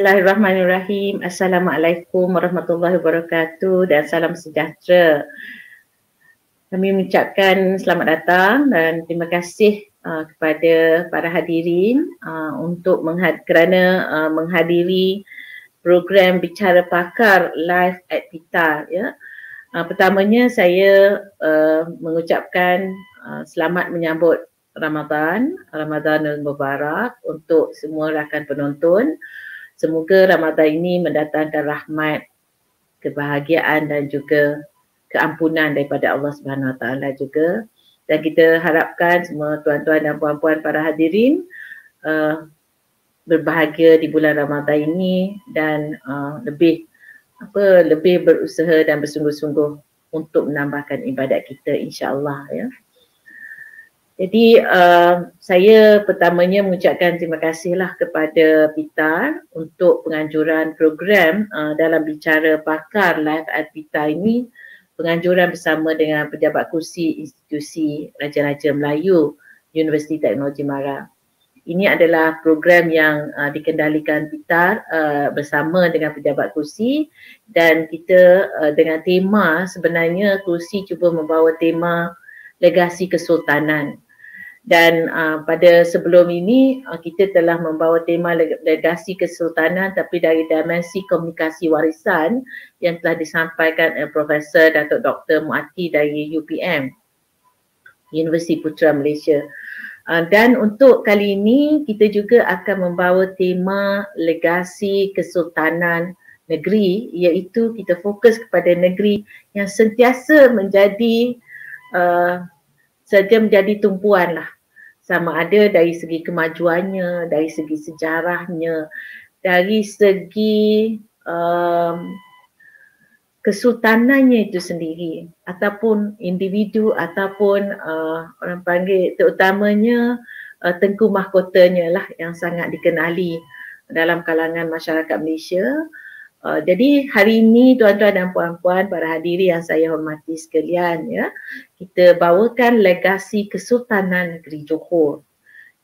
Bismillahirrahmanirrahim. Assalamualaikum warahmatullahi wabarakatuh dan salam sejahtera. Kami mengucapkan selamat datang dan terima kasih uh, kepada para hadirin uh, untuk menghad- kerana uh, menghadiri program Bicara Pakar live at PITA. Ya. Uh, pertamanya saya uh, mengucapkan uh, selamat menyambut Ramadan, Ramadan Mubarak untuk semua rakan penonton. Semoga Ramadhan ini mendatangkan rahmat, kebahagiaan dan juga keampunan daripada Allah Subhanahu Wa Taala juga. Dan kita harapkan semua tuan-tuan dan puan-puan para hadirin uh, berbahagia di bulan Ramadhan ini dan uh, lebih apa lebih berusaha dan bersungguh-sungguh untuk menambahkan ibadat kita insya-Allah ya. Jadi uh, saya pertamanya mengucapkan terima kasihlah kepada PITA untuk penganjuran program uh, dalam bicara pakar live at PITA ini penganjuran bersama dengan pejabat kursi institusi Raja-Raja Melayu Universiti Teknologi Mara. Ini adalah program yang uh, dikendalikan PITA uh, bersama dengan pejabat kursi dan kita uh, dengan tema sebenarnya kursi cuba membawa tema legasi kesultanan dan uh, pada sebelum ini uh, kita telah membawa tema legasi kesultanan tapi dari dimensi komunikasi warisan yang telah disampaikan uh, Profesor Datuk Dr. Muati dari UPM Universiti Putra Malaysia uh, dan untuk kali ini kita juga akan membawa tema legasi kesultanan negeri iaitu kita fokus kepada negeri yang sentiasa menjadi uh, saja menjadi tumpuan lah sama ada dari segi kemajuannya, dari segi sejarahnya, dari segi um, kesultanannya itu sendiri ataupun individu ataupun uh, orang panggil terutamanya uh, Tengku Mahkotanya lah yang sangat dikenali dalam kalangan masyarakat Malaysia. Uh, jadi hari ini tuan-tuan dan puan-puan para hadiri yang saya hormati sekalian ya kita bawakan legasi kesultanan negeri Johor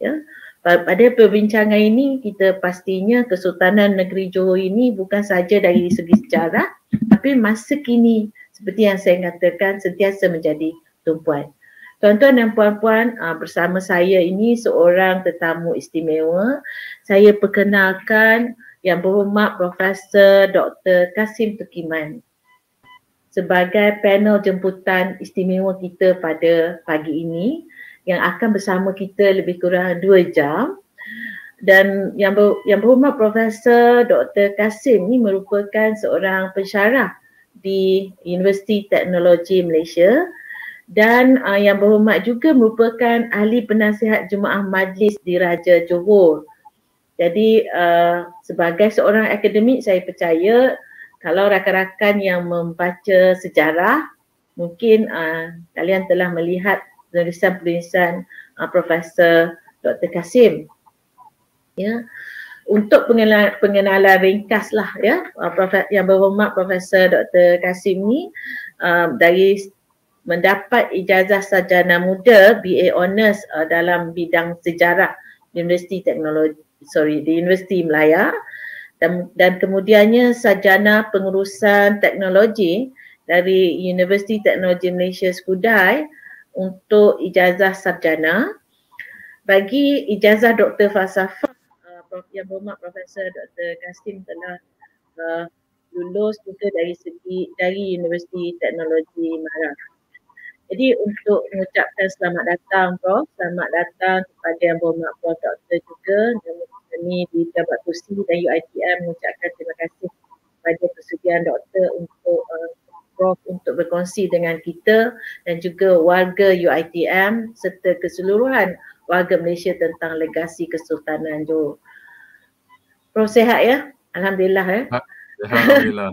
ya pada perbincangan ini kita pastinya kesultanan negeri Johor ini bukan saja dari segi sejarah tapi masa kini seperti yang saya katakan sentiasa menjadi tumpuan Tuan-tuan dan puan-puan, uh, bersama saya ini seorang tetamu istimewa. Saya perkenalkan yang berhormat Profesor Dr. Kasim Tukiman sebagai panel jemputan istimewa kita pada pagi ini yang akan bersama kita lebih kurang 2 jam dan yang ber, yang berhormat Profesor Dr. Kasim ini merupakan seorang pensyarah di Universiti Teknologi Malaysia dan uh, yang berhormat juga merupakan ahli penasihat Jemaah Majlis di Raja Johor jadi uh, sebagai seorang akademik saya percaya kalau rakan-rakan yang membaca sejarah mungkin uh, kalian telah melihat penulisan-penulisan uh, eh, Profesor Dr. Kasim. Ya. Untuk pengenalan, pengenalan lah ya uh, prof, yang berhormat Profesor Dr. Kasim ni uh, dari mendapat ijazah sarjana muda BA honors uh, dalam bidang sejarah Universiti Teknologi sorry di Universiti Melaya dan, dan kemudiannya sarjana pengurusan teknologi dari Universiti Teknologi Malaysia Skudai untuk ijazah sarjana bagi ijazah Dr. Falsafah uh, yang berhormat Profesor Dr. Kasim telah uh, lulus juga dari segi dari Universiti Teknologi Maharashtra jadi untuk mengucapkan selamat datang Prof, selamat datang kepada yang berhormat Prof Doktor juga dan kami di Jabat Kursi dan UITM mengucapkan terima kasih kepada persediaan Doktor untuk uh, Prof untuk berkongsi dengan kita dan juga warga UITM serta keseluruhan warga Malaysia tentang legasi Kesultanan Johor. Prof sehat ya? Alhamdulillah ya. Alhamdulillah.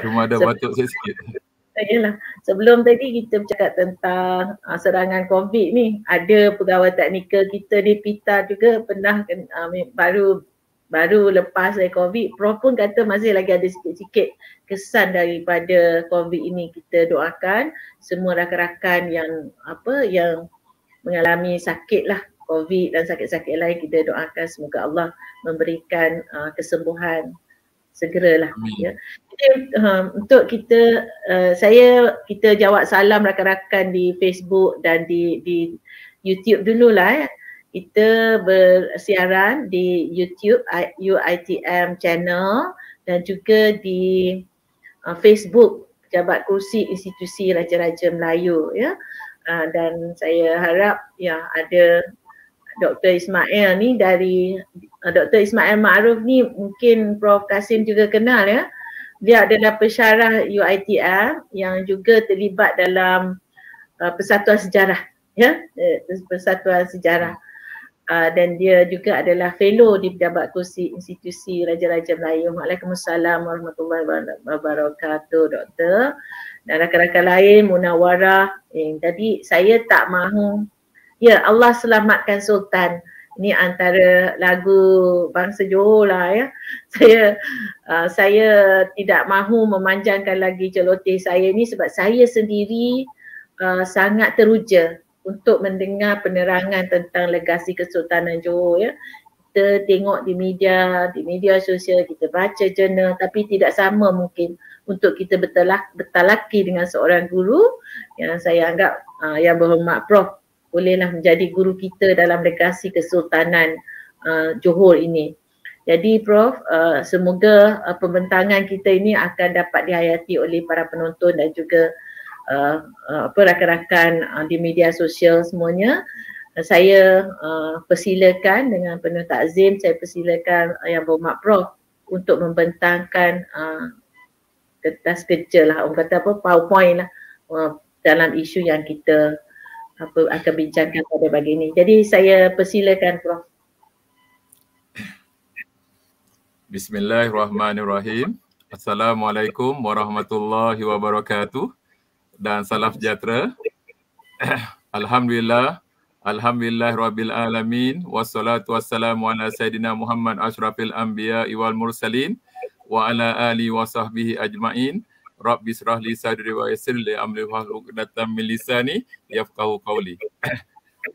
Cuma ada batuk sikit. Yalah. Sebelum tadi kita bercakap tentang uh, serangan COVID ni, ada pegawai teknikal kita di PITA juga pernah uh, baru baru lepas dari COVID, Prof pun kata masih lagi ada sikit-sikit kesan daripada COVID ini. Kita doakan semua rakan-rakan yang apa yang mengalami sakit lah COVID dan sakit-sakit lain kita doakan semoga Allah memberikan uh, kesembuhan segeralah ya. Jadi uh, untuk kita uh, saya kita jawab salam rakan-rakan di Facebook dan di di YouTube dululah ya. Kita bersiaran di YouTube UITM channel dan juga di uh, Facebook Jabatan Kursi Institusi Raja-Raja Melayu ya. Uh, dan saya harap ya ada Dr. Ismail ni dari eh, Dr. Ismail Ma'ruf ni mungkin Prof. Kasim juga kenal ya. Dia adalah pesyarah UITM yang juga terlibat dalam uh, Persatuan Sejarah. ya eh, Persatuan Sejarah. Uh, dan dia juga adalah fellow di Pejabat Kursi Institusi Raja-Raja Melayu. Waalaikumsalam warahmatullahi wabarakatuh, doktor. Dan rakan-rakan lain, Munawarah. Eh, tadi saya tak mahu Ya Allah selamatkan Sultan. Ini antara lagu bangsa Johor lah ya. Saya uh, saya tidak mahu memanjangkan lagi celoteh saya ni sebab saya sendiri uh, sangat teruja untuk mendengar penerangan tentang legasi Kesultanan Johor ya. Kita tengok di media, di media sosial, kita baca jurnal tapi tidak sama mungkin untuk kita bertalaki dengan seorang guru yang saya anggap uh, yang berhormat Prof bolehlah menjadi guru kita dalam legasi kesultanan uh, Johor ini. Jadi Prof, uh, semoga uh, pembentangan kita ini akan dapat dihayati oleh para penonton dan juga uh, uh, rakan-rakan uh, di media sosial semuanya. Uh, saya uh, persilakan dengan penuh takzim, saya persilakan uh, yang berhormat Prof untuk membentangkan uh, kertas kerja lah, orang kata apa, powerpoint lah uh, dalam isu yang kita apa akan bincangkan pada pagi ini. Jadi saya persilakan Prof. Bismillahirrahmanirrahim. Assalamualaikum warahmatullahi wabarakatuh dan salam sejahtera. Alhamdulillah. Alhamdulillah Rabbil Alamin Wassalatu wassalamu ala Sayyidina Muhammad Ashrafil Anbiya wal Mursalin Wa ala Ali wa sahbihi ajma'in Rabb israh li sadri wa yassir li amri wa hlul 'uqdatam min lisani yafqahu qawli.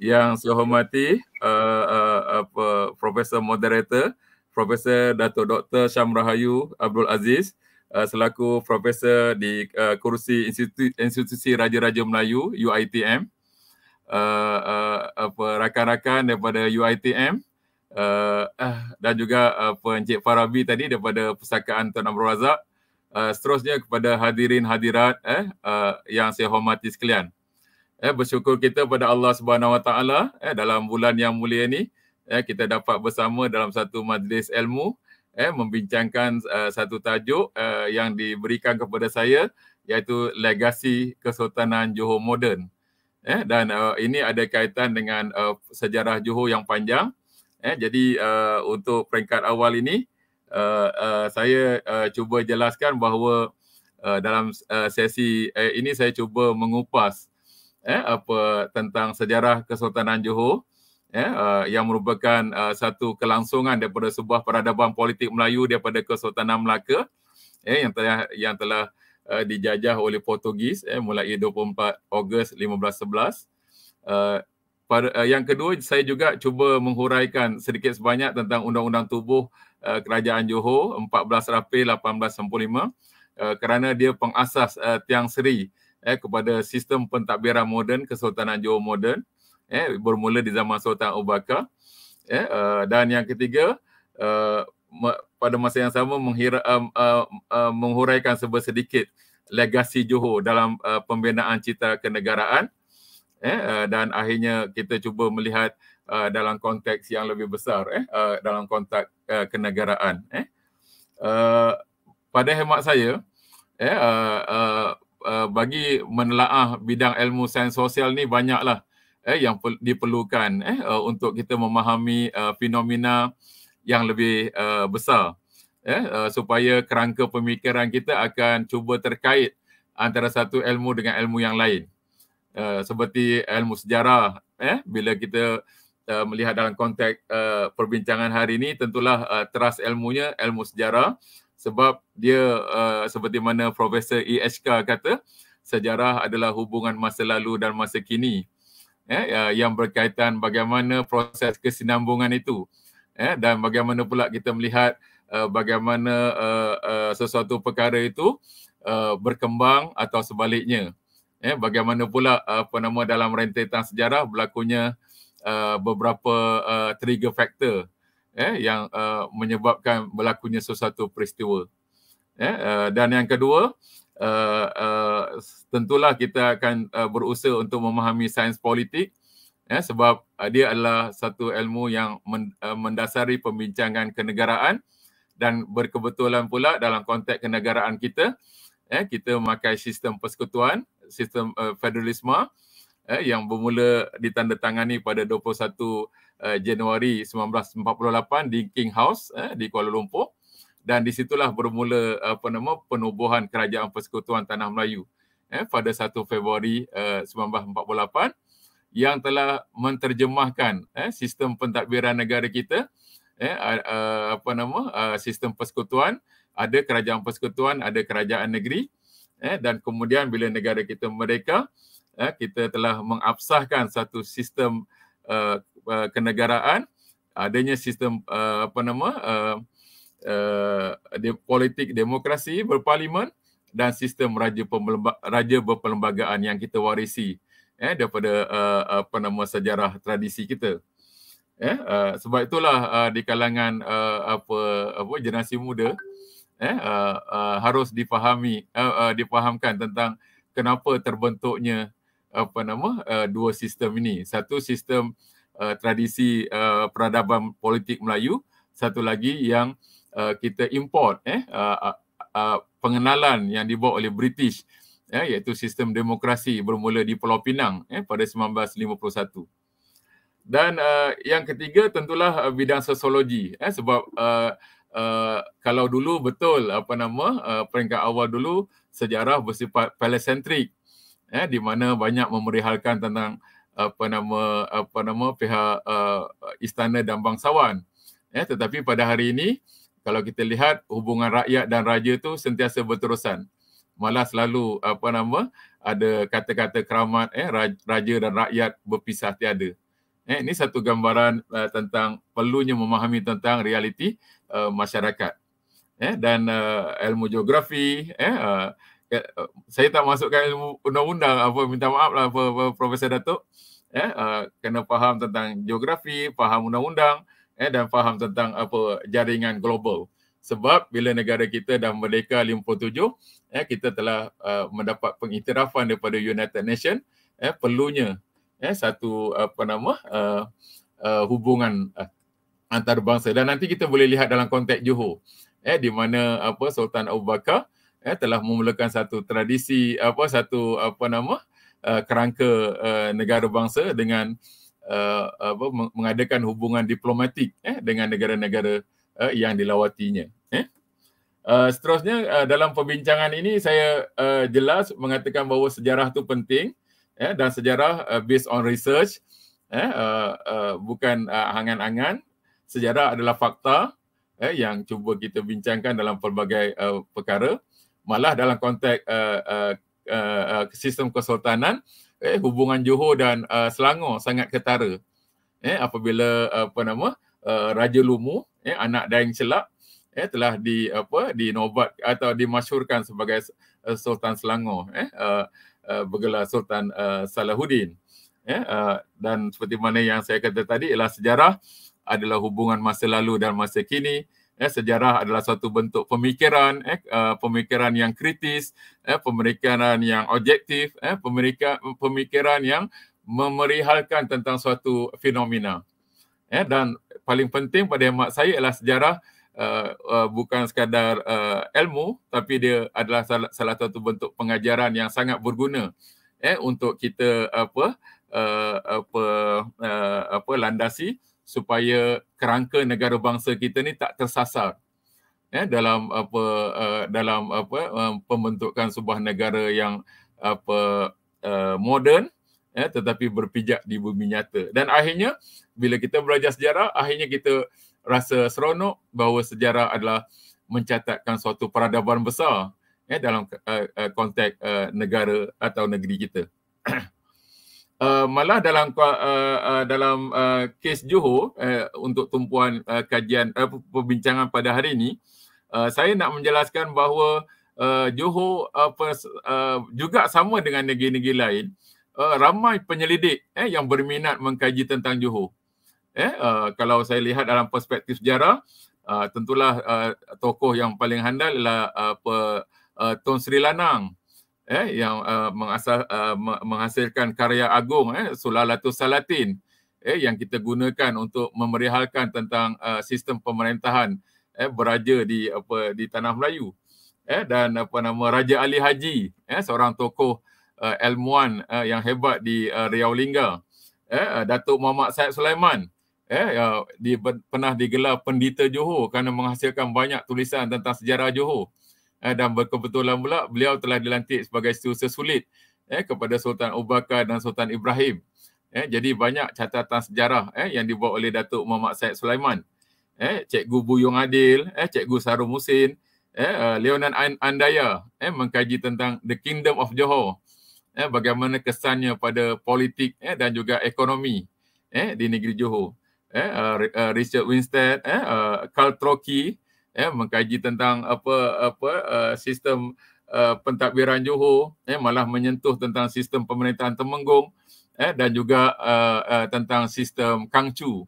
Yang saya hormati uh, uh, apa Profesor Moderator Profesor Datuk Dr Syamrahayu Abdul Aziz uh, selaku profesor di uh, kursi institusi, institusi Raja-Raja Melayu UiTM uh, uh, rakan-rakan daripada UiTM uh, uh, dan juga apa uh, Encik Farabi tadi daripada Pusaka Anton Abdul Razak Eh, seterusnya kepada hadirin hadirat eh uh, yang saya hormati sekalian. Eh bersyukur kita kepada Allah Subhanahu Wa Taala eh dalam bulan yang mulia ini eh kita dapat bersama dalam satu majlis ilmu eh membincangkan uh, satu tajuk uh, yang diberikan kepada saya iaitu legasi kesultanan Johor Moden. Eh dan uh, ini ada kaitan dengan uh, sejarah Johor yang panjang. Eh jadi uh, untuk peringkat awal ini uh, saya uh, cuba jelaskan bahawa uh, dalam uh, sesi uh, ini saya cuba mengupas eh apa tentang sejarah Kesultanan Johor eh uh, yang merupakan uh, satu kelangsungan daripada sebuah peradaban politik Melayu daripada Kesultanan Melaka eh yang telah yang telah uh, dijajah oleh Portugis eh mulai 24 Ogos 1511 uh, pada, uh, yang kedua saya juga cuba menghuraikan sedikit sebanyak tentang undang-undang tubuh Eh, Kerajaan Johor 14 Rapi 1865 uh, kerana dia pengasas uh, Tiang Seri eh, kepada sistem pentadbiran moden Kesultanan Johor moden eh, bermula di zaman Sultan Abu Bakar eh, uh, dan yang ketiga uh, pada masa yang sama menghira- uh, uh, uh, menghuraikan sedikit legasi Johor dalam uh, pembinaan cita kenegaraan eh, uh, dan akhirnya kita cuba melihat uh, dalam konteks yang lebih besar eh uh, dalam konteks uh, kenegaraan eh uh, pada hemat saya eh uh, uh, uh, bagi menelaah bidang ilmu sains sosial ni banyaklah eh yang pe- diperlukan eh uh, untuk kita memahami uh, fenomena yang lebih uh, besar eh uh, supaya kerangka pemikiran kita akan cuba terkait antara satu ilmu dengan ilmu yang lain uh, seperti ilmu sejarah eh bila kita Uh, melihat dalam konteks uh, perbincangan hari ini tentulah uh, teras ilmunya ilmu sejarah sebab dia uh, seperti mana Profesor EHK kata sejarah adalah hubungan masa lalu dan masa kini eh, uh, yang berkaitan bagaimana proses kesinambungan itu eh, dan bagaimana pula kita melihat uh, bagaimana uh, uh, sesuatu perkara itu uh, berkembang atau sebaliknya eh, bagaimana pula uh, apa nama dalam rentetan sejarah berlakunya Uh, beberapa uh, trigger factor eh yang uh, menyebabkan berlakunya sesuatu peristiwa eh uh, dan yang kedua uh, uh, tentulah kita akan uh, berusaha untuk memahami sains politik eh sebab uh, dia adalah satu ilmu yang men, uh, mendasari pembincangan kenegaraan dan berkebetulan pula dalam konteks kenegaraan kita eh kita memakai sistem persekutuan sistem uh, federalisme eh, yang bermula ditandatangani pada 21 uh, eh, Januari 1948 di King House eh, di Kuala Lumpur dan di situlah bermula apa nama penubuhan Kerajaan Persekutuan Tanah Melayu eh, pada 1 Februari eh, uh, 1948 yang telah menterjemahkan eh, sistem pentadbiran negara kita eh, uh, apa nama uh, sistem persekutuan ada kerajaan persekutuan ada kerajaan negeri eh, dan kemudian bila negara kita merdeka eh, kita telah mengabsahkan satu sistem uh, uh, kenegaraan adanya sistem uh, apa nama uh, uh, politik demokrasi berparlimen dan sistem raja pembelemba- raja berperlembagaan yang kita warisi ya, eh daripada uh, apa nama sejarah tradisi kita ya, eh uh, sebab itulah uh, di kalangan uh, apa apa generasi muda eh uh, uh, harus difahami uh, uh, difahamkan tentang kenapa terbentuknya apa nama uh, dua sistem ini satu sistem uh, tradisi uh, peradaban politik Melayu satu lagi yang uh, kita import eh uh, uh, pengenalan yang dibawa oleh British eh, iaitu sistem demokrasi bermula di Pulau Pinang eh, pada 1951 dan uh, yang ketiga tentulah uh, bidang sosiologi eh sebab uh, uh, kalau dulu betul apa nama uh, peringkat awal dulu sejarah bersifat palecentric ya di mana banyak memerihalkan tentang apa nama apa nama pihak uh, istana dan bangsawan ya tetapi pada hari ini kalau kita lihat hubungan rakyat dan raja tu sentiasa berterusan malah selalu apa nama ada kata-kata keramat eh raja dan rakyat berpisah tiada eh ini satu gambaran uh, tentang perlunya memahami tentang realiti uh, masyarakat eh dan uh, ilmu geografi eh uh, Ya, saya tak masukkan ilmu undang-undang apa minta maaf lah apa, apa profesor Datuk ya, eh uh, kena faham tentang geografi faham undang-undang eh dan faham tentang apa jaringan global sebab bila negara kita dah merdeka 57 eh kita telah uh, mendapat pengiktirafan daripada United Nations. eh perlunya eh satu apa nama uh, uh, hubungan uh, antarabangsa dan nanti kita boleh lihat dalam konteks Johor eh di mana apa Sultan Abu Bakar ya, telah memulakan satu tradisi apa satu apa nama uh, kerangka uh, eh, negara bangsa dengan uh, apa mengadakan hubungan diplomatik eh dengan negara-negara uh, yang dilawatinya eh uh, seterusnya uh, dalam perbincangan ini saya uh, jelas mengatakan bahawa sejarah itu penting eh dan sejarah uh, based on research eh uh, uh, bukan uh, angan-angan sejarah adalah fakta eh yang cuba kita bincangkan dalam pelbagai uh, perkara malah dalam konteks uh, uh, uh, sistem kesultanan eh hubungan Johor dan uh, Selangor sangat ketara eh apabila apa nama uh, Raja Lumu eh anak Daeng Celak eh telah di apa dinobat atau dimasyhurkan sebagai eh, Sultan Selangor eh uh, uh, bergelar Sultan uh, Salahuddin eh uh, dan seperti mana yang saya kata tadi ialah sejarah adalah hubungan masa lalu dan masa kini eh, sejarah adalah satu bentuk pemikiran eh, eh, pemikiran yang kritis eh, pemikiran yang objektif eh, pemikiran pemikiran yang memerihalkan tentang suatu fenomena eh, dan paling penting pada hemat saya ialah sejarah uh, uh, bukan sekadar uh, ilmu tapi dia adalah salah, salah satu bentuk pengajaran yang sangat berguna eh, untuk kita apa uh, apa uh, apa landasi supaya kerangka negara bangsa kita ni tak tersasar ya dalam apa uh, dalam apa uh, pembentukan sebuah negara yang apa uh, moden ya tetapi berpijak di bumi nyata dan akhirnya bila kita belajar sejarah akhirnya kita rasa seronok bahawa sejarah adalah mencatatkan suatu peradaban besar ya dalam uh, konteks uh, negara atau negeri kita uh, malah dalam uh, uh, dalam uh, kes Johor uh, untuk tumpuan uh, kajian uh, perbincangan pada hari ini uh, saya nak menjelaskan bahawa uh, Johor apa uh, uh, juga sama dengan negeri-negeri lain uh, ramai penyelidik eh yang berminat mengkaji tentang Johor eh uh, kalau saya lihat dalam perspektif sejarah Uh, tentulah uh, tokoh yang paling handal adalah uh, uh, Tun Sri Lanang eh yang uh, mengasah, uh, menghasilkan karya agung eh Sulalatul Salatin eh yang kita gunakan untuk memerihalkan tentang uh, sistem pemerintahan eh beraja di apa di tanah Melayu eh dan apa nama Raja Ali Haji eh seorang tokoh uh, ilmuan uh, yang hebat di uh, Riau Lingga eh Datuk Muhammad Said Sulaiman eh uh, di, pernah digelar pendita Johor kerana menghasilkan banyak tulisan tentang sejarah Johor Eh, dan berkebetulan pula beliau telah dilantik sebagai setiausaha sulit eh, kepada Sultan Abu Bakar dan Sultan Ibrahim. Eh, jadi banyak catatan sejarah eh, yang dibuat oleh Datuk Muhammad Syed Sulaiman. Eh, Cikgu Buyung Adil, eh, Cikgu Sarum Musin, eh, uh, Leonan Andaya eh, mengkaji tentang The Kingdom of Johor. Eh, bagaimana kesannya pada politik eh, dan juga ekonomi eh, di negeri Johor. Eh, uh, Richard Winstead, eh, uh, Carl Trockey, ya mengkaji tentang apa apa uh, sistem uh, pentadbiran Johor ya malah menyentuh tentang sistem pemerintahan Temenggung ya dan juga uh, uh, tentang sistem Kangchu, Chu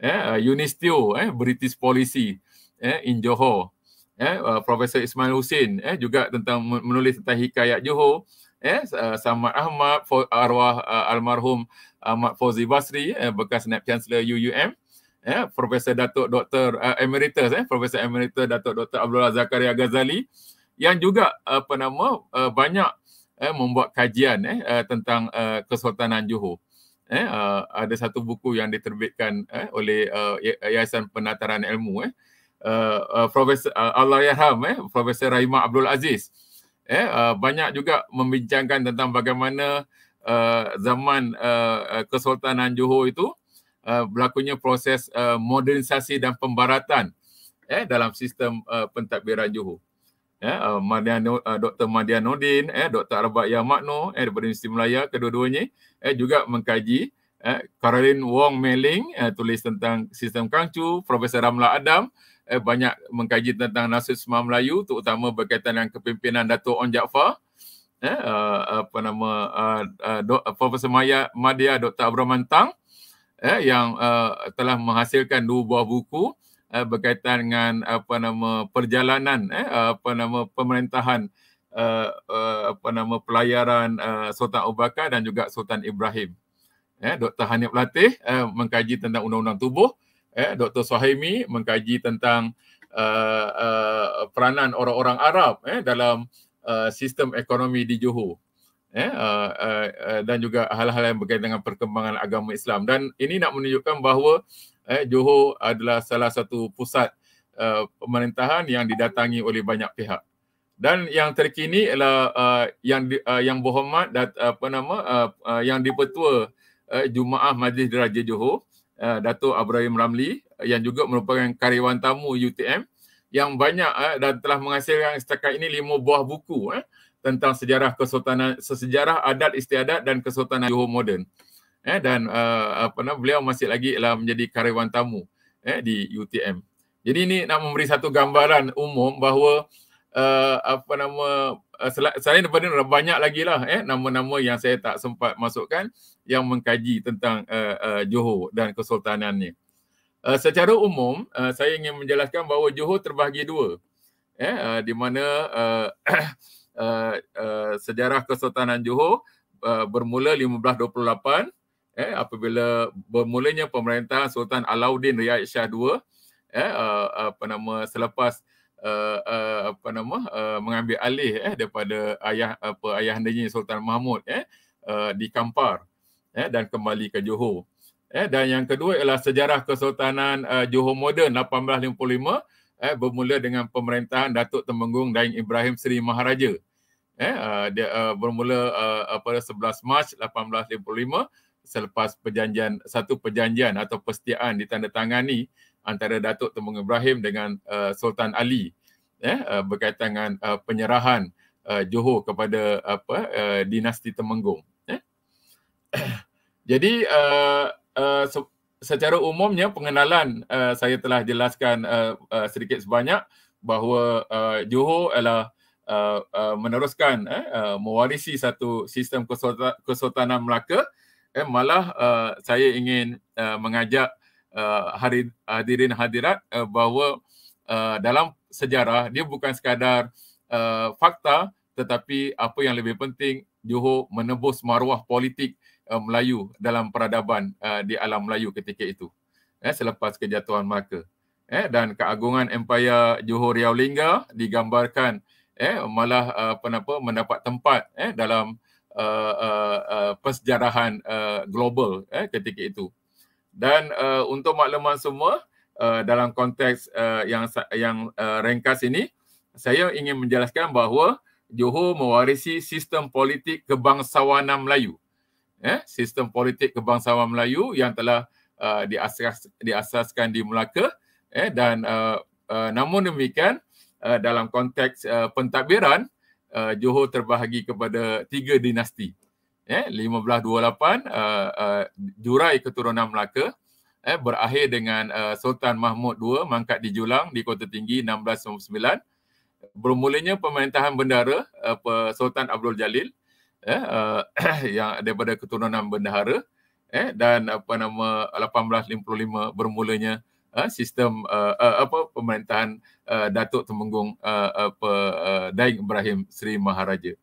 ya Unistio eh ya, British policy eh in Johor ya, eh uh, Profesor Ismail Husin eh juga tentang menulis tentang hikayat Johor eh Samad Ahmad arwah uh, almarhum Ahmad Fauzi Basri eh, bekas Naib Chancellor UUM ya Profesor Datuk Dr uh, eh, Emeritus ya Profesor Emeritus Datuk Dr Abdullah Zakaria Ghazali yang juga apa nama uh, banyak eh membuat kajian eh tentang uh, Kesultanan Johor eh uh, ada satu buku yang diterbitkan eh oleh uh, Yayasan Penataran Ilmu eh uh, uh, Profesor uh, Allahyarham eh Profesor Rahimah Abdul Aziz eh uh, banyak juga membincangkan tentang bagaimana uh, zaman uh, Kesultanan Johor itu Uh, berlakunya proses uh, modernisasi dan pembaratan eh dalam sistem uh, pentadbiran Johor eh uh, Madiano, uh, Dr Madian Nordin eh Dr Arbat Yamakno eh daripada Universiti Melaya kedua-duanya eh juga mengkaji eh Caroline Wong Meling eh, tulis tentang sistem Kangchu Profesor Ramla Adam eh banyak mengkaji tentang nasib semua Melayu terutama berkaitan dengan kepimpinan Dato' On Jaafar eh uh, apa nama uh, uh, Dr Profesor Maya Madia Dr Abraham Tang eh, yang uh, telah menghasilkan dua buah buku uh, berkaitan dengan apa nama perjalanan eh, apa nama pemerintahan uh, uh, apa nama pelayaran uh, Sultan Abu Bakar dan juga Sultan Ibrahim. Eh, Dr. Hanif Latif uh, mengkaji tentang undang-undang tubuh. Eh, Dr. Suhaimi mengkaji tentang uh, uh, peranan orang-orang Arab eh, dalam uh, sistem ekonomi di Johor eh, uh, uh, dan juga hal-hal yang berkaitan dengan perkembangan agama Islam. Dan ini nak menunjukkan bahawa eh, Johor adalah salah satu pusat uh, pemerintahan yang didatangi oleh banyak pihak. Dan yang terkini ialah uh, yang uh, yang berhormat dat, apa nama uh, uh, yang dipetua uh, Jumaah Majlis Diraja Johor uh, Dato Abraham Ramli uh, yang juga merupakan karyawan tamu UTM yang banyak uh, dan telah menghasilkan setakat ini lima buah buku eh uh, tentang sejarah kesultanan sejarah adat istiadat dan kesultanan Johor moden eh dan uh, apa nama beliau masih lagi lah menjadi karyawan tamu eh di UTM jadi ini nak memberi satu gambaran umum bahawa uh, apa nama uh, selain daripada ini, banyak lagi lah eh nama-nama yang saya tak sempat masukkan yang mengkaji tentang uh, uh, Johor dan kesultanannya Uh, secara umum uh, saya ingin menjelaskan bahawa Johor terbahagi dua eh uh, di mana uh, Uh, uh, sejarah Kesultanan Johor uh, bermula 1528 eh apabila bermulanya pemerintahan Sultan Alauddin Riyad Shah II eh uh, apa nama selepas uh, uh, apa nama uh, mengambil alih eh daripada ayah apa ayah andanya Sultan Mahmud eh uh, di Kampar eh dan kembali ke Johor eh dan yang kedua ialah sejarah Kesultanan uh, Johor Moden 1855 eh, bermula dengan pemerintahan Datuk Temenggung Daeng Ibrahim Seri Maharaja. Eh, uh, dia uh, bermula uh, pada 11 Mac 1855 selepas perjanjian satu perjanjian atau persetiaan ditandatangani antara Datuk Temenggung Ibrahim dengan uh, Sultan Ali eh, uh, berkaitan dengan uh, penyerahan uh, Johor kepada apa uh, dinasti Temenggung. Eh. Jadi uh, uh, secara umumnya pengenalan uh, saya telah jelaskan uh, uh, sedikit sebanyak bahawa uh, Johor adalah Uh, uh, meneruskan eh, uh, mewarisi satu sistem kesultanan, kesultanan Melaka eh, malah uh, saya ingin uh, mengajak uh, hadirin hadirat uh, bahawa uh, dalam sejarah dia bukan sekadar uh, fakta tetapi apa yang lebih penting Johor menebus maruah politik uh, Melayu dalam peradaban uh, di alam Melayu ketika itu eh selepas kejatuhan Melaka eh dan keagungan empayar Johor Riau Lingga digambarkan eh malah uh, apa mendapat tempat eh dalam uh, uh, uh, persejarahan uh, global eh ketika itu dan uh, untuk makluman semua uh, dalam konteks uh, yang yang uh, ringkas ini saya ingin menjelaskan bahawa Johor mewarisi sistem politik kebangsawanan Melayu. Uh, eh, sistem politik kebangsaan Melayu yang telah uh, diasas, diasaskan di Melaka eh, dan uh, uh, namun demikian uh, dalam konteks uh, pentadbiran uh, Johor terbahagi kepada tiga dinasti ya, eh, 1528 uh, uh, jurai keturunan Melaka eh, berakhir dengan uh, Sultan Mahmud II mangkat di Julang di Kota Tinggi 1699 bermulanya pemerintahan bendara uh, Sultan Abdul Jalil 1699 eh uh, yang daripada keturunan bendahara eh dan apa nama 1855 bermulanya uh, sistem uh, uh, apa pemerintahan uh, Datuk Temenggung uh, apa uh, Daeng Ibrahim Seri Maharaja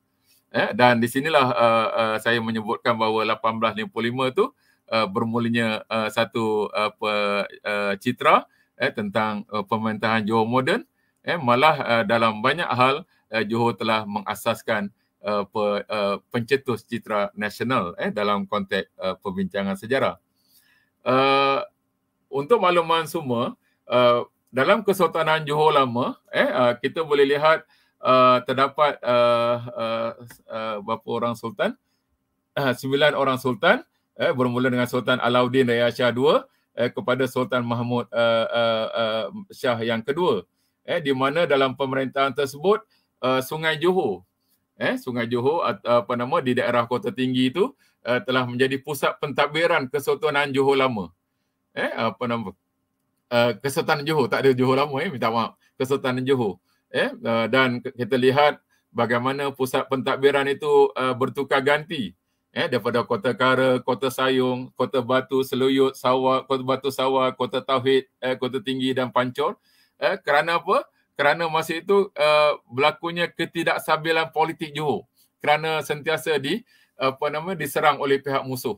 eh dan di sinilah uh, uh, saya menyebutkan bahawa 1855 itu Uh, bermulanya uh, satu apa uh, citra eh tentang uh, pemerintahan Johor moden eh malah uh, dalam banyak hal uh, Johor telah mengasaskan Uh, pe, uh, pencetus citra nasional eh dalam konteks uh, perbincangan sejarah. Uh, untuk makluman semua, uh, dalam Kesultanan Johor Lama eh uh, kita boleh lihat uh, terdapat uh, uh, uh, berapa orang sultan? Uh, sembilan orang sultan eh bermula dengan Sultan Alauddin Raya Shah II eh, kepada Sultan Mahmud uh, uh, uh, Shah yang kedua eh di mana dalam pemerintahan tersebut uh, Sungai Johor eh Sungai Johor apa nama di daerah Kota Tinggi itu uh, telah menjadi pusat pentadbiran Kesultanan Johor Lama. Eh apa nama? Uh, Kesultanan Johor tak ada Johor Lama eh minta maaf. Kesultanan Johor. Eh, eh dan kita lihat bagaimana pusat pentadbiran itu uh, bertukar ganti eh daripada Kota Kara, Kota Sayung, Kota Batu, Seluyut, Sawah, Kota Batu Sawah, Kota Tauhid, eh Kota Tinggi dan Pancor. Eh kerana apa? kerana masa itu uh, berlakunya ketidaksabilan politik Johor kerana sentiasa di apa nama diserang oleh pihak musuh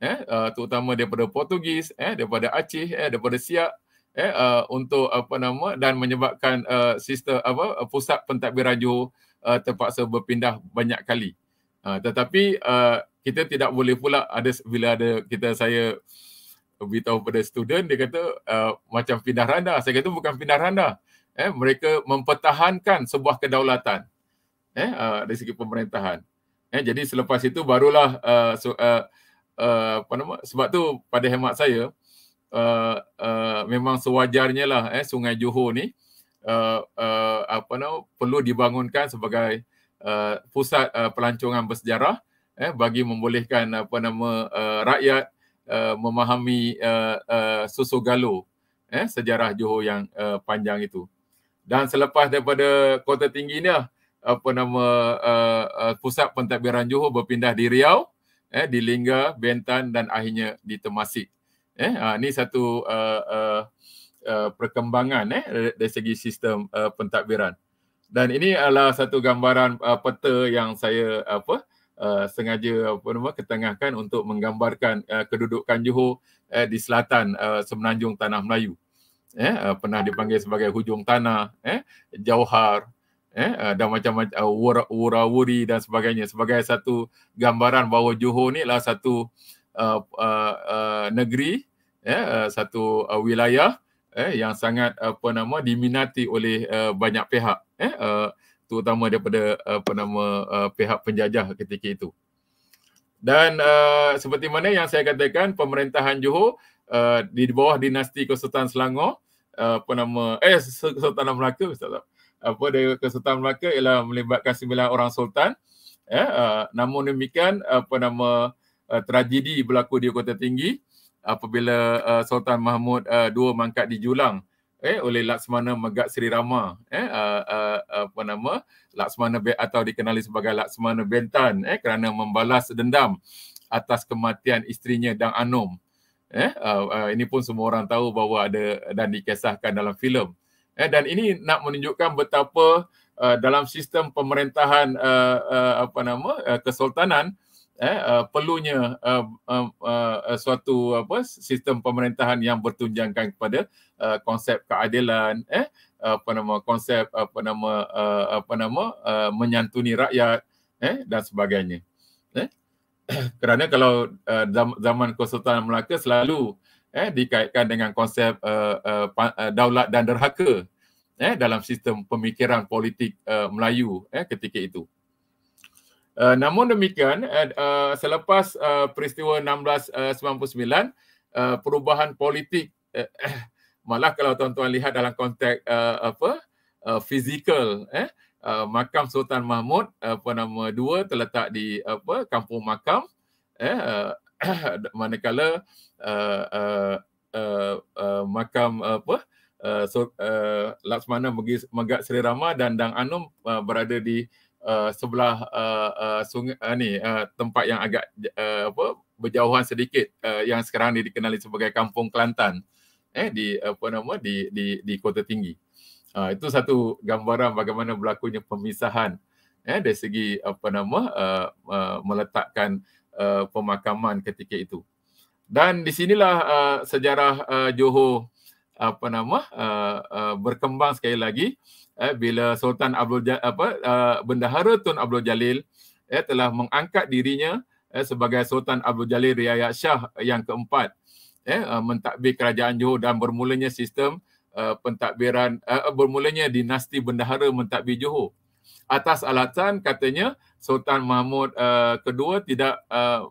eh uh, terutama daripada Portugis eh daripada Aceh eh daripada Siak eh uh, untuk apa nama dan menyebabkan uh, sistem apa pusat pentadbiran Johor uh, terpaksa berpindah banyak kali uh, tetapi uh, kita tidak boleh pula ada bila ada kita saya beritahu pada student dia kata uh, macam pindah randa saya kata bukan pindah randa eh mereka mempertahankan sebuah kedaulatan eh uh, dari segi pemerintahan eh jadi selepas itu barulah uh, so, uh, uh, apa nama sebab tu pada hemat saya uh, uh, memang sewajarnya lah eh sungai johor ni uh, uh, apa nama perlu dibangunkan sebagai uh, pusat uh, pelancongan bersejarah eh bagi membolehkan apa nama uh, rakyat uh, memahami uh, uh, susu galo eh sejarah johor yang uh, panjang itu dan selepas daripada kota tinggi ni apa nama uh, uh, pusat pentadbiran Johor berpindah di Riau eh di Lingga Bentan dan akhirnya di Temasik eh uh, ni satu uh, uh, perkembangan eh dari segi sistem uh, pentadbiran dan ini adalah satu gambaran uh, peta yang saya apa uh, sengaja apa nama ketengahkan untuk menggambarkan uh, kedudukan Johor uh, di selatan uh, semenanjung tanah Melayu eh uh, pernah dipanggil sebagai hujung tanah eh jauhar eh uh, dan macam-macam uh, wurawuri dan sebagainya sebagai satu gambaran bahawa Johor ni adalah satu uh, uh, uh, negeri eh uh, satu uh, wilayah eh yang sangat apa nama diminati oleh uh, banyak pihak eh uh, terutama daripada apa nama uh, pihak penjajah ketika itu dan uh, seperti mana yang saya katakan pemerintahan Johor uh, di bawah dinasti Kesultanan Selangor uh, apa nama eh Kesultanan Melaka Ustaz apa dia Kesultanan Melaka ialah melibatkan sembilan orang sultan ya, eh uh, namun demikian apa nama uh, tragedi berlaku di Kota Tinggi apabila uh, Sultan Mahmud uh, II mangkat di Julang uh, eh oleh Laksmana Megat Sri Rama eh uh, uh, apa nama Laksmana atau dikenali sebagai Laksmana Bentan eh kerana membalas dendam atas kematian isterinya Dang Anom eh uh, uh, ini pun semua orang tahu bahawa ada dan dikisahkan dalam filem eh dan ini nak menunjukkan betapa uh, dalam sistem pemerintahan uh, uh, apa nama uh, kesultanan eh, uh, perlunya uh, uh, uh, suatu apa sistem pemerintahan yang bertunjangkan kepada uh, konsep keadilan eh apa nama konsep apa nama uh, apa nama uh, menyantuni rakyat eh dan sebagainya eh kerana kalau uh, zaman Kesultanan Melaka selalu eh dikaitkan dengan konsep uh, uh, pa, uh, daulat dan derhaka eh dalam sistem pemikiran politik uh, Melayu eh ketika itu Uh, namun demikian, uh, uh, selepas uh, peristiwa 1699, uh, uh, perubahan politik uh, malah kalau tuan-tuan lihat dalam konteks uh, apa uh, fizikal, eh, uh, makam Sultan Mahmud uh, apa nama dua terletak di apa kampung makam, eh, uh, manakala uh, uh, uh, uh, makam apa uh, so, uh, Laksmana Megat Sri Rama dan Dang Anum uh, berada di Uh, sebelah uh, uh, sungai uh, ni uh, tempat yang agak uh, apa berjauhan sedikit uh, yang sekarang ni dikenali sebagai Kampung Kelantan eh di apa nama di di di Kota Tinggi. Uh, itu satu gambaran bagaimana berlakunya pemisahan eh dari segi apa nama uh, uh, meletakkan uh, pemakaman ketika itu. Dan di sinilah uh, sejarah uh, Johor apa nama uh, uh, berkembang sekali lagi eh, bila Sultan Abdul ja, apa uh, bendahara Tun Abdul Jalil eh, telah mengangkat dirinya eh, sebagai Sultan Abdul Jalil Riayat Shah yang keempat eh, uh, mentadbir kerajaan Johor dan bermulanya sistem uh, pentadbiran uh, bermulanya dinasti bendahara mentadbir Johor atas alasan katanya Sultan Mahmud uh, kedua tidak uh,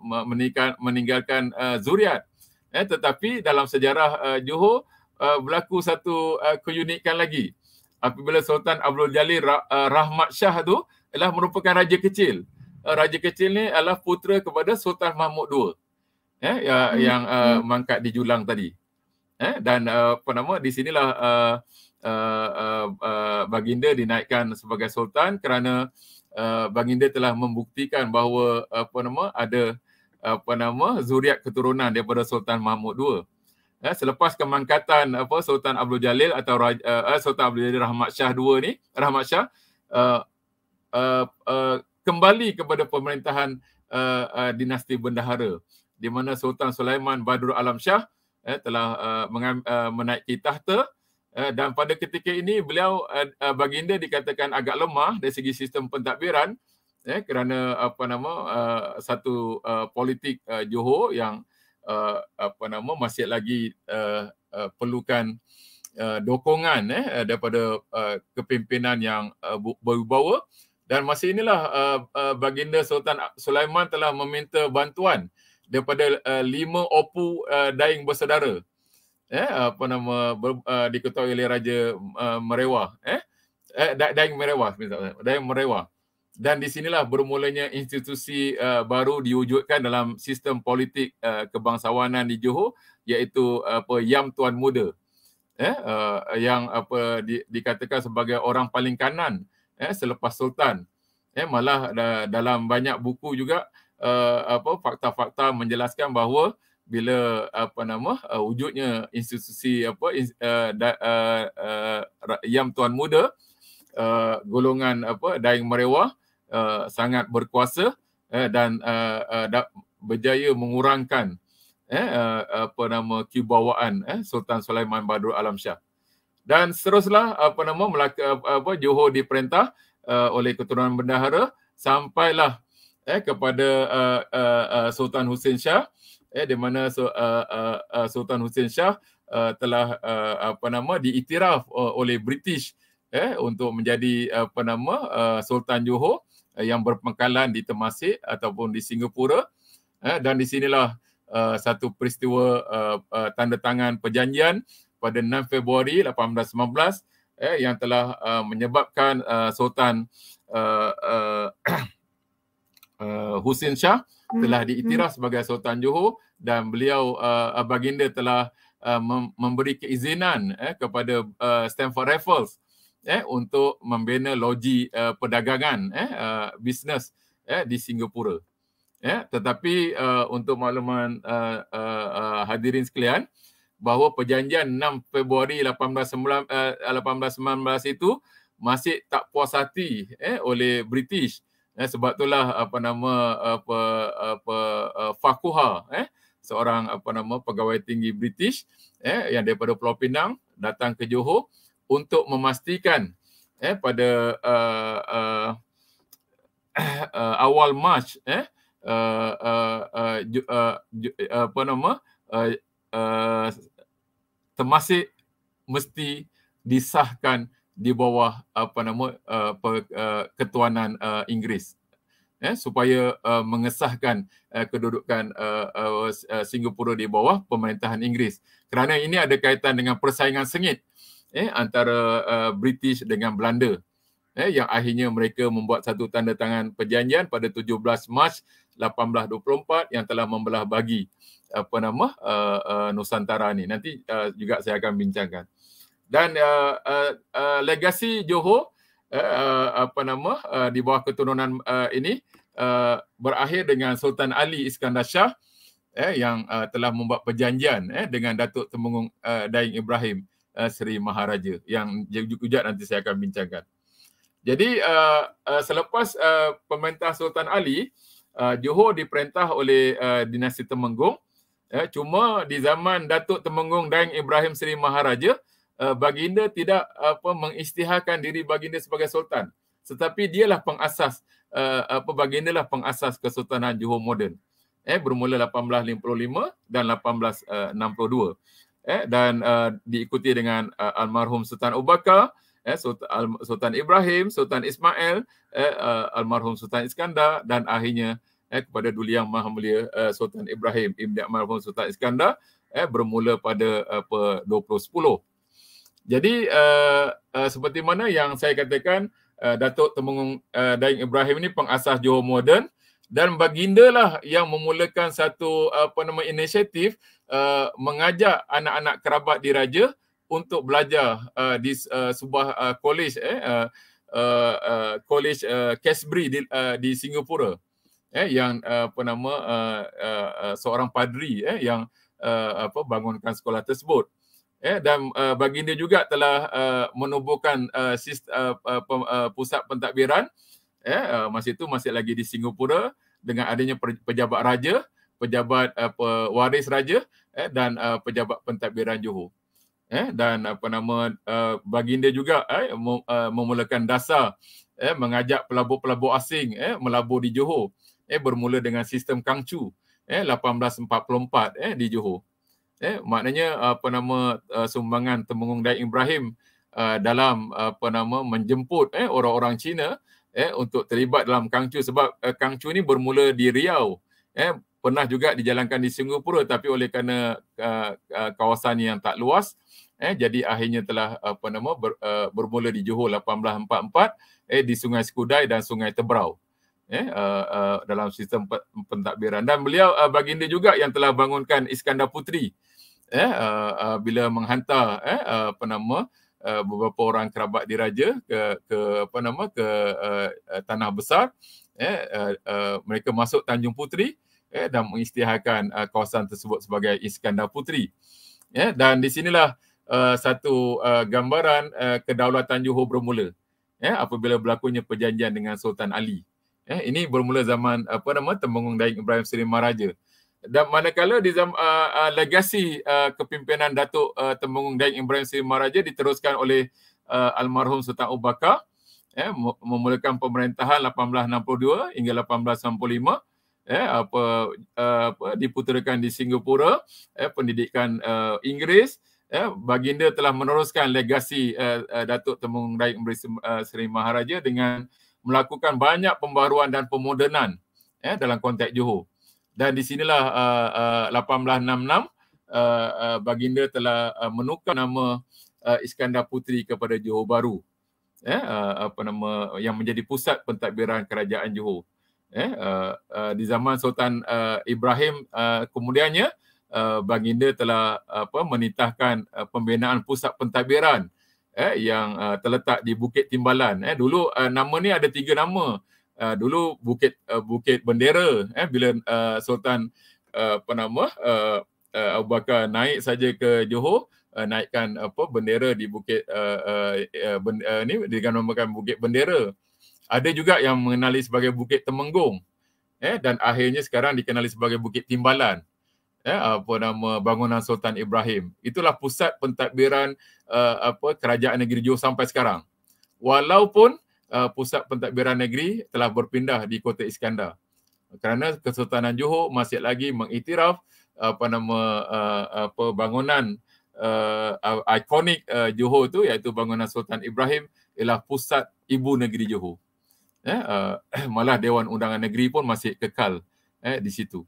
meninggalkan uh, zuriat eh, tetapi dalam sejarah uh, Johor uh, berlaku satu uh, keunikan lagi. Apabila Sultan Abdul Jalil Ra- uh, Rahmat Shah tu adalah merupakan raja kecil. Uh, raja kecil ni adalah putera kepada Sultan Mahmud II. Eh ya, hmm. yang uh, hmm. mangkat di Julang tadi. Eh dan uh, apa nama di sinilah uh, Uh, uh, uh, baginda dinaikkan sebagai sultan kerana uh, baginda telah membuktikan bahawa apa nama ada apa nama zuriat keturunan daripada Sultan Mahmud II ya, selepas kemangkatan apa Sultan Abdul Jalil atau uh, Sultan Abdul Jalil Rahmat Shah II ni Rahmat Shah uh, uh, uh, kembali kepada pemerintahan uh, uh, dinasti bendahara di mana Sultan Sulaiman Badrul Alam Shah eh, telah uh, uh, menaiki tahta eh, dan pada ketika ini beliau uh, baginda dikatakan agak lemah dari segi sistem pentadbiran eh, kerana apa nama uh, satu uh, politik uh, Johor yang uh, apa nama masih lagi uh, uh, perlukan uh, dokongan eh daripada uh, kepimpinan yang uh, berubah dan masa inilah uh, uh, baginda Sultan Sulaiman telah meminta bantuan daripada uh, lima opu uh, daing bersaudara eh apa nama ber, uh, diketuai oleh raja uh, Merewah eh eh daing Merewah daing Merewah dan di sinilah bermulanya institusi uh, baru diwujudkan dalam sistem politik uh, kebangsawanan di Johor iaitu apa Yam Tuan Muda eh uh, yang apa di, dikatakan sebagai orang paling kanan eh selepas sultan eh malah da, dalam banyak buku juga uh, fakta-fakta menjelaskan bahawa bila apa nama uh, wujudnya institusi apa in, uh, da, uh, uh, Yam Tuan Muda Uh, golongan apa Daeng Merewah uh, Eh, sangat berkuasa eh, dan uh, uh, berjaya mengurangkan eh, uh, apa nama kibawaan eh, Sultan Sulaiman Badrul Alam Shah. Dan seteruslah apa nama Melaka, apa Johor diperintah uh, oleh keturunan bendahara sampailah eh kepada uh, uh, uh, Sultan Hussein Shah eh di mana uh, uh, uh, Sultan Hussein Shah uh, telah uh, apa nama diiktiraf uh, oleh British eh untuk menjadi apa nama uh, Sultan Johor Eh, yang berpengkalan di Temasek ataupun di Singapura eh, dan di sinilah uh, satu peristiwa uh, uh, tanda tangan perjanjian pada 6 Februari 1819 eh, yang telah uh, menyebabkan uh, Sultan uh, uh, uh, Husin Shah telah hmm, diiktiraf hmm. sebagai Sultan Johor dan beliau uh, baginda telah uh, memberi keizinan eh, kepada uh, Stamford Raffles eh untuk membina logi uh, perdagangan eh uh, eh, bisnes eh di Singapura. eh, tetapi uh, untuk makluman uh, uh, uh, hadirin sekalian bahawa perjanjian 6 Februari 1899 1819 itu masih tak puas hati eh oleh British eh sebab itulah apa nama apa apa uh, Fakuha eh seorang apa nama pegawai tinggi British eh yang daripada Pulau Pinang datang ke Johor untuk memastikan eh pada uh, uh, uh, awal March eh uh, uh, uh, uh, uh, apa nama uh, uh, termasuk mesti disahkan di bawah apa nama uh, per, uh, ketuanan uh, Inggeris eh supaya uh, mengesahkan uh, kedudukan uh, uh, uh, Singapura di bawah pemerintahan Inggeris kerana ini ada kaitan dengan persaingan sengit eh antara uh, British dengan Belanda eh yang akhirnya mereka membuat satu tanda tangan perjanjian pada 17 Mac 1824 yang telah membelah bagi apa nama uh, uh, Nusantara ni nanti uh, juga saya akan bincangkan dan uh, uh, uh, legasi Johor uh, uh, apa nama uh, di bawah keturunan uh, ini uh, berakhir dengan Sultan Ali Iskandar Shah eh yang uh, telah membuat perjanjian eh dengan Datuk Temenggung uh, Daeng Ibrahim uh, eh, Seri Maharaja yang ujat nanti saya akan bincangkan. Jadi uh, uh, selepas uh, pemerintah Sultan Ali, uh, Johor diperintah oleh uh, dinasti Temenggung. Uh, cuma di zaman Datuk Temenggung dan Ibrahim Seri Maharaja, uh, baginda tidak apa mengisytiharkan diri baginda sebagai sultan. Tetapi dialah pengasas uh, apa baginda lah pengasas Kesultanan Johor Moden. Eh bermula 1855 dan 1862 eh dan uh, diikuti dengan uh, almarhum Sultan Ubaka eh Sultan Ibrahim Sultan Ismail eh uh, almarhum Sultan Iskandar dan akhirnya eh kepada Duli Yang Maha Mulia uh, Sultan Ibrahim Ibn almarhum Sultan Iskandar eh bermula pada eh, apa 2010. Jadi uh, uh, seperti mana yang saya katakan uh, Datuk Temenggung uh, Daeng Ibrahim ini pengasas Johor Modern dan baginda lah yang memulakan satu apa nama inisiatif uh, mengajak anak-anak kerabat diraja untuk belajar uh, di uh, sebuah uh, college eh uh, uh, uh college uh, Casbury di uh, di Singapura eh yang uh, apa nama uh, uh, uh, seorang padri eh yang uh, apa bangunkan sekolah tersebut eh dan uh, baginda juga telah uh, menubuhkan uh, sist, uh, uh, pusat pentadbiran uh, eh uh, masa itu masih lagi di Singapura dengan adanya pejabat raja, pejabat apa eh, waris raja eh dan uh, pejabat pentadbiran Johor. Eh dan apa nama uh, baginda juga eh memulakan dasar eh mengajak pelabur-pelabur asing eh melabur di Johor. Eh bermula dengan sistem Kangchu eh 1844 eh di Johor. Eh maknanya apa nama uh, sumbangan Temenggung Daik Ibrahim uh, dalam apa nama menjemput eh orang-orang Cina eh untuk terlibat dalam Kang sebab eh, Kang ni bermula di Riau eh pernah juga dijalankan di Singapura tapi oleh kerana eh, eh, kawasan yang tak luas eh jadi akhirnya telah apa nama ber, eh, bermula di Johor 1844 eh di Sungai Sekudai dan Sungai Tebrau eh eh, eh dalam sistem pentadbiran dan beliau eh, baginda juga yang telah bangunkan Iskandar Putri eh eh, eh bila menghantar eh apa nama Eh, beberapa orang kerabat diraja ke ke apa nama ke uh, tanah besar eh uh, uh, mereka masuk Tanjung Puteri eh dan mengistiharkan uh, kawasan tersebut sebagai Iskandar Puteri eh dan di sinilah uh, satu uh, gambaran uh, kedaulatan Johor bermula eh apabila berlakunya perjanjian dengan Sultan Ali eh ini bermula zaman apa nama Temenggung Daeng Ibrahim Seri Maharaja dan manakala di zaman uh, uh, legasi uh, kepimpinan Datuk uh, Temenggung Dayak Ibrahim Seri Maharaja diteruskan oleh uh, almarhum Sultan Abu Bakar eh memulakan pemerintahan 1862 hingga 1895 eh ya, apa uh, apa diputerakan di Singapura eh pendidikan uh, Inggeris eh baginda telah meneruskan legasi uh, uh, Datuk Temenggung Dayak Ibrahim Seri, uh, Seri Maharaja dengan melakukan banyak pembaruan dan pemodenan eh dalam konteks Johor dan di sinilah uh, uh, 1866 uh, uh, baginda telah uh, menukar nama uh, Iskandar Putri kepada Johor Bahru eh uh, apa nama yang menjadi pusat pentadbiran kerajaan Johor eh uh, uh, di zaman Sultan uh, Ibrahim uh, kemudiannya uh, baginda telah apa menitahkan uh, pembinaan pusat pentadbiran eh yang uh, terletak di Bukit Timbalan eh dulu uh, nama ni ada tiga nama uh, dulu bukit uh, bukit bendera eh bila uh, sultan uh, apa nama uh, uh, Abu Bakar naik saja ke Johor uh, naikkan apa bendera di bukit uh, uh, uh, uh ni dengan bukit bendera ada juga yang mengenali sebagai bukit temenggung eh dan akhirnya sekarang dikenali sebagai bukit timbalan eh apa nama bangunan sultan ibrahim itulah pusat pentadbiran uh, apa kerajaan negeri johor sampai sekarang walaupun uh, pusat pentadbiran negeri telah berpindah di Kota Iskandar kerana Kesultanan Johor masih lagi mengiktiraf uh, apa nama uh, apa bangunan uh, ikonik uh, Johor tu iaitu bangunan Sultan Ibrahim ialah pusat ibu negeri Johor. Eh uh, malah Dewan Undangan Negeri pun masih kekal eh di situ.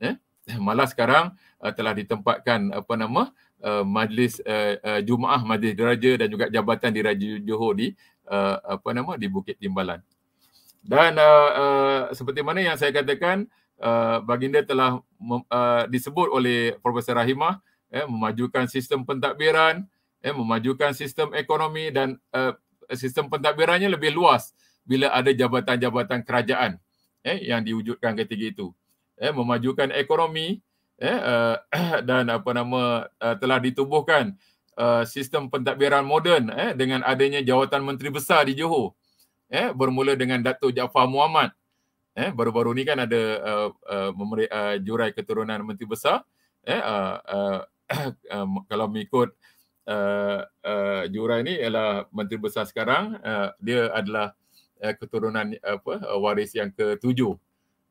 Eh malah sekarang uh, telah ditempatkan apa nama uh, majlis uh, uh, Jumaah Majlis Diraja dan juga Jabatan Diraja Johor di uh, apa nama di Bukit Timbalan. Dan uh, uh, seperti mana yang saya katakan uh, baginda telah mem, uh, disebut oleh Profesor Rahimah eh memajukan sistem pentadbiran, eh memajukan sistem ekonomi dan uh, sistem pentadbirannya lebih luas bila ada jabatan-jabatan kerajaan eh yang diwujudkan ketika itu. Eh memajukan ekonomi eh uh, dan apa nama uh, telah ditubuhkan Eh, sistem pentadbiran moden eh dengan adanya jawatan menteri besar di Johor eh bermula dengan Dato' Jaafar Muhammad eh baru-baru ni kan ada uh, uh, jurai keturunan menteri besar eh uh, uh, uh, kalau mengikut uh, uh, jurai ni ialah menteri besar sekarang uh, dia adalah uh, keturunan apa uh, waris yang ketujuh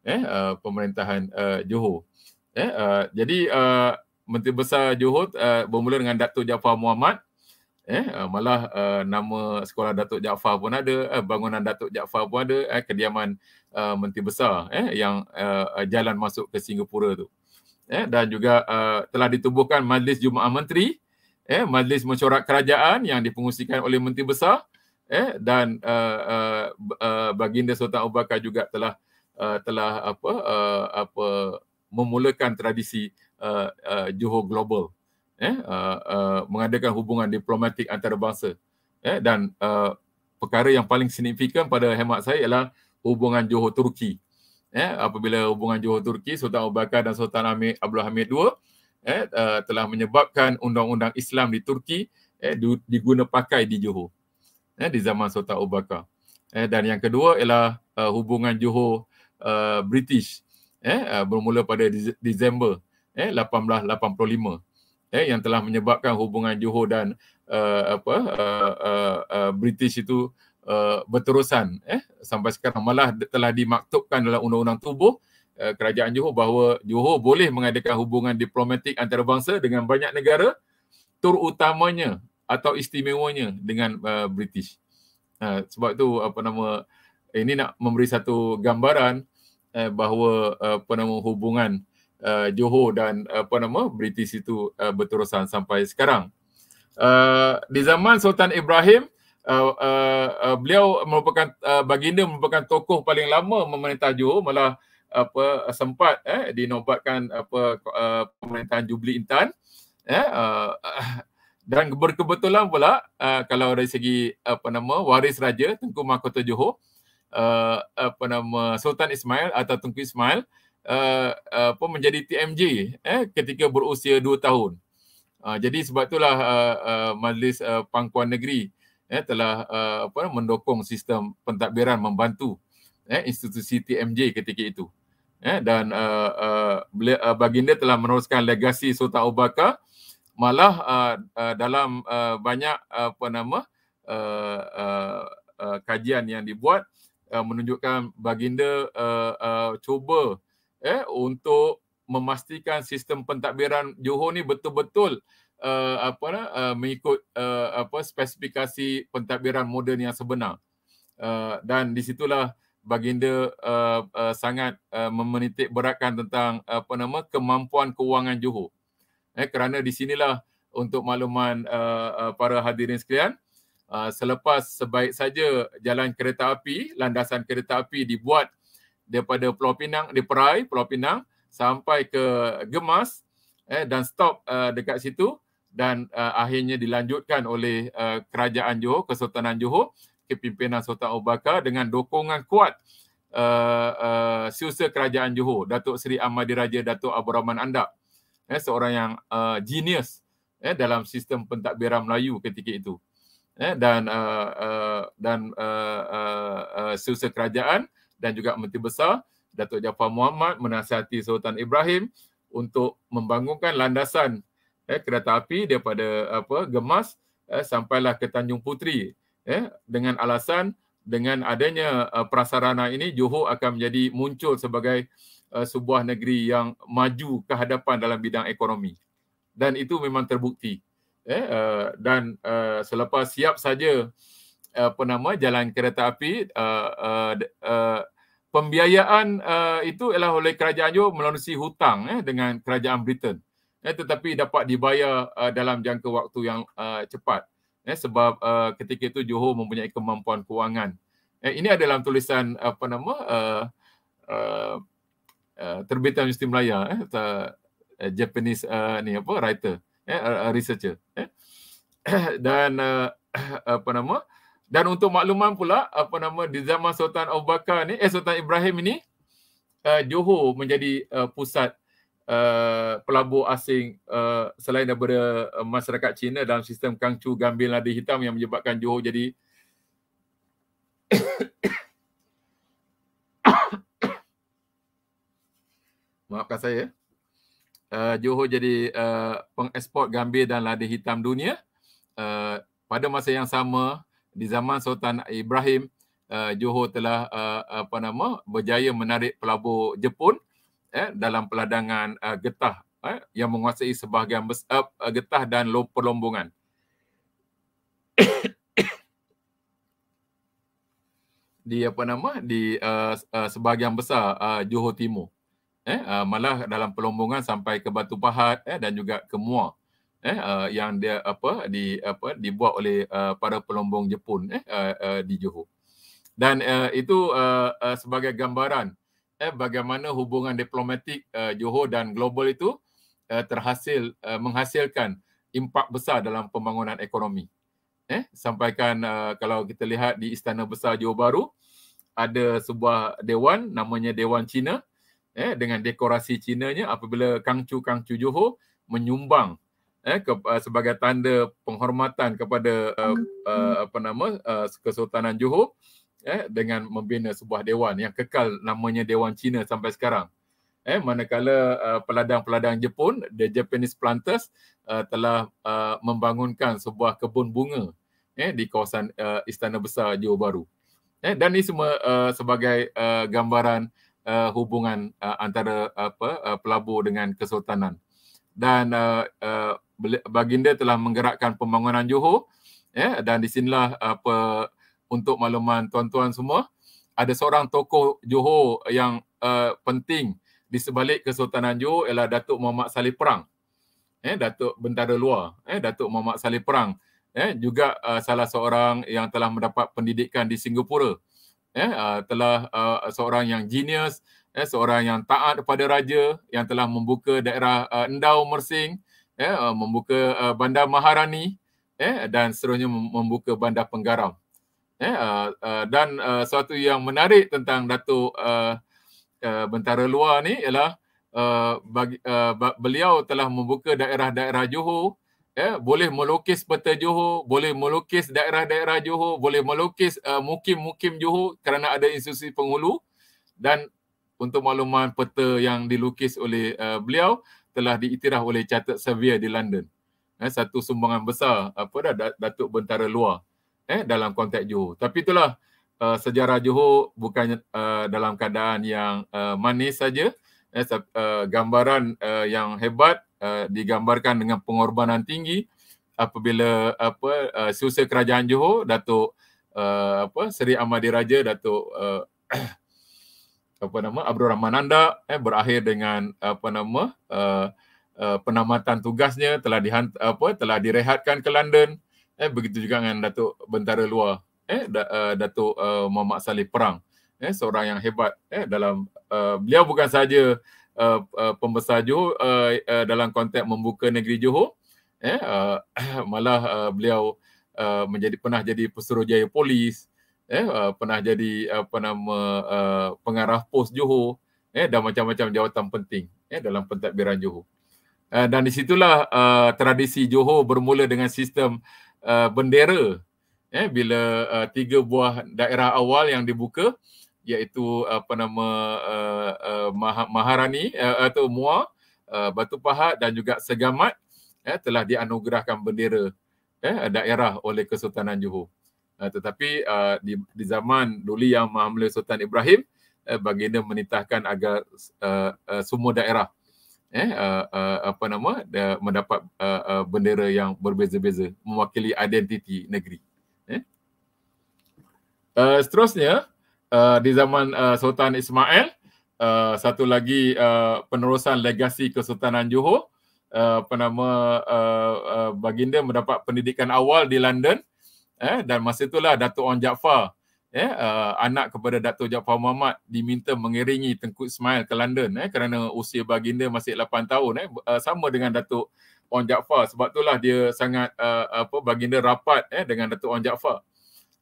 eh uh, pemerintahan uh, Johor eh uh, jadi uh, Menteri Besar Johor uh, bermula dengan Datuk Jaafar Muhammad eh uh, malah uh, nama sekolah Datuk Jaafar pun ada uh, bangunan Datuk Jaafar pun ada uh, kediaman uh, Menteri Besar eh yang uh, jalan masuk ke Singapura tu eh dan juga uh, telah ditubuhkan Majlis Jumaat Menteri eh Majlis Mesyuarat Kerajaan yang dipengusikan oleh Menteri Besar eh dan uh, uh, uh, baginda Sultan Abu Bakar juga telah uh, telah apa uh, apa memulakan tradisi uh, uh, Johor Global eh uh, uh, mengadakan hubungan diplomatik antarabangsa eh dan uh, perkara yang paling signifikan pada hemat saya ialah hubungan Johor Turki eh apabila hubungan Johor Turki Sultan Abu Bakar dan Sultan Hamid Abdul Hamid II eh uh, telah menyebabkan undang-undang Islam di Turki eh diguna pakai di Johor eh di zaman Sultan Abu Bakar eh dan yang kedua ialah uh, hubungan Johor uh, British eh uh, bermula pada Disember eh 1885 eh yang telah menyebabkan hubungan Johor dan uh, apa uh, uh, uh, British itu uh, berterusan eh sampai sekarang malah telah dimaktubkan dalam undang-undang tubuh uh, kerajaan Johor bahawa Johor boleh mengadakan hubungan diplomatik antarabangsa dengan banyak negara terutamanya atau istimewanya dengan uh, British. Uh, sebab tu apa nama ini nak memberi satu gambaran uh, bahawa uh, apa nama hubungan uh, Johor dan uh, apa nama British itu uh, berterusan sampai sekarang. Uh, di zaman Sultan Ibrahim uh, uh, uh, beliau merupakan uh, baginda merupakan tokoh paling lama memerintah Johor malah apa sempat eh dinobatkan apa uh, pemerintahan Jubli Intan eh uh, dan berkebetulan pula uh, kalau dari segi apa nama waris raja Tengku Mahkota Johor uh, apa nama Sultan Ismail atau Tengku Ismail uh, Eh, eh, apa uh, uh, menjadi TMJ eh ketika berusia dua tahun. Uh, jadi sebab itulah uh, uh, majlis uh, pangkuan negeri eh telah uh, apa mendukung sistem pentadbiran membantu eh institusi TMJ ketika itu. Eh dan uh, uh, baginda telah meneruskan legasi Sultan Abu Bakar malah uh, uh, dalam uh, banyak uh, apa nama uh, uh, uh, kajian yang dibuat uh, menunjukkan baginda uh, uh, cuba uh, eh untuk memastikan sistem pentadbiran Johor ni betul-betul uh, apa uh, mengikut uh, apa spesifikasi pentadbiran moden yang sebenar. Uh, dan di situlah baginda uh, uh, sangat uh, menitik beratkan tentang uh, apa nama kemampuan kewangan Johor. Eh kerana di sinilah untuk makluman uh, uh, para hadirin sekalian uh, selepas sebaik saja jalan kereta api, landasan kereta api dibuat daripada Pulau Pinang, di Perai, Pulau Pinang sampai ke Gemas eh, dan stop uh, dekat situ dan uh, akhirnya dilanjutkan oleh uh, Kerajaan Johor, Kesultanan Johor, kepimpinan Sultan Abu Bakar dengan dokongan kuat uh, uh, siusa Kerajaan Johor, Datuk Seri Ahmadiraja Datuk Abu Rahman Andak, eh, seorang yang uh, genius eh, dalam sistem pentadbiran Melayu ketika itu. Eh, dan uh, uh, dan uh, uh, uh, siusa kerajaan dan juga Menteri Besar Datuk Jafar Muhammad menasihati Sultan Ibrahim untuk membangunkan landasan eh, kereta api daripada apa Gemas eh, sampailah ke Tanjung Puteri eh, dengan alasan dengan adanya uh, prasarana ini Johor akan menjadi muncul sebagai uh, sebuah negeri yang maju ke hadapan dalam bidang ekonomi dan itu memang terbukti eh, uh, dan uh, selepas siap saja apa nama jalan kereta api uh, uh, uh, pembiayaan uh, itu ialah oleh kerajaan juga melalui hutang eh, dengan kerajaan Britain eh, tetapi dapat dibayar uh, dalam jangka waktu yang uh, cepat eh, sebab uh, ketika itu Johor mempunyai kemampuan kewangan eh, ini adalah dalam tulisan apa nama uh, uh, uh, terbitan Universiti Melaya eh, Japanese uh, ni apa writer eh, researcher eh. dan uh, apa nama uh, dan untuk makluman pula, apa nama di zaman Sultan Abu Bakar ni, eh Sultan Ibrahim ini, uh, eh, Johor menjadi uh, pusat uh, pelabur asing uh, selain daripada masyarakat Cina dalam sistem Kang Chu Gambil Lada Hitam yang menyebabkan Johor jadi Maafkan saya. Uh, Johor jadi uh, pengeksport gambir dan ladi hitam dunia. Uh, pada masa yang sama, di zaman Sultan Ibrahim uh, Johor telah uh, apa nama berjaya menarik pelabur Jepun eh, dalam peladangan uh, getah eh, yang menguasai sebahagian besar uh, getah dan perlombongan. di apa nama di uh, uh, sebahagian besar uh, Johor Timur eh uh, malah dalam perlombongan sampai ke Batu Pahat eh dan juga ke Muar eh uh, yang dia apa di apa dibuat oleh uh, para pelombong Jepun eh uh, uh, di Johor. Dan uh, itu uh, uh, sebagai gambaran eh bagaimana hubungan diplomatik uh, Johor dan global itu uh, terhasil uh, menghasilkan impak besar dalam pembangunan ekonomi. Eh sampaikan uh, kalau kita lihat di Istana Besar Johor Baru ada sebuah dewan namanya Dewan Cina eh dengan dekorasi Chinanya apabila Kangchu Kangchu Johor menyumbang eh ke, uh, sebagai tanda penghormatan kepada uh, uh, apa nama uh, Kesultanan Johor eh dengan membina sebuah dewan yang kekal namanya Dewan Cina sampai sekarang. Eh manakala uh, peladang-peladang Jepun, the Japanese planters uh, telah uh, membangunkan sebuah kebun bunga eh di kawasan uh, Istana Besar Johor Baru. Eh dan ini semua uh, sebagai uh, gambaran uh, hubungan uh, antara apa uh, pelabur dengan kesultanan. Dan uh, uh, baginda telah menggerakkan pembangunan Johor ya yeah, dan di sinilah apa uh, untuk makluman tuan-tuan semua ada seorang tokoh Johor yang uh, penting di sebalik Kesultanan Johor ialah Datuk Muhammad Salih Perang. Eh Datuk Bentara Luar, eh Datuk Muhammad Salih Perang, eh juga uh, salah seorang yang telah mendapat pendidikan di Singapura. Eh uh, telah uh, seorang yang genius, eh seorang yang taat kepada raja yang telah membuka daerah uh, Endau Mersing Ya, eh, membuka uh, bandar Maharani eh, dan seterusnya membuka bandar Penggaram. Eh, uh, uh, dan uh, satu yang menarik tentang Datuk uh, uh, Bentara Luar ni ialah uh, bagi, uh, beliau telah membuka daerah-daerah Johor eh, boleh melukis peta Johor, boleh melukis daerah-daerah Johor, boleh melukis uh, mukim-mukim Johor kerana ada institusi penghulu dan untuk makluman peta yang dilukis oleh uh, beliau, telah diiktiraf oleh Chartered Surveyor di London. Eh, satu sumbangan besar apa dah Datuk Bentara Luar eh dalam konteks Johor. Tapi itulah uh, sejarah Johor bukan uh, eh, dalam keadaan yang uh, manis saja. Eh, uh, gambaran uh, yang hebat uh, digambarkan dengan pengorbanan tinggi apabila apa uh, susah kerajaan Johor Datuk uh, apa Seri Amadi Raja Datuk uh, apa nama Abdul Rahman Nanda eh berakhir dengan apa nama uh, uh, penamatan tugasnya telah di apa telah direhatkan ke London eh begitu juga dengan Datuk Bentara Luar eh da, uh, Datuk uh, Muhammad Saleh Perang eh seorang yang hebat eh dalam uh, beliau bukan saja uh, uh, pembesar Johor uh, uh, dalam konteks membuka negeri Johor eh uh, malah uh, beliau uh, menjadi pernah jadi pesuruhjaya polis eh uh, pernah jadi apa nama uh, pengarah pos Johor eh dan macam-macam jawatan penting eh dalam pentadbiran Johor. Uh, dan di situlah uh, tradisi Johor bermula dengan sistem uh, bendera eh bila uh, tiga buah daerah awal yang dibuka iaitu apa nama uh, uh, Maharani uh, atau Mua uh, Batu Pahat dan juga Segamat eh telah dianugerahkan bendera eh daerah oleh Kesultanan Johor. Uh, tetapi uh, di, di zaman Duli Yang Maha Mulia Sultan Ibrahim uh, baginda menitahkan agar uh, uh, semua daerah eh uh, uh, apa nama uh, mendapat uh, uh, bendera yang berbeza-beza mewakili identiti negeri eh uh, seterusnya uh, di zaman uh, Sultan Ismail uh, satu lagi uh, penerusan legasi Kesultanan Johor uh, apa nama uh, uh, baginda mendapat pendidikan awal di London uh, eh dan masa itulah Datuk Wan Jaafar eh uh, anak kepada Datuk Jaafar Muhammad diminta mengiringi Tengku Ismail ke London eh kerana usia baginda masih 8 tahun eh uh, sama dengan Datuk Wan Jaafar sebab itulah dia sangat uh, apa baginda rapat eh dengan Datuk Wan Jaafar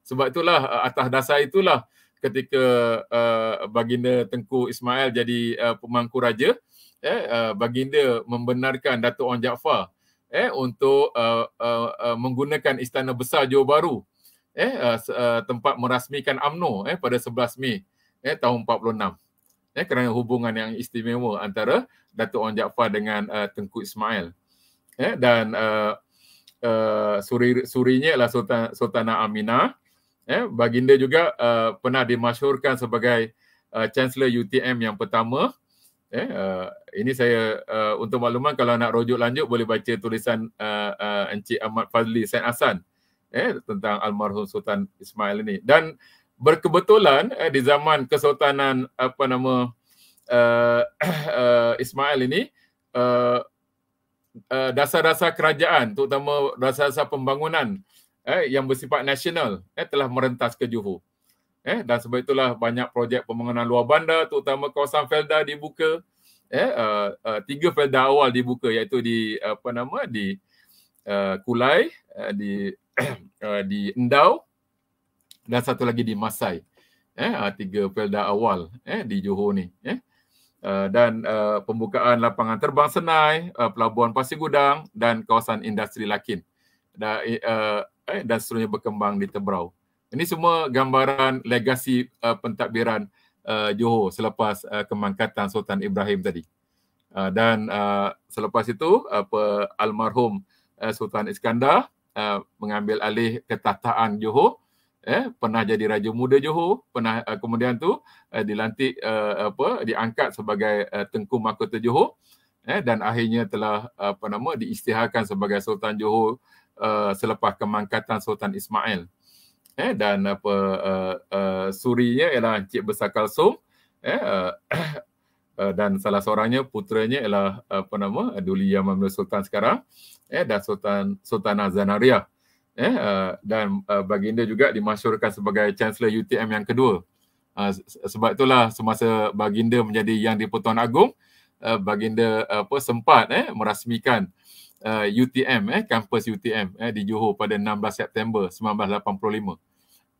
sebab itulah uh, atas dasar itulah ketika uh, baginda Tengku Ismail jadi uh, pemangku raja eh uh, baginda membenarkan Datuk Wan Jaafar eh untuk uh, uh, uh, menggunakan istana besar Johor Bahru eh uh, uh, tempat merasmikan AMNO eh pada 11 Mei eh tahun 46 eh kerana hubungan yang istimewa antara Datuk Ong Jaafar dengan uh, Tengku Ismail eh dan uh, uh, suri surinya ialah Sultan Sultana Aminah eh baginda juga uh, pernah dimasyhurkan sebagai uh, Chancellor UTM yang pertama Eh, uh, ini saya uh, untuk makluman kalau nak rojuk lanjut boleh baca tulisan uh, uh, Encik Ahmad Fazli Sain Hassan eh, tentang almarhum Sultan Ismail ini. Dan berkebetulan eh, di zaman Kesultanan apa nama uh, uh, Ismail ini uh, uh, dasar-dasar kerajaan terutama dasar-dasar pembangunan eh, yang bersifat nasional eh, telah merentas ke Johor eh dan sebab itulah banyak projek pembangunan luar bandar terutama kawasan Felda dibuka eh uh, uh, tiga Felda awal dibuka iaitu di apa nama di uh, Kulai uh, di uh, di Endau dan satu lagi di Masai eh uh, tiga Felda awal eh di Johor ni eh uh, dan uh, pembukaan lapangan terbang Senai uh, pelabuhan Pasir Gudang dan kawasan industri Lakin dan uh, eh dan seterusnya berkembang di Tebrau ini semua gambaran legasi uh, pentadbiran uh, Johor selepas uh, kemangkatan Sultan Ibrahim tadi. Uh, dan uh, selepas itu apa almarhum uh, Sultan Iskandar uh, mengambil alih ketataan Johor eh pernah jadi raja muda Johor pernah uh, kemudian tu uh, dilantik uh, apa diangkat sebagai uh, tengku mahkota Johor eh dan akhirnya telah apa nama diistiharkan sebagai sultan Johor uh, selepas kemangkatan Sultan Ismail eh dan apa uh, uh, surinya ialah Cik Besar Kalsum eh uh, dan salah seorangnya putranya ialah apa nama Duli Yaman Melayu Sultan sekarang eh dan Sultan Sultan Azanaria eh uh, dan uh, baginda juga dimasyhurkan sebagai Chancellor UTM yang kedua uh, sebab itulah semasa baginda menjadi yang di-Pertuan Agong uh, baginda uh, apa sempat eh merasmikan Uh, UTM eh kampus UTM eh di Johor pada 16 September 1985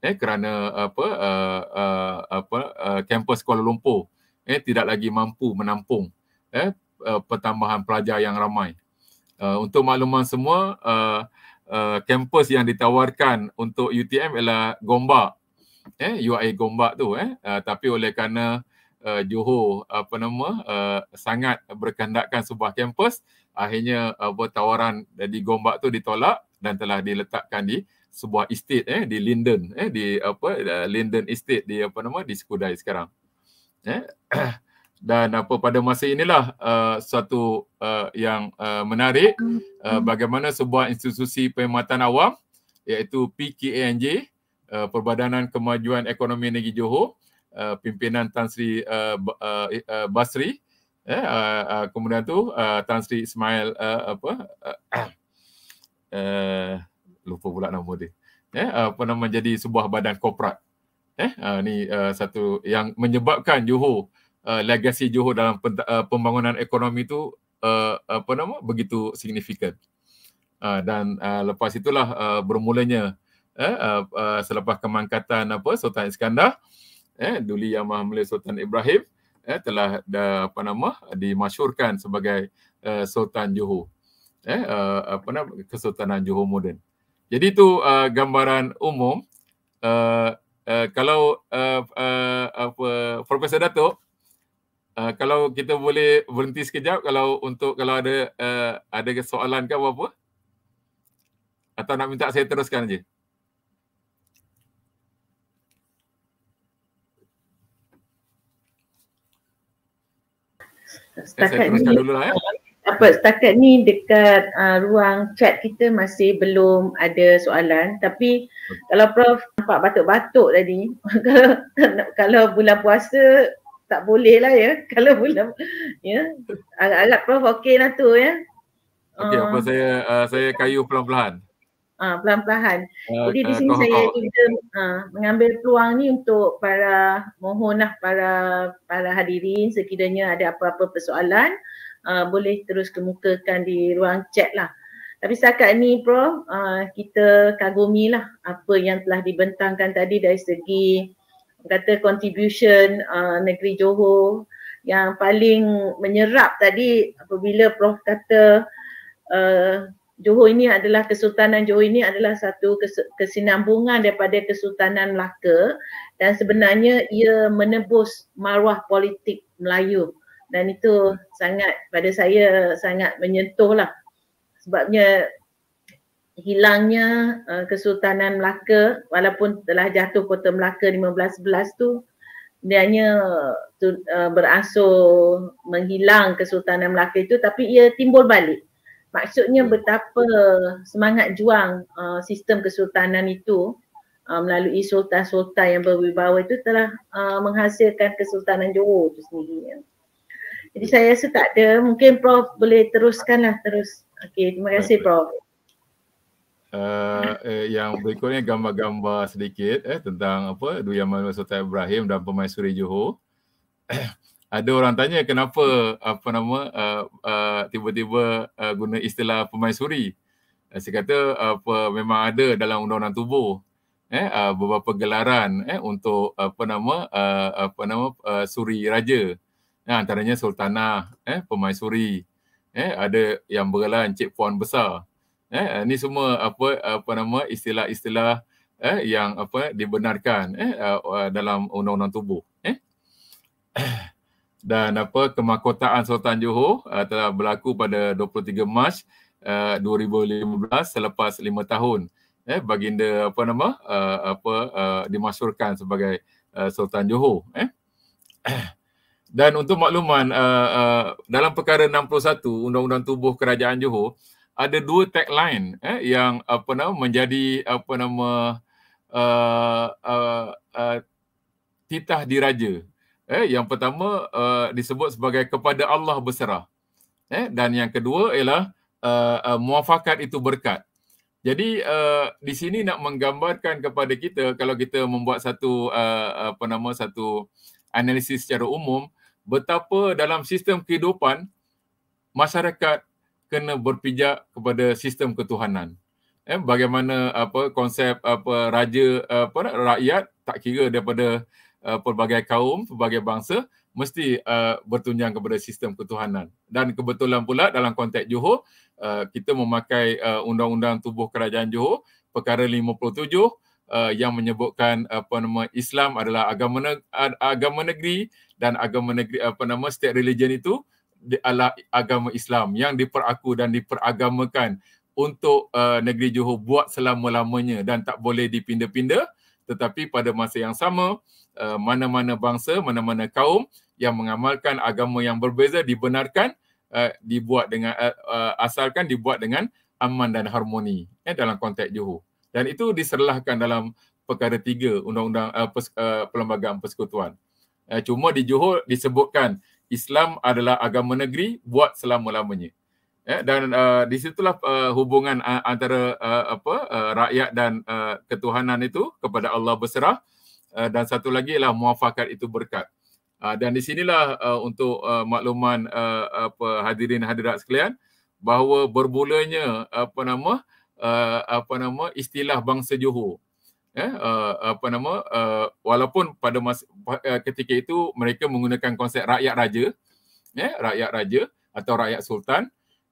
eh kerana apa uh, uh, apa uh, Kuala Lumpur eh tidak lagi mampu menampung eh uh, pertambahan pelajar yang ramai. Uh, untuk makluman semua uh, uh, yang ditawarkan untuk UTM ialah Gombak. Eh UI Gombak tu eh uh, tapi oleh kerana uh, Johor apa nama uh, sangat berkehendakkan sebuah kampus akhirnya uh, tawaran di Gombak tu ditolak dan telah diletakkan di sebuah estate eh di Linden eh di apa uh, Linden estate di apa nama di Skudai sekarang eh dan apa pada masa inilah uh, satu uh, yang uh, menarik uh, bagaimana sebuah institusi perkhidmatan awam iaitu PKNJ uh, Perbadanan Kemajuan Ekonomi Negeri Johor uh, pimpinan Tan Sri uh, uh, uh, Basri eh uh, uh, kemudian tu uh, Tan Sri Ismail uh, apa uh, uh, lupa pula nama dia. Eh, uh, pernah menjadi sebuah badan korporat. Eh, uh, ni uh, satu yang menyebabkan Johor, uh, ah, legasi Johor dalam pen, uh, pembangunan ekonomi itu uh, apa nama begitu signifikan. Uh, dan uh, lepas itulah uh, bermulanya eh, uh, uh, selepas kemangkatan apa Sultan Iskandar, eh, Duli Yang Maha Mulia Sultan Ibrahim eh, telah da, apa nama dimasyurkan sebagai uh, Sultan Johor. Eh, uh, apa nama Kesultanan Johor Moden. Jadi itu uh, gambaran umum. Uh, uh, kalau uh, uh, apa, Profesor Datuk, uh, kalau kita boleh berhenti sekejap kalau untuk kalau ada uh, ada soalan ke apa-apa. Atau nak minta saya teruskan je? Setakat saya teruskan dulu lah ya apa setakat ni dekat uh, ruang chat kita masih belum ada soalan tapi kalau prof nampak batuk-batuk tadi kalau kalau bulan puasa tak boleh lah ya kalau bulan ya agak-agak prof okey lah tu ya okey apa uh, saya uh, saya kayu pelan-pelan ah uh, pelan-pelan uh, jadi uh, di sini kong, saya kong. juga uh, mengambil peluang ni untuk para mohonlah para para hadirin sekiranya ada apa-apa persoalan Ah, boleh terus kemukakan di ruang chat lah. Tapi setakat ni bro, uh, kita kagumi lah apa yang telah dibentangkan tadi dari segi kata contribution uh, negeri Johor yang paling menyerap tadi apabila Prof kata uh, Johor ini adalah Kesultanan Johor ini adalah satu kesinambungan daripada Kesultanan Melaka dan sebenarnya ia menebus maruah politik Melayu dan itu sangat pada saya sangat menyentuh lah sebabnya hilangnya uh, Kesultanan Melaka walaupun telah jatuh Kota Melaka 1511 tu dia hanya tu, uh, eh, berasur menghilang Kesultanan Melaka itu tapi ia timbul balik maksudnya hmm. betapa semangat juang uh, sistem Kesultanan itu uh, melalui Sultan-Sultan yang berwibawa itu telah uh, menghasilkan Kesultanan Johor itu sendiri jadi saya rasa tak ada. Mungkin Prof boleh teruskan lah terus. Okey, terima kasih Prof. Uh, eh, yang berikutnya gambar-gambar sedikit eh, tentang apa Dua Manuel Sultan Ibrahim dan pemain suri Johor. ada orang tanya kenapa apa nama uh, uh, tiba-tiba uh, guna istilah pemaisuri. Uh, eh, saya kata apa uh, memang ada dalam undang-undang tubuh eh uh, beberapa gelaran eh untuk apa nama uh, apa nama uh, suri raja. Ya, antaranya Sultanah, eh, Pemaisuri, eh, ada yang berlan Cik Puan Besar. Eh, ini eh, semua apa apa nama istilah-istilah eh, yang apa dibenarkan eh, eh dalam undang-undang tubuh. Eh. Dan apa kemahkotaan Sultan Johor eh, telah berlaku pada 23 Mac eh, 2015 selepas lima tahun eh baginda apa nama uh, apa uh, dimasyhurkan sebagai uh, sultan johor eh Dan untuk makluman uh, uh, dalam perkara 61 Undang-Undang Tubuh Kerajaan Johor ada dua tagline eh yang apa nama menjadi apa nama uh, uh, uh, titah diraja eh yang pertama uh, disebut sebagai kepada Allah berserah eh dan yang kedua ialah uh, uh, muafakat itu berkat jadi uh, di sini nak menggambarkan kepada kita kalau kita membuat satu uh, apa nama satu analisis secara umum betapa dalam sistem kehidupan masyarakat kena berpijak kepada sistem ketuhanan eh bagaimana apa konsep apa raja apa rakyat tak kira daripada uh, pelbagai kaum pelbagai bangsa mesti uh, bertunjang kepada sistem ketuhanan dan kebetulan pula dalam konteks Johor uh, kita memakai uh, undang-undang tubuh kerajaan Johor perkara 57 uh, yang menyebutkan apa nama Islam adalah agama neg- agama negeri dan agama negeri apa nama state religion itu adalah agama Islam yang diperaku dan diperagamakan untuk uh, negeri Johor buat selama-lamanya dan tak boleh dipindah-pindah tetapi pada masa yang sama uh, mana-mana bangsa mana-mana kaum yang mengamalkan agama yang berbeza dibenarkan uh, dibuat dengan uh, uh, asalkan dibuat dengan aman dan harmoni eh, dalam konteks Johor dan itu diserlahkan dalam perkara tiga undang-undang uh, pers, uh, eh, perlembagaan persekutuan. Uh, cuma di Johor disebutkan Islam adalah agama negeri buat selama-lamanya. Yeah, dan uh, di situlah uh, hubungan uh, antara uh, apa uh, rakyat dan uh, ketuhanan itu kepada Allah berserah uh, dan satu lagi ialah muafakat itu berkat. Uh, dan di sinilah uh, untuk uh, makluman uh, apa hadirin hadirat sekalian bahawa bermulanya apa nama uh, apa nama istilah bangsa Johor eh uh, apa nama uh, walaupun pada masa uh, ketika itu mereka menggunakan konsep rakyat raja eh rakyat raja atau rakyat sultan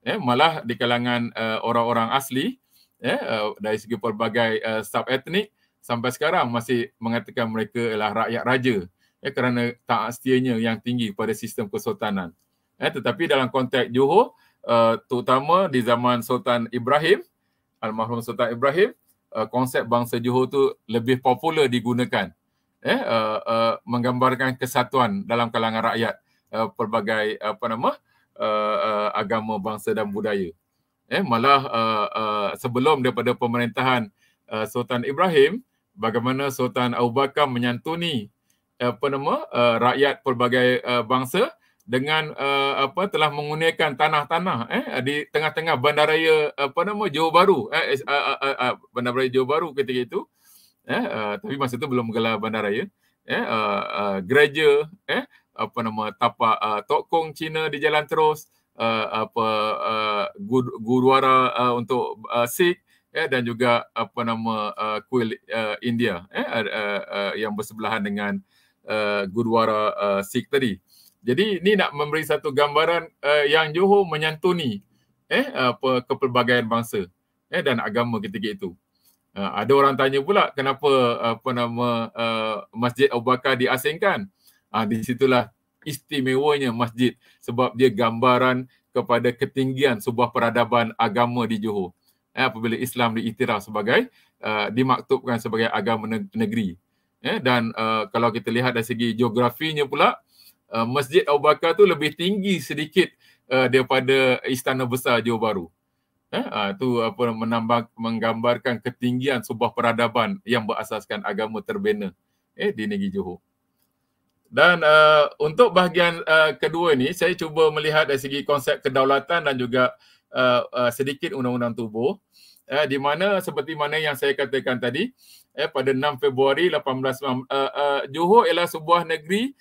eh malah di kalangan uh, orang-orang asli eh uh, dari segi pelbagai uh, sub etnik sampai sekarang masih mengatakan mereka ialah rakyat raja eh kerana taat setianya yang tinggi pada sistem kesultanan eh tetapi dalam konteks Johor uh, terutama di zaman Sultan Ibrahim almarhum Sultan Ibrahim uh, konsep bangsa Johor tu lebih popular digunakan eh uh, uh, menggambarkan kesatuan dalam kalangan rakyat uh, pelbagai apa nama uh, uh, agama bangsa dan budaya eh malah uh, uh, sebelum daripada pemerintahan uh, Sultan Ibrahim bagaimana Sultan Abu Bakar menyantuni apa nama uh, rakyat pelbagai uh, bangsa uh, dengan uh, apa telah menggunakan tanah-tanah eh di tengah-tengah bandaraya apa nama Johor Bahru eh uh, uh, uh, uh, bandaraya Johor Bahru ketika itu eh uh, tapi masa itu belum gelar bandaraya eh uh, uh, gereja eh apa nama tapak uh, tokong Cina di jalan terus uh, apa uh, guruara uh, untuk uh, Sikh eh dan juga apa nama uh, kuil uh, India eh uh, uh, yang bersebelahan dengan uh, guruara uh, Sikh tadi jadi ini nak memberi satu gambaran uh, yang Johor menyantuni eh apa kepelbagaian bangsa eh dan agama ketika itu. Uh, ada orang tanya pula kenapa uh, apa nama uh, Masjid Abu Bakar diasingkan? Ah uh, di situlah istimewanya masjid sebab dia gambaran kepada ketinggian sebuah peradaban agama di Johor. Eh apabila Islam diiktiraf sebagai uh, dimaktubkan sebagai agama negeri. Eh dan uh, kalau kita lihat dari segi geografinya pula Uh, Masjid Abu Bakar tu lebih tinggi sedikit uh, daripada Istana Besar Johor Bahru. Itu eh? uh, apa menambah menggambarkan ketinggian sebuah peradaban yang berasaskan agama terbina eh di negeri Johor. Dan uh, untuk bahagian uh, kedua ni saya cuba melihat dari segi konsep kedaulatan dan juga uh, uh, sedikit undang-undang tubuh eh di mana seperti mana yang saya katakan tadi eh pada 6 Februari 18 uh, uh, Johor ialah sebuah negeri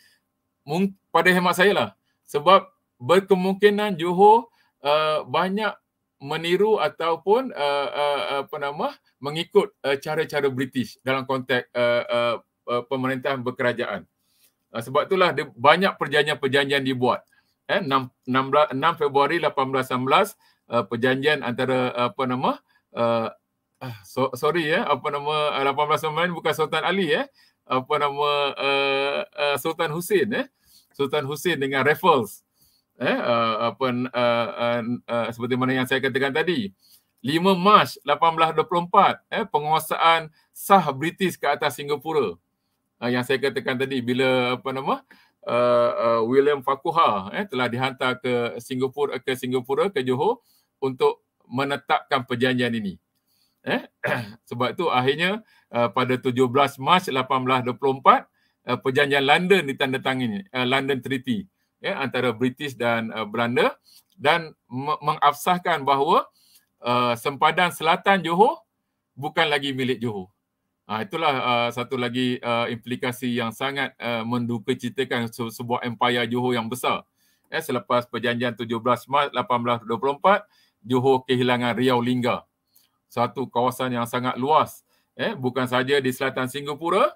pada hemat saya lah. Sebab berkemungkinan Johor uh, banyak meniru ataupun uh, uh, apa nama mengikut uh, cara-cara British dalam konteks uh, uh, uh, pemerintahan berkerajaan. Uh, sebab itulah banyak perjanjian-perjanjian dibuat. Eh 6 6 Februari 1819 Uh, perjanjian antara uh, apa nama uh, ah, so, sorry ya eh, apa nama 1899 uh, bukan Sultan Ali ya eh, apa nama uh, uh, Sultan Hussein eh Sultan Hussein dengan Raffles. Eh, uh, apa, uh, uh, uh, seperti mana yang saya katakan tadi. 5 Mac 1824, eh, penguasaan sah British ke atas Singapura. Uh, yang saya katakan tadi bila apa nama uh, uh, William Farquhar eh, telah dihantar ke Singapura ke Singapura ke Johor untuk menetapkan perjanjian ini. Eh, sebab tu akhirnya uh, pada 17 Mac 1824 uh, uh, perjanjian London ditandatangani uh, eh, London Treaty ya yeah, antara British dan uh, Belanda dan me- mengafsahkan bahawa uh, sempadan selatan Johor bukan lagi milik Johor. Ha, itulah uh, satu lagi uh, implikasi yang sangat uh, menduka se- sebuah empire Johor yang besar. Eh, selepas perjanjian 17 Mac 1824, Johor kehilangan Riau Lingga. Satu kawasan yang sangat luas. Eh, bukan saja di selatan Singapura,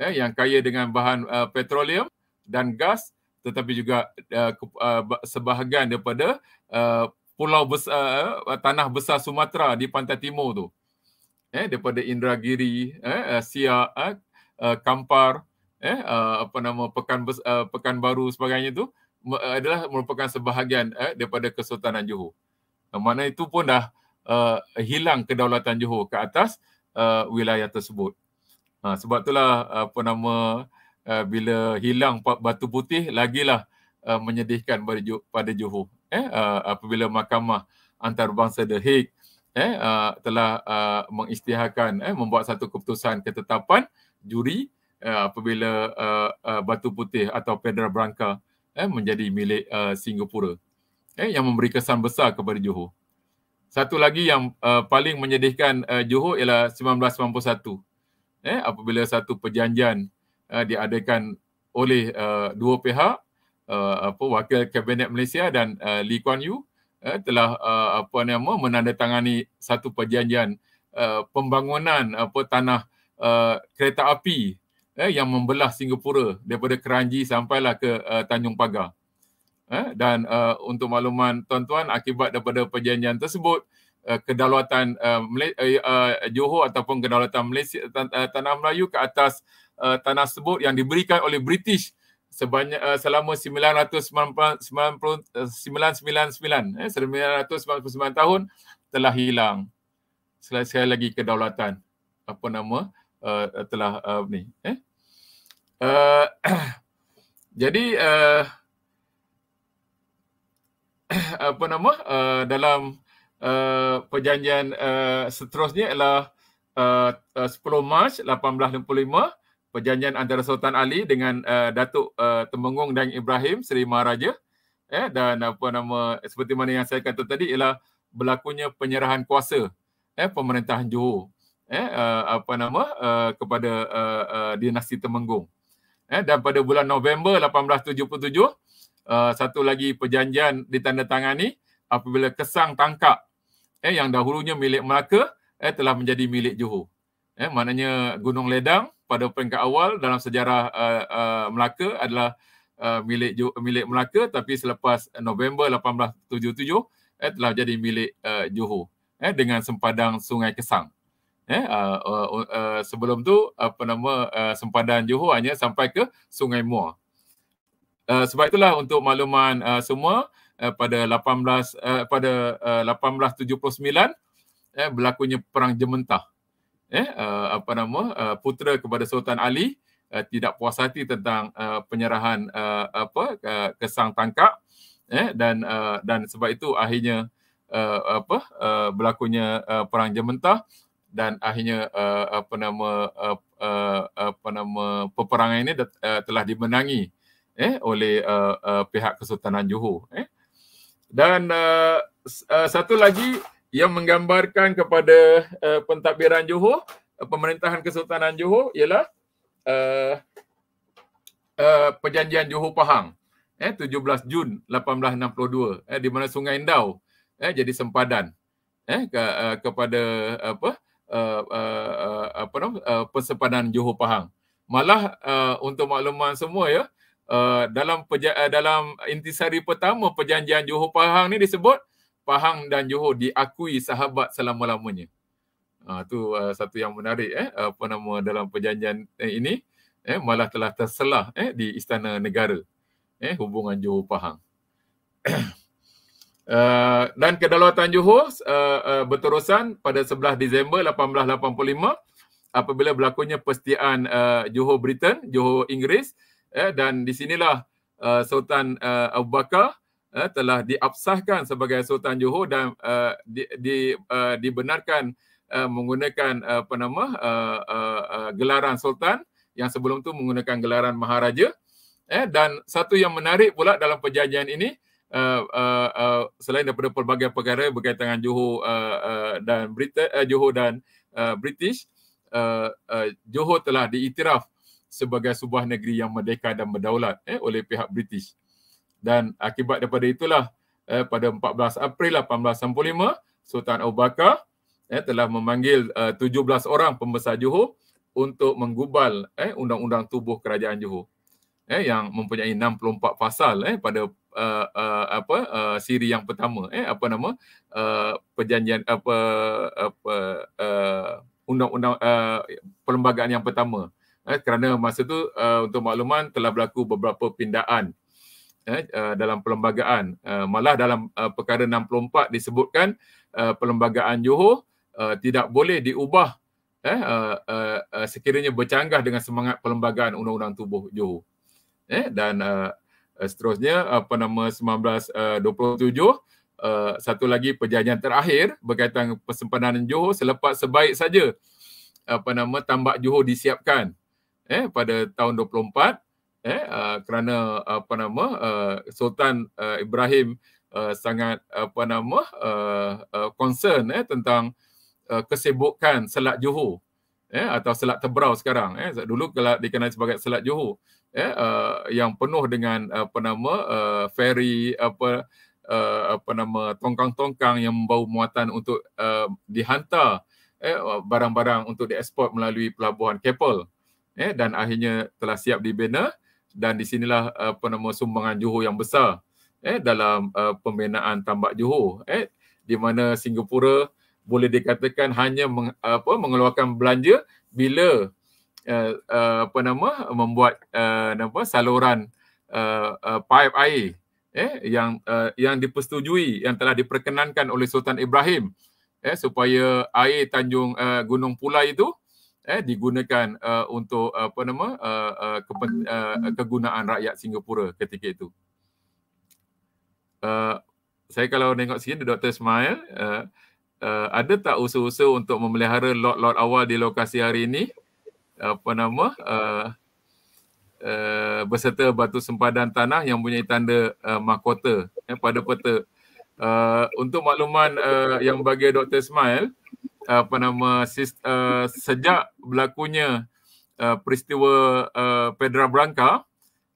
eh, yang kaya dengan bahan uh, petroleum dan gas tetapi juga uh, uh, sebahagian daripada uh, pulau besar uh, tanah besar Sumatera di pantai timur tu eh daripada Indragiri eh uh, Siak eh, uh, Kampar eh uh, apa nama Pekan uh, Pekanbaru sebagainya tu uh, adalah merupakan sebahagian eh daripada Kesultanan Johor. Uh, mana itu pun dah uh, hilang kedaulatan Johor ke atas uh, wilayah tersebut. Ha, sebab itulah apa nama uh, bila hilang batu putih lagilah uh, menyedihkan pada, pada Johor. Eh, uh, apabila mahkamah antarabangsa The Hague eh, uh, telah uh, mengisytiharkan, eh, membuat satu keputusan ketetapan juri uh, apabila uh, uh, batu putih atau Pedra berangka eh, menjadi milik uh, Singapura eh, yang memberi kesan besar kepada Johor. Satu lagi yang uh, paling menyedihkan uh, Johor ialah 1991 eh apabila satu perjanjian uh, diadakan oleh uh, dua pihak uh, apa wakil kabinet Malaysia dan uh, Lee Kuan Yew uh, telah uh, apa nama menandatangani satu perjanjian uh, pembangunan apa tanah uh, kereta api eh yang membelah Singapura daripada Keranji sampailah ke uh, Tanjung Pagar. Eh dan uh, untuk makluman tuan-tuan akibat daripada perjanjian tersebut Eh, kedaulatan eh, eh, Johor ataupun kedaulatan Malaysia tanah Melayu ke atas tanah tersebut yang diberikan oleh British sebanyak selama 999 tahun telah hilang sekali lagi kedaulatan apa nama telah ni eh jadi apa nama dalam uh, perjanjian uh, seterusnya ialah uh, uh, 10 Mac 1865 perjanjian antara Sultan Ali dengan uh, Datuk uh, Temenggung dan Ibrahim Seri Maharaja eh dan apa nama seperti mana yang saya kata tadi ialah berlakunya penyerahan kuasa eh pemerintahan Johor eh uh, apa nama uh, kepada uh, uh, dinasti Temenggung eh dan pada bulan November 1877 uh, satu lagi perjanjian ditandatangani apabila Kesang Tangkap eh yang dahulunya milik Melaka eh telah menjadi milik Johor. Eh maknanya Gunung Ledang pada peringkat awal dalam sejarah uh, uh, Melaka adalah uh, milik milik Melaka tapi selepas November 1877 eh telah jadi milik uh, Johor eh dengan sempadan Sungai Kesang. Eh uh, uh, uh, sebelum tu apa nama uh, sempadan Johor hanya sampai ke Sungai Muar. Uh, sebab itulah untuk makluman uh, semua Eh, pada 18 uh, eh, pada eh, uh, 1879 eh berlakunya perang jementah eh uh, apa nama uh, putera kepada sultan ali uh, tidak puas hati tentang uh, penyerahan uh, apa uh, kesang tangkap eh dan uh, dan sebab itu akhirnya uh, apa uh, berlakunya uh, perang jementah dan akhirnya uh, apa nama uh, uh, apa nama peperangan ini uh, telah dimenangi eh oleh uh, uh, pihak kesultanan johor eh dan uh, uh, satu lagi yang menggambarkan kepada uh, pentadbiran Johor, uh, pemerintahan Kesultanan Johor ialah uh, uh, perjanjian Johor Pahang eh 17 Jun 1862 eh di mana Sungai Indau eh jadi sempadan eh ke, uh, kepada apa uh, uh, uh, apa nama uh, persempadan Johor Pahang. Malah uh, untuk makluman semua ya Eh, dalam peja- eh, dalam intisari pertama perjanjian Johor Pahang ni disebut Pahang dan Johor diakui sahabat selama-lamanya. Ah uh, tu uh, satu yang menarik eh apa nama dalam perjanjian eh, ini eh malah telah terselah eh di istana negara eh hubungan Johor Pahang. Uh, dan kedaulatan Johor uh, uh, berterusan pada 11 Disember 1885 apabila berlakunya persetiaan uh, Johor Britain, Johor Inggeris ya dan di sinilah uh, Sultan uh, Abu Bakar uh, telah diabsahkan sebagai Sultan Johor dan uh, di, di uh, dibenarkan uh, menggunakan uh, apa nama uh, uh, uh, gelaran sultan yang sebelum tu menggunakan gelaran maharaja eh dan satu yang menarik pula dalam perjanjian ini uh, uh, uh, selain daripada pelbagai perkara berkaitan dengan Johor uh, uh, dan Brit uh, Johor dan uh, British uh, uh, Johor telah diiktiraf sebagai sebuah negeri yang merdeka dan berdaulat eh, oleh pihak British. Dan akibat daripada itulah eh, pada 14 April 1865 Sultan Abu Bakar eh, telah memanggil eh, uh, 17 orang pembesar Johor untuk menggubal eh, undang-undang tubuh kerajaan Johor eh, yang mempunyai 64 pasal eh, pada uh, uh, apa uh, siri yang pertama eh, apa nama uh, perjanjian apa apa uh, undang-undang uh, perlembagaan yang pertama eh, kerana masa tu uh, untuk makluman telah berlaku beberapa pindaan eh, uh, dalam perlembagaan uh, malah dalam uh, perkara 64 disebutkan uh, perlembagaan Johor uh, tidak boleh diubah eh uh, uh, uh, sekiranya bercanggah dengan semangat perlembagaan undang-undang tubuh Johor eh dan uh, seterusnya apa nama 1927 uh, satu lagi perjanjian terakhir berkaitan persempadanan Johor selepas sebaik saja apa nama tambak Johor disiapkan eh pada tahun 24 eh uh, kerana apa nama uh, Sultan uh, Ibrahim uh, sangat apa nama uh, uh, concern eh tentang uh, kesibukan Selat Johor eh atau Selat Tebrau sekarang eh dulu dikenal sebagai Selat Johor eh uh, yang penuh dengan apa nama uh, ferry apa uh, apa nama tongkang-tongkang yang membawa muatan untuk uh, dihantar eh barang-barang untuk diekspor melalui pelabuhan Keppel eh, dan akhirnya telah siap dibina dan di sinilah apa nama sumbangan Johor yang besar eh dalam uh, pembinaan tambak Johor eh di mana Singapura boleh dikatakan hanya meng, apa mengeluarkan belanja bila uh, uh, apa nama membuat uh, apa saluran uh, uh, pipe air eh yang uh, yang dipersetujui yang telah diperkenankan oleh Sultan Ibrahim eh supaya air Tanjung uh, Gunung Pulai itu uh, eh digunakan uh, untuk uh, apa nama uh, uh, kepen, uh, kegunaan rakyat Singapura ketika itu. Uh, saya kalau tengok sini Dr. Smile uh, uh, ada tak usaha-usaha untuk memelihara lot-lot awal di lokasi hari ini? Apa nama? Uh, Uh, beserta batu sempadan tanah yang punya tanda uh, mahkota eh, pada peta. Uh, untuk makluman uh, yang bagi Dr. Smile, uh, apa nama sis, uh, eh, sejak berlakunya uh, peristiwa uh, Pedra Branca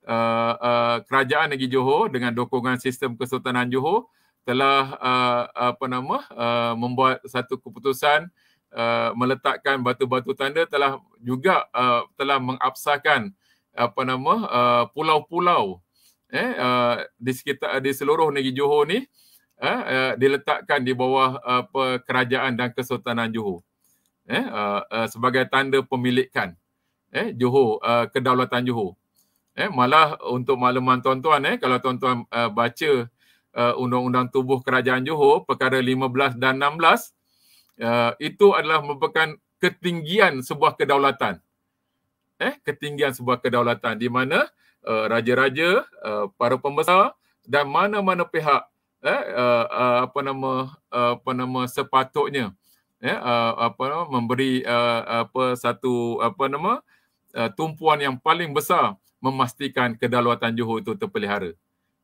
uh, uh, kerajaan negeri Johor dengan dokongan sistem kesultanan Johor telah uh, apa nama uh, membuat satu keputusan uh, meletakkan batu-batu tanda telah juga uh, telah mengabsahkan apa nama uh, pulau-pulau eh uh, di sekitar di seluruh negeri Johor ni eh, eh, diletakkan di bawah apa eh, kerajaan dan kesultanan Johor eh, eh, eh sebagai tanda pemilikan eh Johor eh, kedaulatan Johor eh malah untuk makluman tuan-tuan eh kalau tuan-tuan eh, baca eh, undang-undang tubuh kerajaan Johor perkara 15 dan 16 eh, itu adalah merupakan ketinggian sebuah kedaulatan eh ketinggian sebuah kedaulatan di mana Uh, raja-raja, uh, para pembesar dan mana-mana pihak eh, uh, uh, apa nama uh, apa nama sepatutnya eh, uh, apa nama, memberi uh, apa satu apa nama uh, tumpuan yang paling besar memastikan kedaulatan Johor itu terpelihara.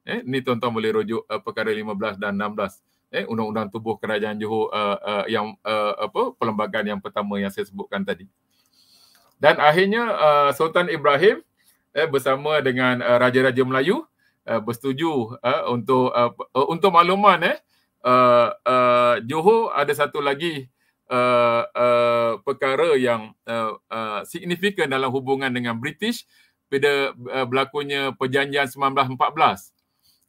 Eh, ni tuan-tuan boleh rujuk uh, perkara 15 dan 16. Eh, undang-undang tubuh kerajaan Johor uh, uh, yang uh, apa perlembagaan yang pertama yang saya sebutkan tadi. Dan akhirnya uh, Sultan Ibrahim eh, bersama dengan uh, raja-raja Melayu Uh, bersetuju uh, untuk uh, uh, untuk makluman eh uh, uh, Johor ada satu lagi uh, uh, perkara yang uh, uh, signifikan dalam hubungan dengan British pada uh, berlakunya perjanjian 1914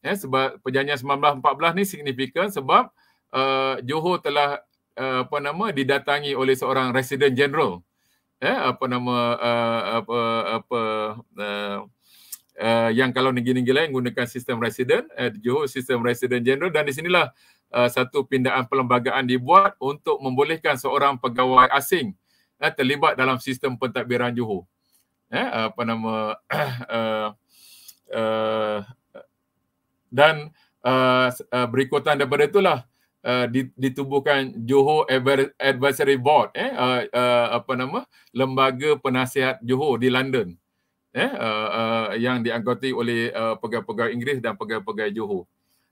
eh sebab perjanjian 1914 ni signifikan sebab uh, Johor telah uh, apa nama didatangi oleh seorang resident general eh apa nama uh, apa apa uh, uh, yang kalau negeri-negeri lain gunakan sistem resident eh, uh, Johor sistem resident general dan di sinilah uh, satu pindaan perlembagaan dibuat untuk membolehkan seorang pegawai asing uh, terlibat dalam sistem pentadbiran Johor uh, apa nama uh, uh, dan uh, uh, berikutan daripada itulah Uh, ditubuhkan Johor Advisory Board eh uh, uh, apa nama lembaga penasihat Johor di London eh uh, uh, yang dianggoti oleh uh, pegawai-pegawai Inggeris dan pegawai-pegawai Johor.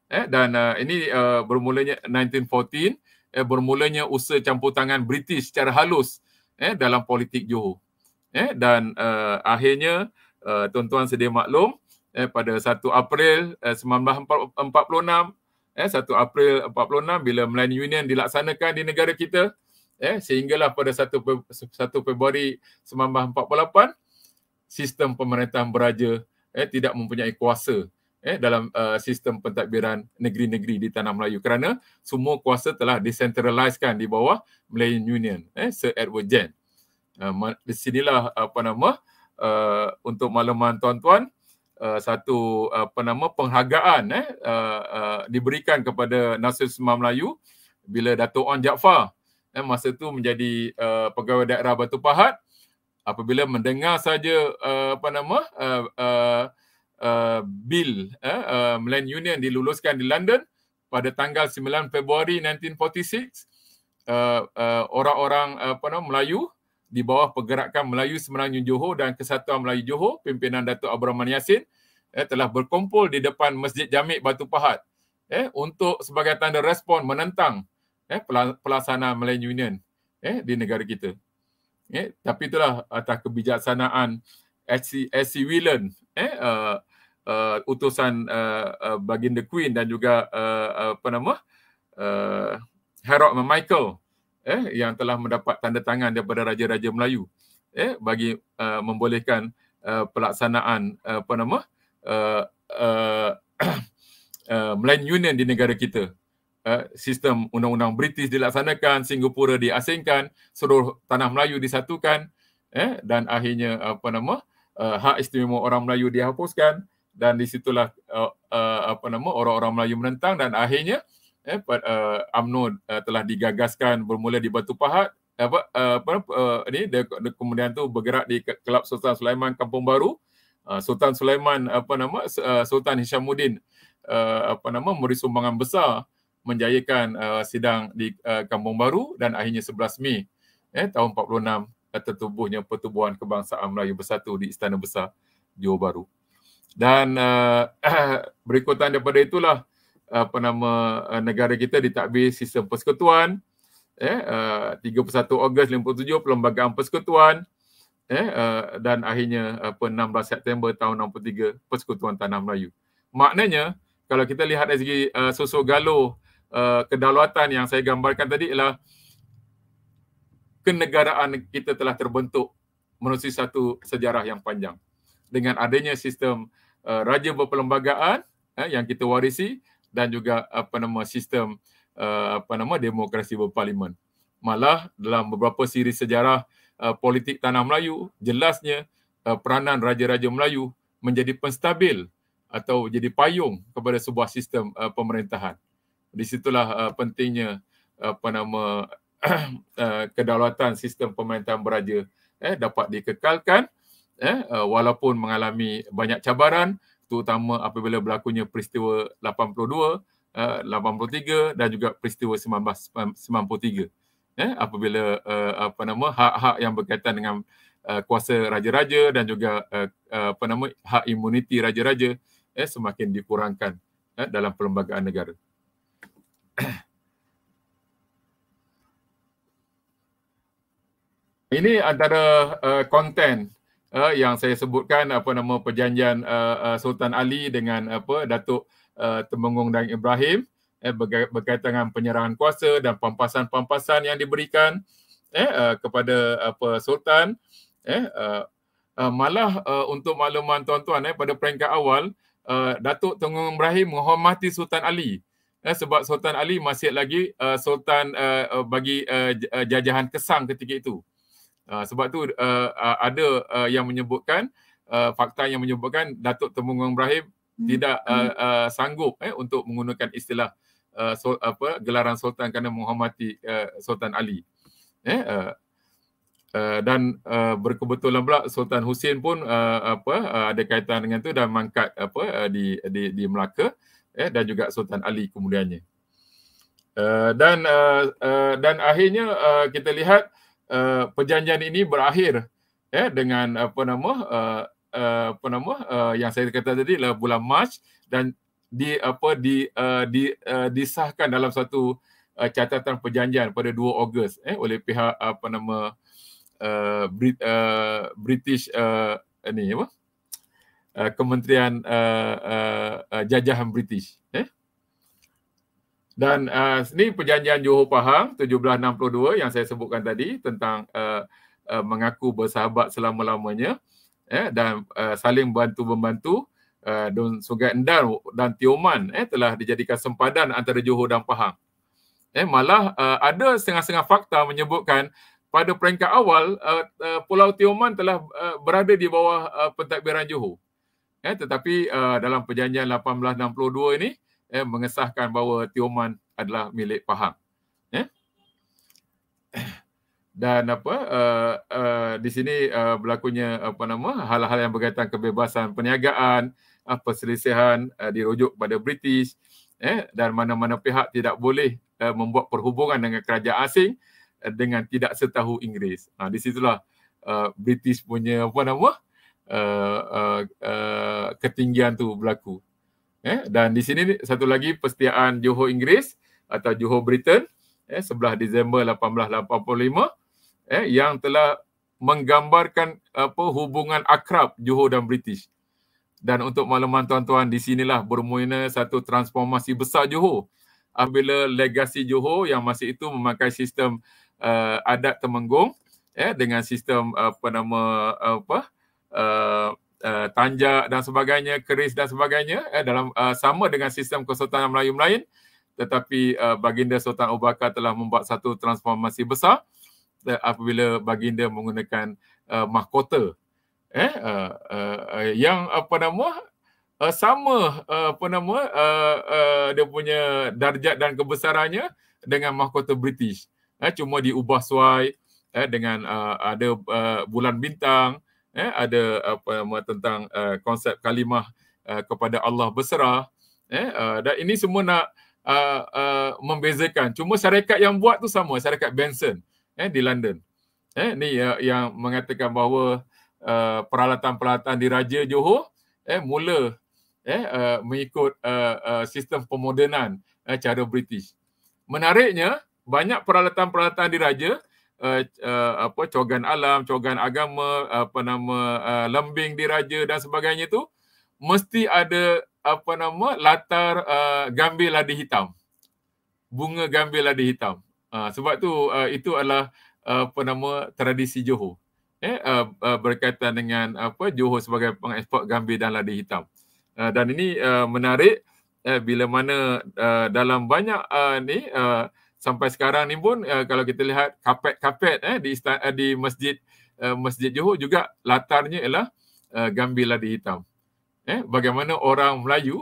Eh dan uh, ini uh, bermulanya 1914 eh bermulanya usaha campur tangan British secara halus eh dalam politik Johor. Eh dan uh, akhirnya uh, tuan-tuan sedia maklum eh pada 1 April eh, 1946 eh 1 April 1946 bila Melayu Union dilaksanakan di negara kita eh sehinggalah pada 1 1 Februari 1948 sistem pemerintahan beraja eh, tidak mempunyai kuasa eh, dalam uh, sistem pentadbiran negeri-negeri di tanah Melayu kerana semua kuasa telah decentralisekan di bawah Malayan Union, eh, Sir Edward Jen. Uh, eh, di sinilah apa nama uh, untuk malaman tuan-tuan uh, satu apa nama penghargaan eh, uh, uh, diberikan kepada Nasional Melayu bila Dato' On Jaafar eh, masa tu menjadi uh, pegawai daerah Batu Pahat apabila mendengar saja uh, apa nama uh, eh, uh, eh, uh, bil uh, uh, Melayu Union diluluskan di London pada tanggal 9 Februari 1946 orang-orang uh, apa nama Melayu di bawah pergerakan Melayu Semenanjung Johor dan Kesatuan Melayu Johor pimpinan Datuk Abrahman Yasin, eh, telah berkumpul di depan Masjid Jamik Batu Pahat eh, untuk sebagai tanda respon menentang eh, pelaksanaan Melayu Union eh, di negara kita. Eh, tapi itulah atas kebijaksanaan SC Whelan, eh, uh, uh, utusan uh, uh, Baginda Queen dan juga uh, apa nama, uh, Herod Michael eh, yang telah mendapat tanda tangan daripada Raja-Raja Melayu eh, bagi uh, membolehkan uh, pelaksanaan uh, apa nama, uh, uh, uh, Melayu Union di negara kita. Eh, sistem undang-undang British dilaksanakan, Singapura diasingkan, seluruh tanah Melayu disatukan eh, dan akhirnya apa nama uh, hak istimewa orang Melayu dihapuskan dan di situlah uh, uh, apa nama orang-orang Melayu menentang dan akhirnya eh uh, UMNO uh, telah digagaskan bermula di Batu Pahat apa uh, apa ni kemudian tu bergerak di Kelab Sultan Sulaiman Kampung Baru Sultan Sulaiman apa nama Sultan Hishamuddin apa nama memberi sumbangan besar menjayakan uh, sidang di uh, Kampung Baru dan akhirnya 11 Mei eh, tahun 46 uh, tertubuhnya Pertubuhan Kebangsaan Melayu Bersatu di Istana Besar Johor Baru. Dan uh, berikutan daripada itulah apa nama uh, negara kita ditakbir sistem persekutuan eh uh, 31 Ogos 57 Perlembagaan Persekutuan eh uh, dan akhirnya apa 16 September tahun 63 Persekutuan Tanah Melayu. Maknanya kalau kita lihat dari segi uh, sosok galuh Eh, kedaulatan yang saya gambarkan tadi ialah kenegaraan kita telah terbentuk melalui satu sejarah yang panjang dengan adanya sistem uh, raja berperlembagaan eh, yang kita warisi dan juga apa nama sistem uh, apa nama demokrasi berparlimen malah dalam beberapa siri sejarah uh, politik tanah Melayu jelasnya uh, peranan raja-raja Melayu menjadi penstabil atau jadi payung kepada sebuah sistem uh, pemerintahan di situlah uh, pentingnya apa nama uh, kedaulatan sistem pemerintahan beraja eh dapat dikekalkan eh uh, walaupun mengalami banyak cabaran terutama apabila berlakunya peristiwa 82 uh, 83 dan juga peristiwa 1993 eh apabila uh, apa nama hak-hak yang berkaitan dengan uh, kuasa raja-raja dan juga uh, uh apa nama hak imuniti raja-raja eh semakin dikurangkan eh, dalam perlembagaan negara ini antara konten uh, uh, yang saya sebutkan apa nama perjanjian uh, uh, Sultan Ali dengan apa Datuk uh, Temenggung dan Ibrahim eh berkaitan dengan penyerahan kuasa dan pampasan-pampasan yang diberikan eh uh, kepada apa Sultan eh uh, uh, malah uh, untuk makluman tuan-tuan eh pada peringkat awal uh, Datuk Temenggung Ibrahim menghormati Sultan Ali eh, sebab Sultan Ali masih lagi uh, Sultan uh, bagi uh, jajahan Kesang ketika itu. Uh, sebab tu uh, uh, ada uh, yang menyebutkan uh, fakta yang menyebutkan Datuk Temenggung Ibrahim hmm. tidak uh, uh, sanggup eh, untuk menggunakan istilah uh, sol, apa gelaran sultan kerana menghormati uh, Sultan Ali. Eh, uh, Uh, dan uh, berkebetulan pula Sultan Hussein pun uh, apa uh, ada kaitan dengan tu dan mangkat apa uh, di di di Melaka eh, dan juga Sultan Ali kemudiannya. Uh, dan uh, uh, dan akhirnya uh, kita lihat uh, perjanjian ini berakhir eh, dengan apa nama uh, uh, apa nama uh, yang saya kata tadi lah bulan Mac dan di apa di uh, di uh, disahkan dalam satu uh, catatan perjanjian pada 2 Ogos eh oleh pihak apa nama uh, Brit, uh, British uh, ni apa uh, uh, Kementerian uh, uh, uh, Jajahan British. Eh? Dan uh, ini perjanjian Johor Pahang 1762 yang saya sebutkan tadi tentang uh, uh, mengaku bersahabat selama-lamanya eh, dan uh, saling bantu-membantu uh, Sungai Endan dan Tioman eh, telah dijadikan sempadan antara Johor dan Pahang. Eh, malah uh, ada setengah-setengah fakta menyebutkan pada peringkat awal uh, uh, Pulau Tioman telah uh, berada di bawah uh, pentadbiran Johor. Eh, tetapi uh, dalam perjanjian 1862 ini eh, mengesahkan bahawa Tioman adalah milik Pahang. Eh? Dan apa uh, uh, di sini uh, berlakunya apa nama hal-hal yang berkaitan kebebasan perniagaan, uh, perselisihan uh, dirujuk pada British eh, dan mana-mana pihak tidak boleh uh, membuat perhubungan dengan kerajaan asing uh, dengan tidak setahu Inggeris. Nah, di situlah uh, British punya apa nama? uh, uh, ketinggian tu berlaku. Eh, dan di sini satu lagi persetiaan Johor Inggeris atau Johor Britain eh, 11 Disember 1885 eh, yang telah menggambarkan apa hubungan akrab Johor dan British. Dan untuk makluman tuan-tuan, di sinilah bermuina satu transformasi besar Johor. Apabila legasi Johor yang masih itu memakai sistem uh, adat temenggung eh, dengan sistem apa nama apa, Uh, uh, tanjak dan sebagainya, keris dan sebagainya eh, dalam uh, sama dengan sistem Kesultanan Melayu lain, tetapi uh, Baginda Sultan Abu Bakar telah membuat satu transformasi besar eh, apabila Baginda menggunakan uh, mahkota eh, uh, uh, uh, yang apa nama uh, sama uh, apa nama uh, uh, dia punya darjat dan kebesarannya dengan mahkota British eh, cuma diubah suai eh, dengan uh, ada uh, bulan bintang eh ada apa nama tentang uh, konsep kalimah uh, kepada Allah berserah eh uh, dan ini semua nak uh, uh, membezakan cuma syarikat yang buat tu sama syarikat Benson eh di London eh ni uh, yang mengatakan bahawa uh, peralatan-peralatan di Raja Johor eh mula eh uh, mengikut uh, uh, sistem pemodenan eh, cara British menariknya banyak peralatan-peralatan di Raja Eh, eh, apa cogan alam, cogan agama, apa nama uh, lembing diraja dan sebagainya tu mesti ada apa nama latar uh, gambir lada hitam. Bunga gambir lada hitam. Uh, sebab tu uh, itu adalah uh, apa nama tradisi Johor. Eh uh, uh, berkaitan dengan apa Johor sebagai pengeksport gambir dan lada hitam. Uh, dan ini uh, menarik uh, bila mana uh, dalam banyak uh, ni uh, sampai sekarang ni pun uh, kalau kita lihat kapet-kapet eh di uh, di masjid uh, masjid Johor juga latarnya ialah uh, gambir lada hitam. Eh bagaimana orang Melayu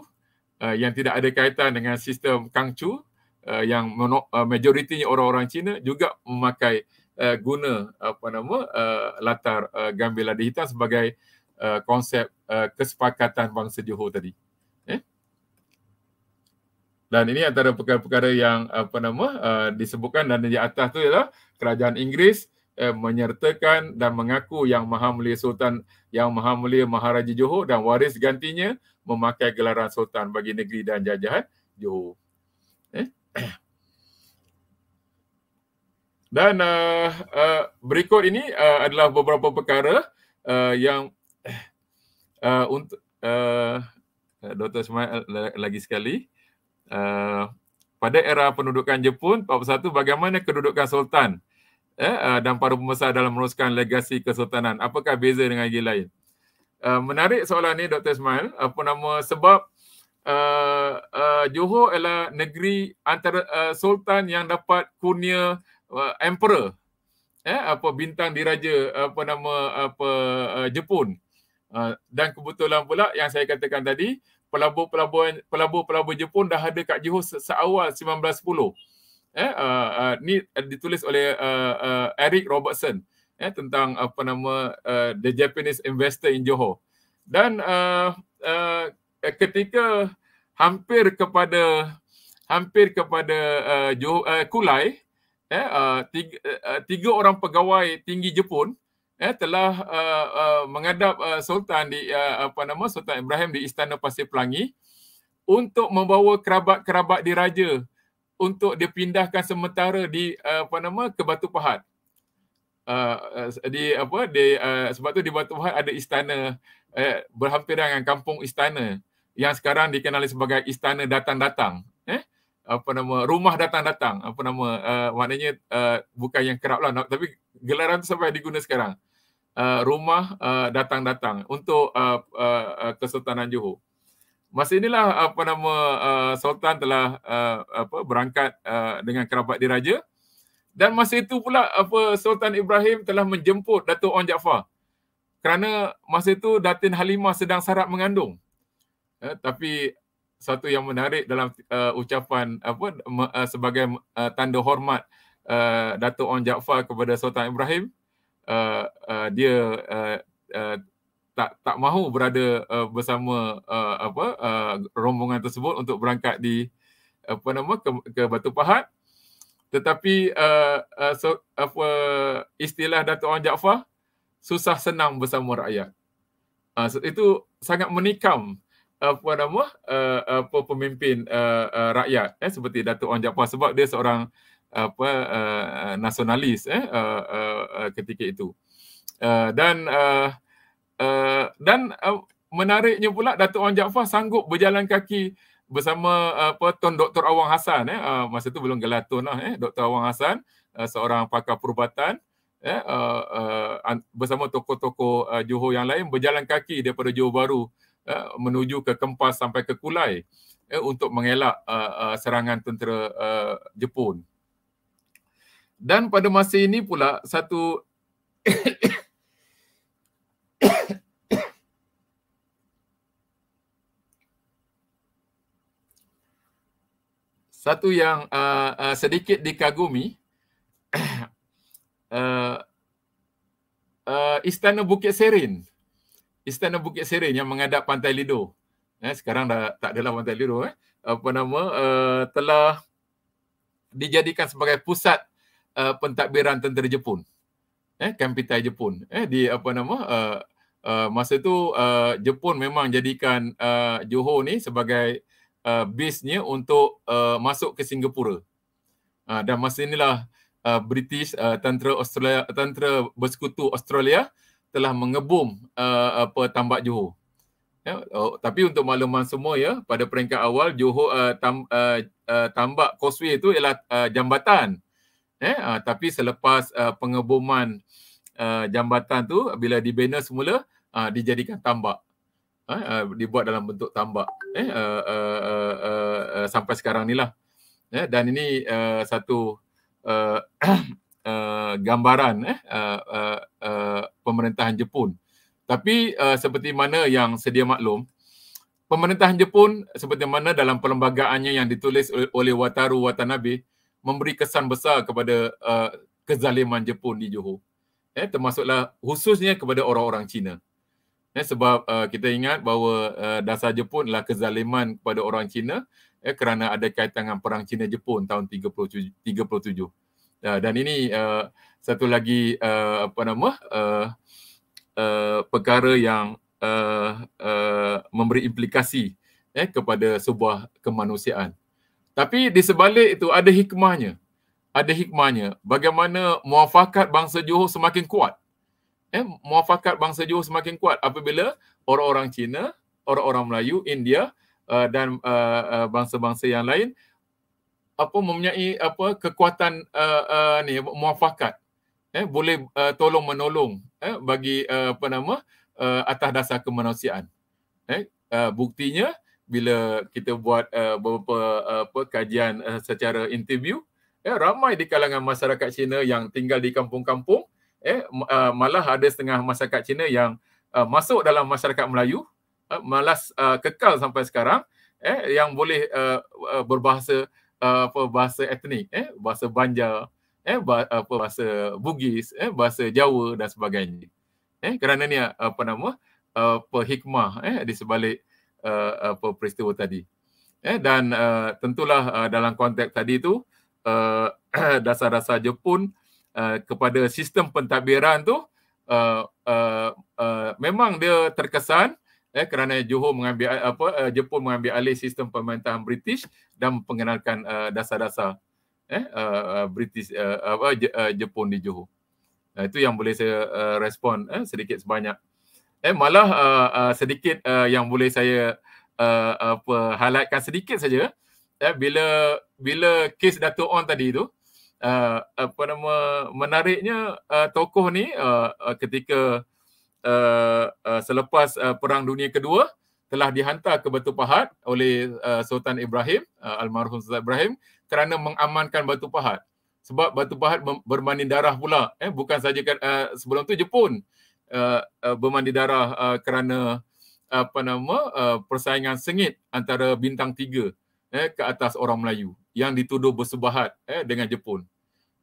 uh, yang tidak ada kaitan dengan sistem Kang uh, yang uh, majoritinya orang-orang Cina juga memakai uh, guna apa nama uh, latar uh, gambir lada hitam sebagai uh, konsep uh, kesepakatan bangsa Johor tadi dan ini antara perkara-perkara yang apa nama uh, disebutkan dan di atas tu ialah kerajaan Inggeris uh, menyertakan dan mengaku yang Maha Mulia Sultan Yang Maha Mulia Maharaja Johor dan waris gantinya memakai gelaran sultan bagi negeri dan jajahan Johor. Eh? Dan uh, uh, berikut ini uh, adalah beberapa perkara uh, yang uh, untuk uh, Dr. Ismail lagi sekali uh, pada era pendudukan Jepun, bab satu bagaimana kedudukan Sultan eh, uh, dan para pembesar dalam meneruskan legasi kesultanan. Apakah beza dengan yang lain? Uh, menarik soalan ni Dr. Ismail. Apa nama sebab uh, uh, Johor ialah negeri antara uh, sultan yang dapat kurnia uh, emperor. Eh, apa bintang diraja apa nama apa uh, Jepun. Uh, dan kebetulan pula yang saya katakan tadi pelabur-pelabuhan pelabur-pelabur Jepun dah ada kat Johor seawal 1910. Eh uh, uh, ni ditulis oleh uh, uh, Eric Robertson eh tentang apa nama uh, the Japanese investor in Johor. Dan uh, uh, ketika hampir kepada hampir kepada uh, Johor, uh, Kulai eh uh, tiga, uh, tiga orang pegawai tinggi Jepun eh, telah uh, uh, mengadap uh, sultan di uh, apa nama sultan Ibrahim di istana Pasir Pelangi untuk membawa kerabat-kerabat diraja untuk dipindahkan sementara di uh, apa nama ke Batu Pahat. Uh, uh, di apa di uh, sebab tu di Batu Pahat ada istana eh, berhampiran dengan kampung istana yang sekarang dikenali sebagai istana datang-datang eh apa nama rumah datang-datang apa nama uh, maknanya uh, bukan yang kerap lah tapi gelaran tu sampai diguna sekarang uh, rumah uh, datang-datang untuk uh, uh, uh, Kesultanan Johor. Masa inilah apa nama uh, sultan telah uh, apa berangkat uh, dengan kerabat diraja dan masa itu pula apa Sultan Ibrahim telah menjemput Datuk Ong Jaafar. Kerana masa itu Datin Halimah sedang sarap mengandung. Uh, tapi satu yang menarik dalam uh, ucapan apa uh, sebagai uh, tanda hormat uh, Datuk Ong Jaafar kepada Sultan Ibrahim uh, uh, dia uh, uh, tak tak mahu berada uh, bersama uh, apa uh, rombongan tersebut untuk berangkat di apa nama ke, ke Batu Pahat tetapi uh, uh, so, apa istilah Datuk Orang Jaafar susah senang bersama rakyat uh, so, itu sangat menikam apa nama uh, apa pemimpin uh, uh, rakyat eh seperti Datuk Orang Jaafar sebab dia seorang apa uh, nasionalis eh uh, uh, uh, ketika itu uh, dan uh, uh, dan uh, menariknya pula Datuk Wan Jaafar sanggup berjalan kaki bersama uh, apa Tun Dr Awang Hasan eh uh, masa tu belum gelar tun lah eh Dr Awang Hasan uh, seorang pakar perubatan eh uh, uh, bersama tokoh-tokoh uh, Johor yang lain berjalan kaki daripada Johor Bahru uh, menuju ke Kempas sampai ke Kulai eh, untuk mengelak uh, uh, serangan tentera uh, Jepun dan pada masa ini pula satu satu yang uh, uh, sedikit dikagumi uh, uh, Istana Bukit Serin. Istana Bukit Serin yang menghadap Pantai Lido. Eh, sekarang dah tak adalah Pantai Lido. Eh. Apa nama? Uh, telah dijadikan sebagai pusat uh, pentadbiran tentera Jepun. Eh Kampitai Jepun. Eh di apa nama uh, uh, masa tu uh, Jepun memang jadikan uh, Johor ni sebagai uh, base-nya untuk uh, masuk ke Singapura. Uh, dan masa inilah uh, British uh, tentera Australia tentera bersekutu Australia telah mengebom uh, apa tambak Johor. Ya, oh, tapi untuk makluman semua ya pada peringkat awal Johor uh, tam, uh, uh, tambak Causeway itu ialah uh, jambatan eh uh, tapi selepas uh, pengeboman uh, jambatan tu bila dibina semula uh, dijadikan tambak uh, uh, dibuat dalam bentuk tambak eh uh, uh, uh, uh, uh, sampai sekarang ni lah eh, dan ini uh, satu uh, uh, gambaran eh uh, uh, uh, pemerintahan Jepun tapi uh, seperti mana yang sedia maklum pemerintahan Jepun seperti mana dalam perlembagaannya yang ditulis oleh Wataru Watanabe memberi kesan besar kepada uh, kezaliman Jepun di Johor. Eh, termasuklah khususnya kepada orang-orang Cina. Eh, sebab uh, kita ingat bahawa uh, dasar Jepun adalah kezaliman kepada orang Cina eh, kerana ada kaitan dengan Perang Cina-Jepun tahun 37. Uh, dan ini uh, satu lagi uh, apa nama uh, uh, perkara yang uh, uh, memberi implikasi eh, kepada sebuah kemanusiaan. Tapi di sebalik itu ada hikmahnya. Ada hikmahnya bagaimana muafakat bangsa Johor semakin kuat. Eh, muafakat bangsa Johor semakin kuat apabila orang-orang Cina, orang-orang Melayu, India uh, dan uh, uh, bangsa-bangsa yang lain apa mempunyai apa kekuatan uh, uh, ni muafakat eh boleh uh, tolong menolong eh bagi uh, apa nama uh, atas dasar kemanusiaan eh uh, buktinya bila kita buat uh, beberapa uh, apa kajian uh, secara interview ya ramai di kalangan masyarakat Cina yang tinggal di kampung-kampung eh uh, malah ada setengah masyarakat Cina yang uh, masuk dalam masyarakat Melayu uh, malas uh, kekal sampai sekarang eh yang boleh uh, uh, berbahasa uh, apa bahasa etnik eh bahasa Banjar eh bah, apa bahasa Bugis eh bahasa Jawa dan sebagainya eh kerana ni uh, apa nama uh, apa hikmah eh di sebalik uh, apa peristiwa tadi. Eh dan uh, tentulah uh, dalam konteks tadi itu uh, dasar-dasar Jepun uh, kepada sistem pentadbiran tu uh, uh, uh, memang dia terkesan eh kerana Johor mengambil apa uh, Jepun mengambil alih sistem pemerintahan British dan mengenalkan uh, dasar-dasar eh uh, British uh, apa Jepun di Johor. Uh, itu yang boleh saya uh, respon eh sedikit sebanyak eh malah uh, uh, sedikit uh, yang boleh saya uh, apa highlightkan sedikit saja eh bila bila kes Dato On tadi tu uh, apa nama menariknya uh, tokoh ni uh, uh, ketika uh, uh, selepas uh, perang dunia kedua telah dihantar ke Batu Pahat oleh uh, Sultan Ibrahim uh, almarhum Sultan Ibrahim kerana mengamankan Batu Pahat sebab Batu Pahat bermanin darah pula eh bukan sahaja uh, sebelum tu Jepun Uh, uh, bermandi darah uh, kerana apa nama uh, persaingan sengit antara bintang tiga eh, ke atas orang Melayu yang dituduh bersebahat eh, dengan Jepun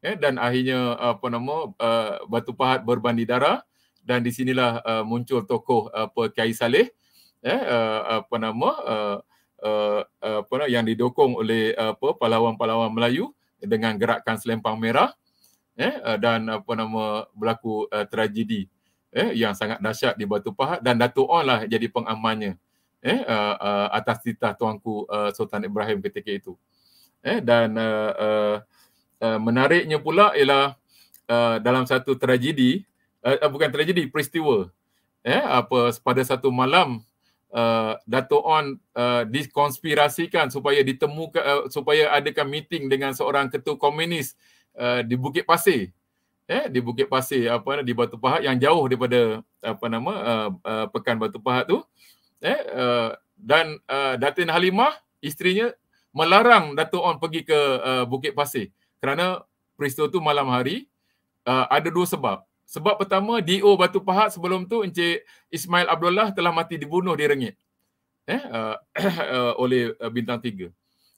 eh, dan akhirnya apa nama uh, batu pahat berbandi darah dan di sinilah uh, muncul tokoh apa uh, Kiai Saleh eh, uh, apa nama uh, uh, apa yang didukung oleh uh, apa pahlawan-pahlawan Melayu dengan gerakan selempang merah eh, uh, dan apa nama berlaku uh, tragedi eh yang sangat dahsyat di Batu Pahat dan Datu On lah jadi pengamannya eh uh, uh, atas titah tuanku uh, Sultan Ibrahim ketika itu. Eh dan uh, uh, uh, menariknya pula ialah uh, dalam satu tragedi uh, bukan tragedi peristiwa eh apa pada satu malam Uh, Dato On uh, dikonspirasikan supaya ditemukan uh, supaya adakan meeting dengan seorang ketua komunis uh, di Bukit Pasir eh di Bukit Pasir apa di Batu Pahat yang jauh daripada apa nama uh, uh, pekan Batu Pahat tu eh uh, dan uh, Datin Halimah isterinya melarang Dato On pergi ke uh, Bukit Pasir kerana peristiwa tu malam hari uh, ada dua sebab sebab pertama DO Batu Pahat sebelum tu Encik Ismail Abdullah telah mati dibunuh di Rengit eh uh, uh, oleh uh, bintang tiga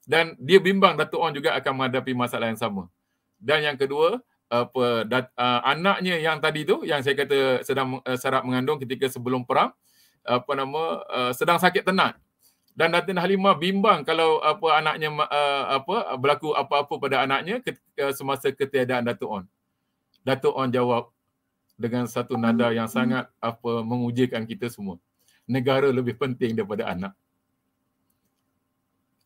dan dia bimbang Dato On juga akan menghadapi masalah yang sama dan yang kedua apa dat, uh, anaknya yang tadi tu yang saya kata sedang uh, eh, sarap mengandung ketika sebelum perang apa nama uh, sedang sakit tenat dan Datin Halimah bimbang kalau apa anaknya uh, apa berlaku apa-apa pada anaknya ketika, semasa ketiadaan datu On. datu On jawab dengan satu nada hmm, yang hmm. sangat apa mengujikan kita semua. Negara lebih penting daripada anak.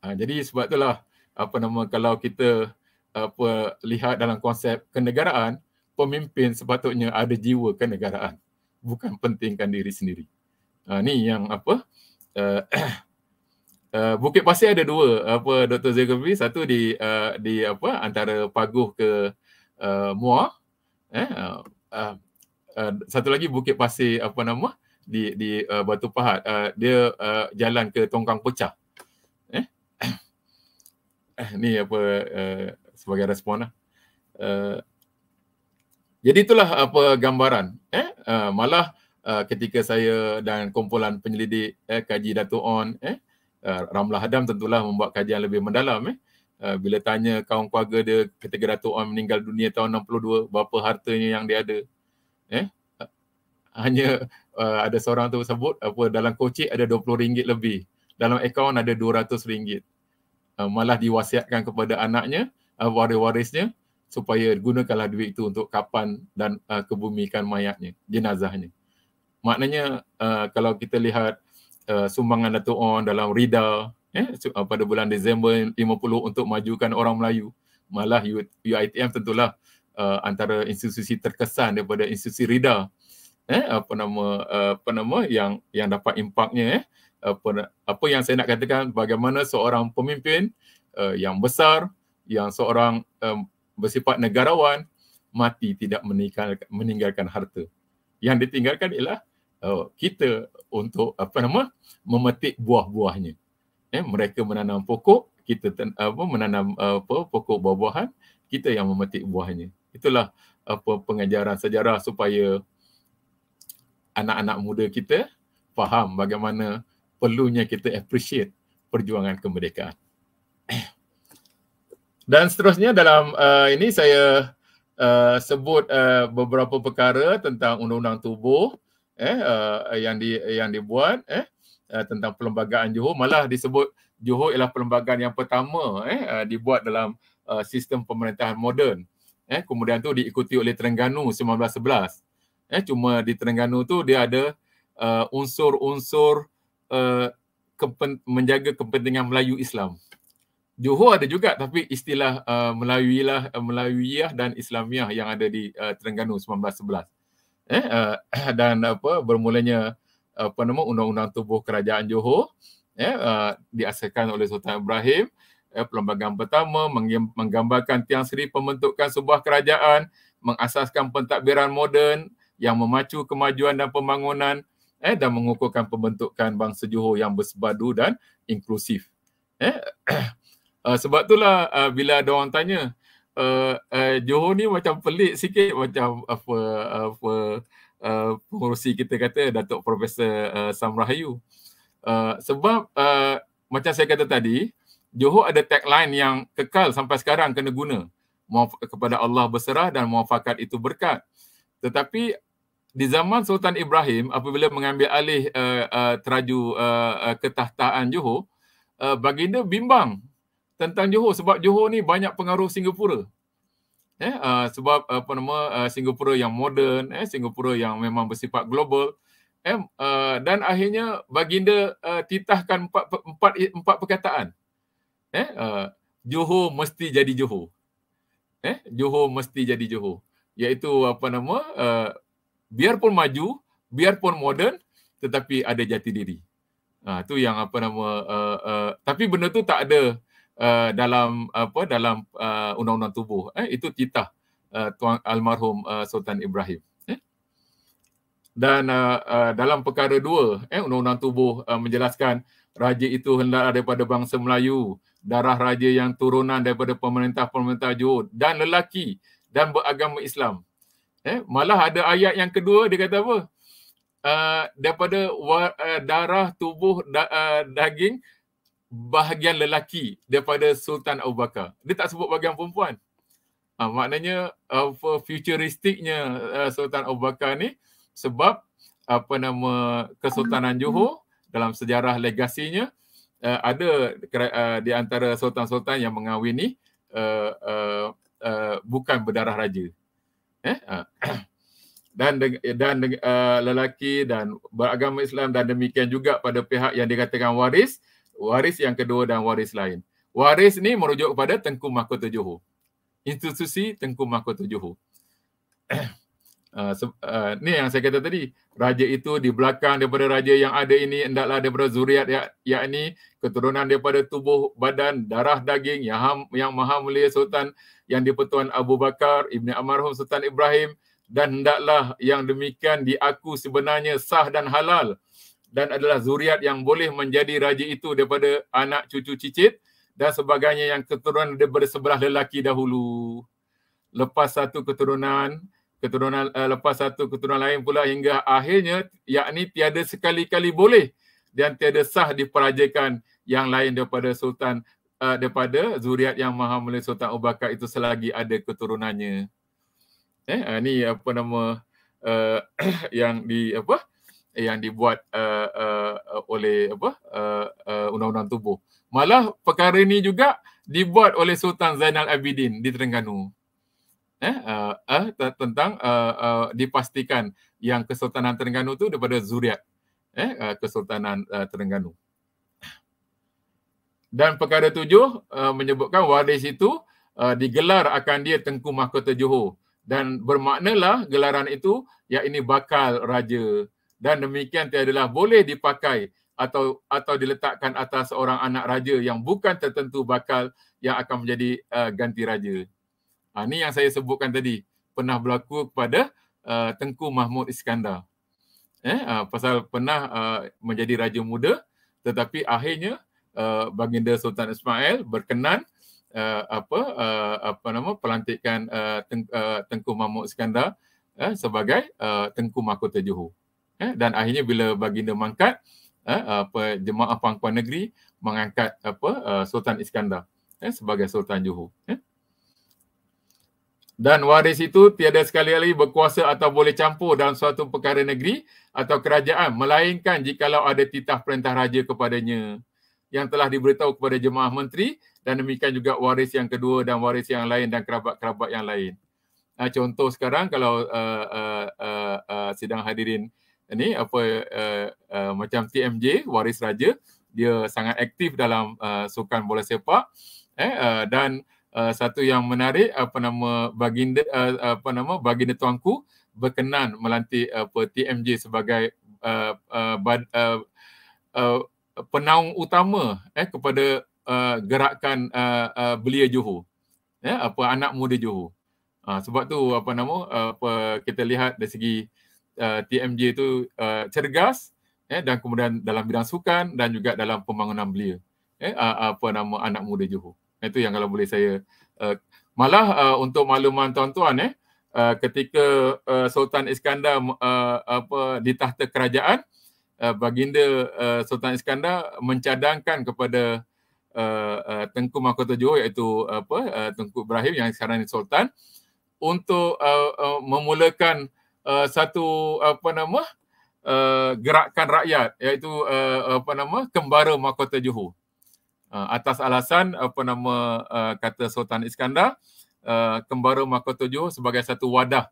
Uh, jadi sebab itulah apa nama kalau kita apa lihat dalam konsep kenegaraan pemimpin sepatutnya ada jiwa kenegaraan bukan pentingkan diri sendiri uh, ni yang apa uh, Uh, Bukit Pasir ada dua apa Dr. Zegovi satu di uh, di apa antara Paguh ke uh, Mua eh uh, uh, uh, satu lagi Bukit Pasir apa nama di di uh, Batu Pahat uh, dia uh, jalan ke Tongkang Pecah eh ni apa uh, sebagai respon lah. Uh, jadi itulah apa gambaran. Eh? Uh, malah uh, ketika saya dan kumpulan penyelidik eh, kaji Dato' On, eh, uh, Ramlah Adam tentulah membuat kajian lebih mendalam. Eh? Uh, bila tanya kaum keluarga dia ketika Dato' On meninggal dunia tahun 62, berapa hartanya yang dia ada? Eh? Uh, hanya uh, ada seorang tu sebut apa dalam kocik ada RM20 lebih. Dalam akaun ada RM200. Uh, malah diwasiatkan kepada anaknya, uh, waris-warisnya supaya gunakanlah duit itu untuk kapan dan uh, kebumikan mayatnya, jenazahnya. Maknanya uh, kalau kita lihat uh, sumbangan Dato' On dalam RIDA eh, uh, pada bulan Disember 50 untuk majukan orang Melayu, malah UITM tentulah uh, antara institusi terkesan daripada institusi RIDA eh apa nama uh, apa nama yang yang dapat impaknya eh apa apa yang saya nak katakan bagaimana seorang pemimpin uh, yang besar yang seorang um, bersifat negarawan mati tidak meninggalkan, meninggalkan harta. Yang ditinggalkan ialah uh, kita untuk apa nama memetik buah-buahnya. Eh, mereka menanam pokok, kita ten, apa menanam apa pokok buah-buahan, kita yang memetik buahnya. Itulah apa pengajaran sejarah supaya anak-anak muda kita faham bagaimana perlunya kita appreciate perjuangan kemerdekaan. Dan seterusnya dalam uh, ini saya uh, sebut uh, beberapa perkara tentang undang-undang tubuh eh uh, yang di yang dibuat eh uh, tentang perlembagaan Johor malah disebut Johor ialah perlembagaan yang pertama eh uh, dibuat dalam uh, sistem pemerintahan moden eh kemudian tu diikuti oleh Terengganu 1911 eh cuma di Terengganu tu dia ada uh, unsur-unsur uh, kepen- menjaga kepentingan Melayu Islam Johor ada juga tapi istilah uh, Melayulah uh, Melayuiah dan Islamiah yang ada di uh, Terengganu 1911. Eh uh, dan apa bermulanya apa nama undang-undang tubuh kerajaan Johor eh uh, diasaskan oleh Sultan Ibrahim eh, perlembagaan pertama menggambarkan tiang seri pembentukan sebuah kerajaan mengasaskan pentadbiran moden yang memacu kemajuan dan pembangunan eh dan mengukuhkan pembentukan bangsa Johor yang bersepadu dan inklusif eh Uh, sebab itulah uh, bila ada orang tanya, uh, uh, Johor ni macam pelik sikit macam apa apa uh, pengurusi kita kata Datuk Profesor uh, Sam Rahayu. Uh, sebab uh, macam saya kata tadi, Johor ada tagline yang kekal sampai sekarang kena guna. kepada Allah berserah dan muafakat itu berkat. Tetapi di zaman Sultan Ibrahim apabila mengambil alih uh, uh, teraju uh, uh, ketahtaan Johor, uh, baginda bimbang tentang Johor sebab Johor ni banyak pengaruh Singapura. Eh uh, sebab apa nama uh, Singapura yang moden eh Singapura yang memang bersifat global eh uh, dan akhirnya baginda uh, titahkan empat empat empat perkataan. Eh uh, Johor mesti jadi Johor. Eh Johor mesti jadi Johor iaitu apa nama uh, biarpun maju biarpun moden tetapi ada jati diri. Itu ah, uh, yang apa nama uh, uh, tapi benda tu tak ada Uh, dalam apa dalam uh, undang-undang tubuh eh itu titah uh, tuan almarhum uh, Sultan Ibrahim eh? dan uh, uh, dalam perkara dua, eh, undang-undang tubuh uh, menjelaskan raja itu hendak daripada bangsa Melayu, darah raja yang turunan daripada pemerintah-pemerintah Johor dan lelaki dan beragama Islam. Eh, malah ada ayat yang kedua dia kata apa? Uh, daripada uh, darah tubuh da, uh, daging bahagian lelaki daripada Sultan Abu Bakar. Dia tak sebut bahagian perempuan. Ha, maknanya apa ah, futuristiknya uh, ah, Sultan Abu Bakar ni sebab apa nama Kesultanan Johor dalam sejarah legasinya uh, ada uh, di antara sultan-sultan yang mengawini uh, uh, uh, bukan berdarah raja. Eh? Uh. dan de- dan de- uh, lelaki dan beragama Islam dan demikian juga pada pihak yang dikatakan waris waris yang kedua dan waris lain. Waris ni merujuk kepada Tengku Mahkota Johor. Institusi Tengku Mahkota Johor. uh, uh, ni yang saya kata tadi, raja itu di belakang daripada raja yang ada ini hendaklah daripada zuriat yak, yakni keturunan daripada tubuh badan darah daging yang ham, yang maha mulia sultan yang di dipertuan Abu Bakar Ibni Amarhum Sultan Ibrahim dan hendaklah yang demikian diaku sebenarnya sah dan halal dan adalah zuriat yang boleh menjadi raja itu daripada anak cucu cicit dan sebagainya yang keturunan daripada sebelah lelaki dahulu. Lepas satu keturunan, keturunan uh, lepas satu keturunan lain pula hingga akhirnya yakni tiada sekali-kali boleh dan tiada sah diperajakan yang lain daripada sultan uh, daripada zuriat yang maha mulia Sultan Abu Bakar itu selagi ada keturunannya. Eh uh, ni apa nama uh, yang di apa uh, yang dibuat uh, uh, oleh apa uh, uh, undang-undang tubuh. Malah perkara ini juga dibuat oleh Sultan Zainal Abidin di Terengganu. Eh, uh, uh, tentang uh, uh, dipastikan yang Kesultanan Terengganu itu daripada zuriat eh, uh, Kesultanan uh, Terengganu. Dan perkara tujuh uh, menyebutkan waris itu uh, digelar akan dia Tengku Mahkota Johor. Dan bermaknalah gelaran itu ini bakal raja dan demikian tiadalah boleh dipakai atau atau diletakkan atas seorang anak raja yang bukan tertentu bakal yang akan menjadi uh, ganti raja. Ha, ini yang saya sebutkan tadi pernah berlaku kepada uh, Tengku Mahmud Iskandar. Eh, uh, pasal pernah uh, menjadi raja muda tetapi akhirnya uh, baginda Sultan Ismail berkenan uh, apa uh, apa nama pelantikan uh, uh Tengku Mahmud Iskandar uh, sebagai uh, Tengku Mahkota Johor eh, dan akhirnya bila baginda mangkat eh, apa jemaah pangkuan negeri mengangkat apa eh, Sultan Iskandar eh, sebagai Sultan Johor eh. dan waris itu tiada sekali lagi berkuasa atau boleh campur dalam suatu perkara negeri atau kerajaan melainkan jikalau ada titah perintah raja kepadanya yang telah diberitahu kepada jemaah menteri dan demikian juga waris yang kedua dan waris yang lain dan kerabat-kerabat yang lain. contoh sekarang kalau uh, uh, uh, uh, sidang hadirin ni apa uh, uh, macam TMJ waris raja dia sangat aktif dalam uh, sukan bola sepak eh uh, dan uh, satu yang menarik apa nama baginda uh, apa nama baginda tuanku berkenan melantik apa TMJ sebagai uh, uh, uh, uh, penaung utama eh kepada uh, gerakan uh, uh, belia Johor eh, apa anak muda Johor uh, sebab tu apa nama uh, apa kita lihat dari segi Uh, TM dia tu uh, cergas eh dan kemudian dalam bidang sukan dan juga dalam pembangunan belia eh uh, apa nama anak muda Johor itu eh, yang kalau boleh saya uh, malah uh, untuk makluman tuan-tuan eh uh, ketika uh, Sultan Iskandar uh, apa tahta kerajaan uh, baginda uh, Sultan Iskandar mencadangkan kepada uh, uh, Tengku Mahkota Johor iaitu apa uh, Tengku Ibrahim yang sekarang ini sultan untuk uh, uh, memulakan uh, Uh, satu apa nama uh, gerakan rakyat iaitu uh, apa nama kembara mahkota Johor. Uh, atas alasan apa nama uh, kata Sultan Iskandar uh, kembara mahkota Johor sebagai satu wadah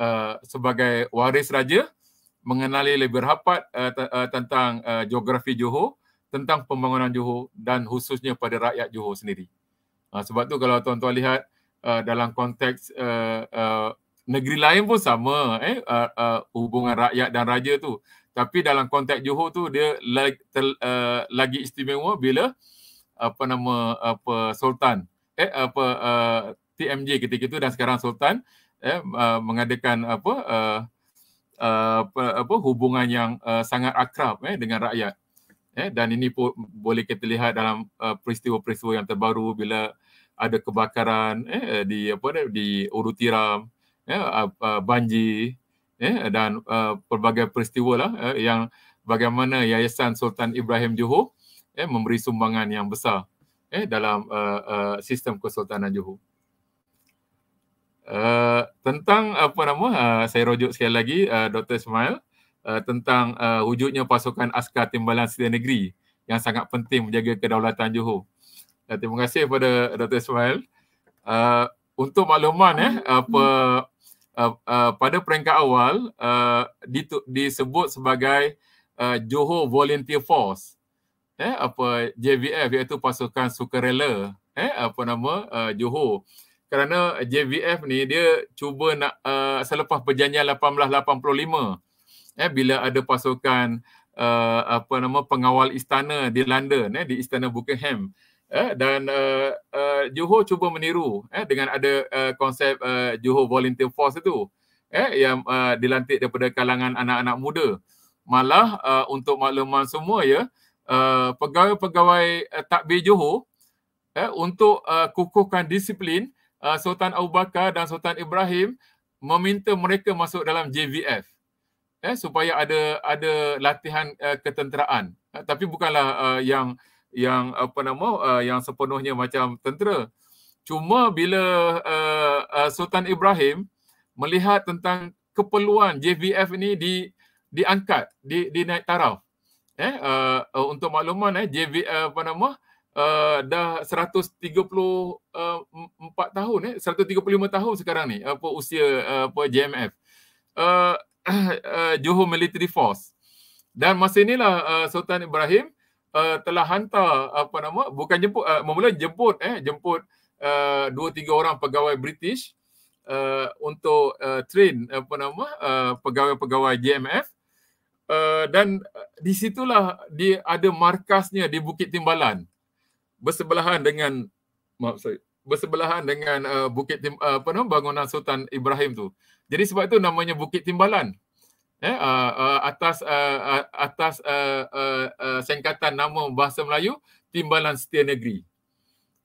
uh, sebagai waris raja mengenali lebih rapat uh, uh, tentang uh, geografi Johor, tentang pembangunan Johor dan khususnya pada rakyat Johor sendiri. Uh, sebab tu kalau tuan-tuan lihat uh, dalam konteks uh, uh, negeri lain pun sama eh uh, uh, hubungan rakyat dan raja tu tapi dalam konteks Johor tu dia lag, ter, uh, lagi istimewa bila apa nama apa sultan eh apa uh, TMJ ketika itu dan sekarang sultan eh uh, mengadakan apa uh, uh, apa apa hubungan yang uh, sangat akrab eh dengan rakyat eh dan ini pun boleh kita lihat dalam uh, peristiwa-peristiwa yang terbaru bila ada kebakaran eh di apa di Urutiram ya, ah, ah, banjir ya, dan uh, pelbagai peristiwa lah ya, yang bagaimana Yayasan Sultan Ibrahim Johor ya, memberi sumbangan yang besar ya, dalam uh, uh, sistem Kesultanan Johor. Uh, tentang apa nama, uh, saya rojuk sekali lagi uh, Dr. Ismail uh, tentang uh, wujudnya pasukan askar timbalan setia negeri yang sangat penting menjaga kedaulatan Johor. terima kasih kepada Dr. Ismail. Uh, untuk makluman ya, hmm. apa, Uh, uh, pada peringkat awal uh, disebut sebagai uh, Johor Volunteer Force eh apa JVF iaitu pasukan sukarela eh apa nama uh, Johor kerana JVF ni dia cuba nak uh, selepas perjanjian 1885 eh bila ada pasukan uh, apa nama pengawal istana di London eh di istana Buckingham eh, dan uh, uh, Johor cuba meniru eh, dengan ada uh, konsep uh, Johor Volunteer Force itu eh, yang uh, dilantik daripada kalangan anak-anak muda. Malah uh, untuk makluman semua ya, uh, pegawai-pegawai uh, takbir Johor eh, untuk uh, kukuhkan disiplin uh, Sultan Abu Bakar dan Sultan Ibrahim meminta mereka masuk dalam JVF. Eh, supaya ada ada latihan uh, ketenteraan uh, tapi bukanlah uh, yang yang apa nama uh, yang sepenuhnya macam tentera. Cuma bila uh, uh, Sultan Ibrahim melihat tentang keperluan JVF ini di diangkat, di di naik taraf. Eh uh, uh, untuk makluman eh JV uh, apa nama uh, dah 134 uh, tahun eh 135 tahun sekarang ni apa usia uh, apa JMF. Uh, uh, Johor Military Force. Dan masa inilah uh, Sultan Ibrahim uh, telah hantar apa nama bukan jemput uh, eh, memula jemput eh jemput eh, dua uh, tiga orang pegawai British uh, untuk uh, train apa nama uh, pegawai-pegawai GMF uh, dan di situlah dia ada markasnya di Bukit Timbalan bersebelahan dengan maaf sorry bersebelahan dengan uh, Bukit Tim, uh, apa nama bangunan Sultan Ibrahim tu. Jadi sebab itu namanya Bukit Timbalan eh, uh, uh atas uh, uh, atas uh, uh, uh, sengkatan nama bahasa Melayu Timbalan Setia Negeri.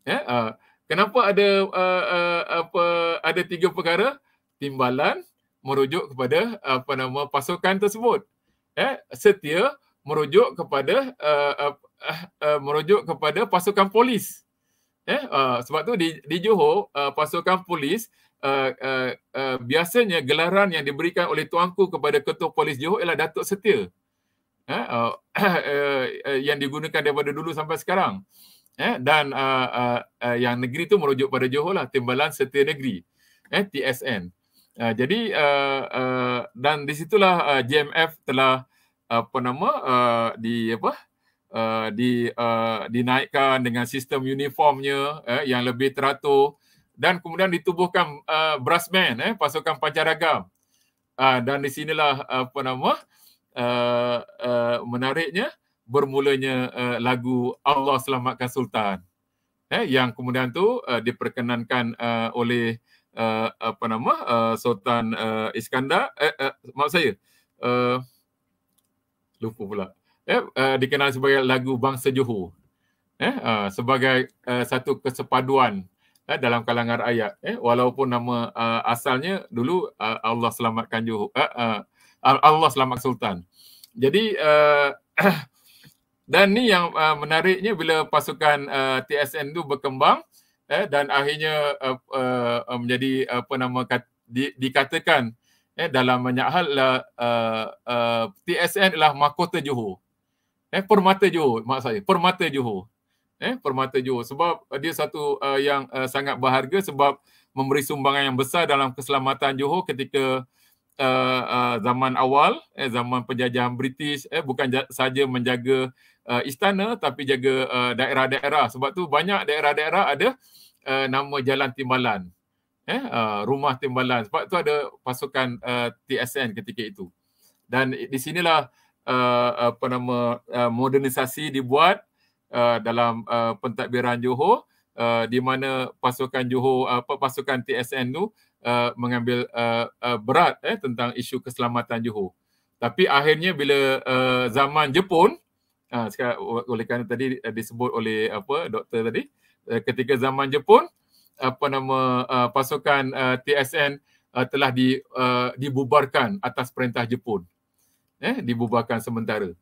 Eh, uh, kenapa ada uh, uh, apa ada tiga perkara timbalan merujuk kepada apa nama pasukan tersebut. Eh, setia merujuk kepada uh, uh, uh, uh, merujuk kepada pasukan polis. Eh, uh, sebab tu di di Johor uh, pasukan polis uh, uh, uh, biasanya gelaran yang diberikan oleh tuanku kepada ketua polis Johor ialah Datuk Setia. Eh, uh, uh, uh, yang digunakan daripada dulu sampai sekarang. Eh, dan uh, uh, uh, yang negeri itu merujuk pada Johor lah, Timbalan Setia Negeri, eh, TSN. Uh, jadi uh, uh, dan di situlah uh, JMF telah uh, apa nama uh, di apa uh, di uh, dinaikkan dengan sistem uniformnya uh, yang lebih teratur dan kemudian ditubuhkan uh, brassman eh pasukan pancaragam uh, dan di sinilah uh, apa nama uh, uh, menariknya bermulanya uh, lagu Allah selamatkan sultan eh yang kemudian tu uh, diperkenankan uh, oleh uh, apa nama uh, sultan uh, Iskandar eh uh, maksud saya uh, lupa pula eh uh, dikenal sebagai lagu bangsa Johor eh uh, sebagai uh, satu kesepaduan eh, dalam kalangan rakyat eh walaupun nama uh, asalnya dulu uh, Allah selamatkan Johor uh, uh, eh, Allah selamat sultan jadi uh, dan ni yang uh, menariknya bila pasukan uh, TSN tu berkembang eh dan akhirnya uh, uh, menjadi apa nama kat, di, dikatakan eh dalam banyak hal uh, uh, TSN ialah mahkota Johor eh permata Johor maksud saya permata Johor eh permata Johor sebab uh, dia satu uh, yang uh, sangat berharga sebab memberi sumbangan yang besar dalam keselamatan Johor ketika uh, uh, zaman awal eh zaman penjajahan British eh bukan saja menjaga uh, istana tapi jaga uh, daerah-daerah sebab tu banyak daerah-daerah ada uh, nama jalan timbalan eh uh, rumah timbalan sebab tu ada pasukan uh, TSN ketika itu dan di sinilah uh, apa nama uh, modernisasi dibuat Uh, dalam uh, pentadbiran Johor uh, di mana pasukan Johor apa uh, pasukan TSN tu uh, mengambil uh, uh, berat eh tentang isu keselamatan Johor. Tapi akhirnya bila uh, zaman Jepun uh, sekarang oleh kerana tadi uh, disebut oleh apa doktor tadi uh, ketika zaman Jepun apa nama uh, pasukan uh, TSN uh, telah di uh, dibubarkan atas perintah Jepun. Eh dibubarkan sementara.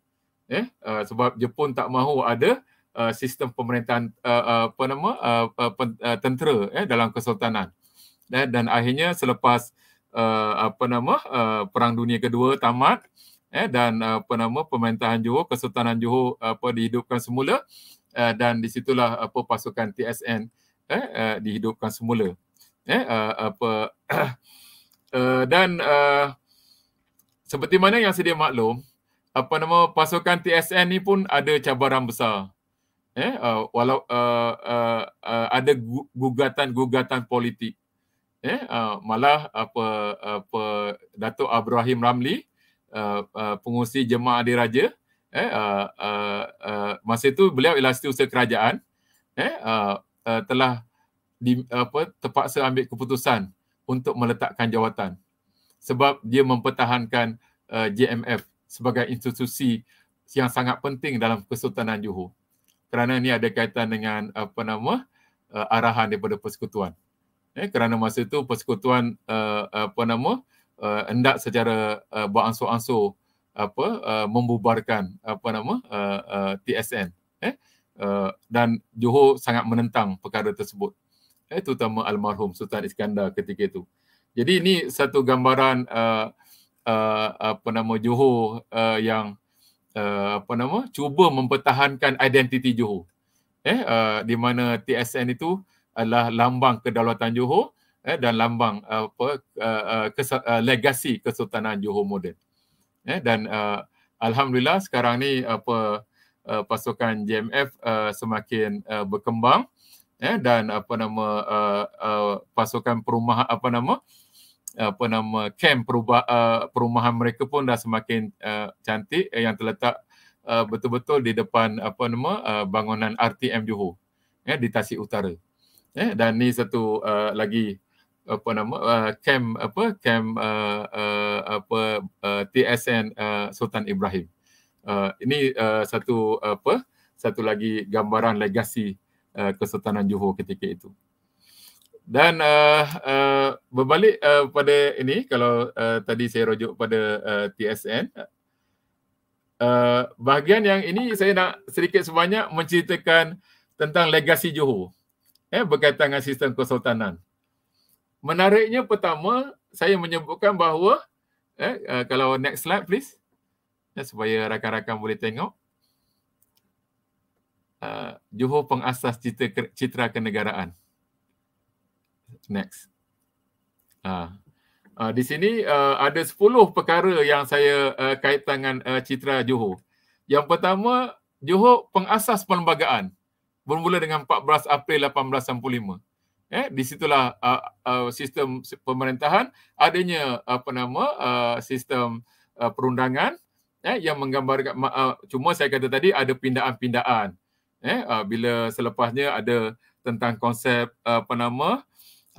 Eh uh, sebab Jepun tak mahu ada Uh, sistem pemerintahan uh, uh apa nama uh, uh, tentera eh dalam kesultanan dan eh, dan akhirnya selepas uh, apa nama uh, perang dunia kedua tamat eh dan uh, apa nama pemerintahan Johor kesultanan Johor uh, apa dihidupkan semula uh, dan disitulah apa pasukan TSN eh uh, dihidupkan semula eh uh, apa uh, dan uh, seperti mana yang sedia maklum apa nama pasukan TSN ni pun ada cabaran besar Eh, eh uh, walau uh, uh, uh, ada gugatan-gugatan politik eh uh, malah apa apa Datuk Abrahim Ramli uh, uh, pengurusi jemaah diraja eh uh, uh, uh, masa itu beliau ialah setiausaha kerajaan eh uh, uh, telah di, apa terpaksa ambil keputusan untuk meletakkan jawatan sebab dia mempertahankan uh, JMF sebagai institusi yang sangat penting dalam Kesultanan Johor kerana ini ada kaitan dengan apa nama uh, arahan daripada persekutuan eh kerana masa itu persekutuan uh, apa nama eh, hendak uh, secara uh, berangsur-angsur apa uh, membubarkan apa nama uh, uh, TSN eh uh, dan Johor sangat menentang perkara tersebut eh terutama almarhum Sultan Iskandar ketika itu jadi ini satu gambaran uh, uh, apa nama Johor uh, yang uh, apa nama cuba mempertahankan identiti Johor eh uh, di mana TSN itu adalah lambang kedaulatan Johor eh dan lambang uh, apa uh, kes- uh, legasi kesultanan Johor moden eh dan uh, alhamdulillah sekarang ni apa uh, pasukan JMF uh, semakin uh, berkembang eh dan apa nama uh, uh, pasukan perumah apa nama uh, apa nama kem perubah, eh, perumahan mereka pun dah semakin uh, cantik eh, yang terletak uh, betul-betul di depan apa nama uh, bangunan RTM Johor ya di Tasik Utara. Ya dan ni satu uh, lagi apa nama kem uh, apa camp uh, uh, apa uh, TSN uh, Sultan Ibrahim. Uh, ini uh, satu apa satu lagi gambaran legasi uh, Kesultanan Johor ketika itu. Dan uh, uh, berbalik uh, pada ini, kalau uh, tadi saya rujuk pada uh, TSN, uh, bahagian yang ini saya nak sedikit sebanyak menceritakan tentang legasi Johor eh, berkaitan dengan sistem kesultanan. Menariknya pertama, saya menyebutkan bahawa, eh, uh, kalau next slide please, eh, supaya rakan-rakan boleh tengok. Uh, Johor pengasas citra, citra kenegaraan next. Uh, uh, di sini uh, ada 10 perkara yang saya uh, kait dengan uh, citra Johor. Yang pertama, Johor pengasas perlembagaan bermula dengan 14 April 1865. Eh, di situlah uh, uh, sistem pemerintahan adanya apa nama uh, sistem uh, perundangan eh yang menggambarkan uh, cuma saya kata tadi ada pindaan-pindaan. Eh uh, bila selepasnya ada tentang konsep uh, apa nama uh,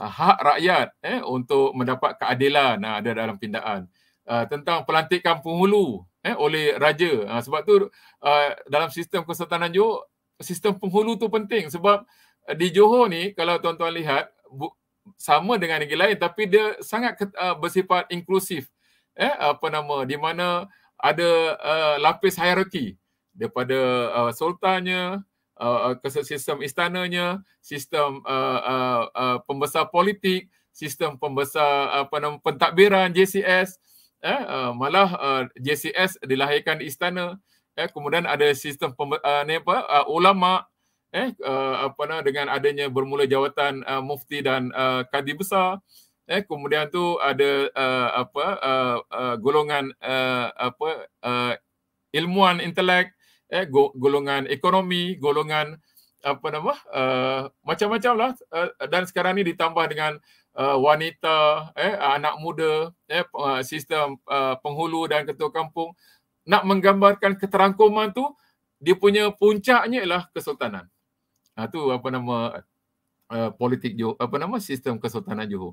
Ah, hak rakyat eh untuk mendapat keadilan uh, ada dalam pindaan uh, tentang pelantikan penghulu eh oleh raja uh, sebab tu uh, dalam sistem kesultanan Johor sistem penghulu tu penting sebab uh, di Johor ni kalau tuan-tuan lihat sama dengan negeri lain tapi dia sangat uh, bersifat inklusif eh apa nama di mana ada uh, lapis hierarki daripada uh, sultannya uh, uh, sistem istananya, sistem uh, uh, uh, pembesar politik, sistem pembesar apa nama pentadbiran JCS, eh, uh, malah uh, JCS dilahirkan di istana, eh, kemudian ada sistem uh, ni apa uh, ulama eh uh, apa nama dengan adanya bermula jawatan uh, mufti dan uh, kadi besar eh kemudian tu ada uh, apa uh, uh, golongan uh, apa uh, ilmuan intelek eh golongan ekonomi, golongan apa nama uh, macam-macam lah uh, dan sekarang ni ditambah dengan uh, wanita eh anak muda eh sistem uh, penghulu dan ketua kampung nak menggambarkan keterangkuman tu dia punya puncaknya ialah kesultanan. Ha tu apa nama uh, politik Johor apa nama sistem kesultanan Johor.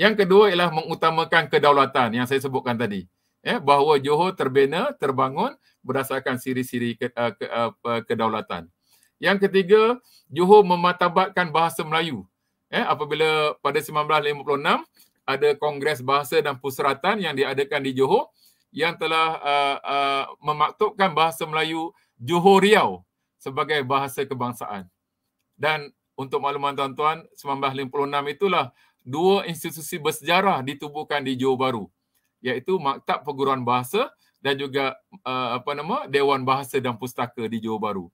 Yang kedua ialah mengutamakan kedaulatan yang saya sebutkan tadi eh, bahawa Johor terbina, terbangun berdasarkan siri-siri ke, uh, ke, uh, kedaulatan. Yang ketiga, Johor mematabatkan bahasa Melayu. Eh, apabila pada 1956 ada Kongres Bahasa dan Pusratan yang diadakan di Johor yang telah uh, uh, memaktubkan bahasa Melayu Johor Riau sebagai bahasa kebangsaan. Dan untuk makluman tuan-tuan, 1956 itulah dua institusi bersejarah ditubuhkan di Johor Baru iaitu Maktab Perguruan Bahasa dan juga uh, apa nama Dewan Bahasa dan Pustaka di Johor Bahru.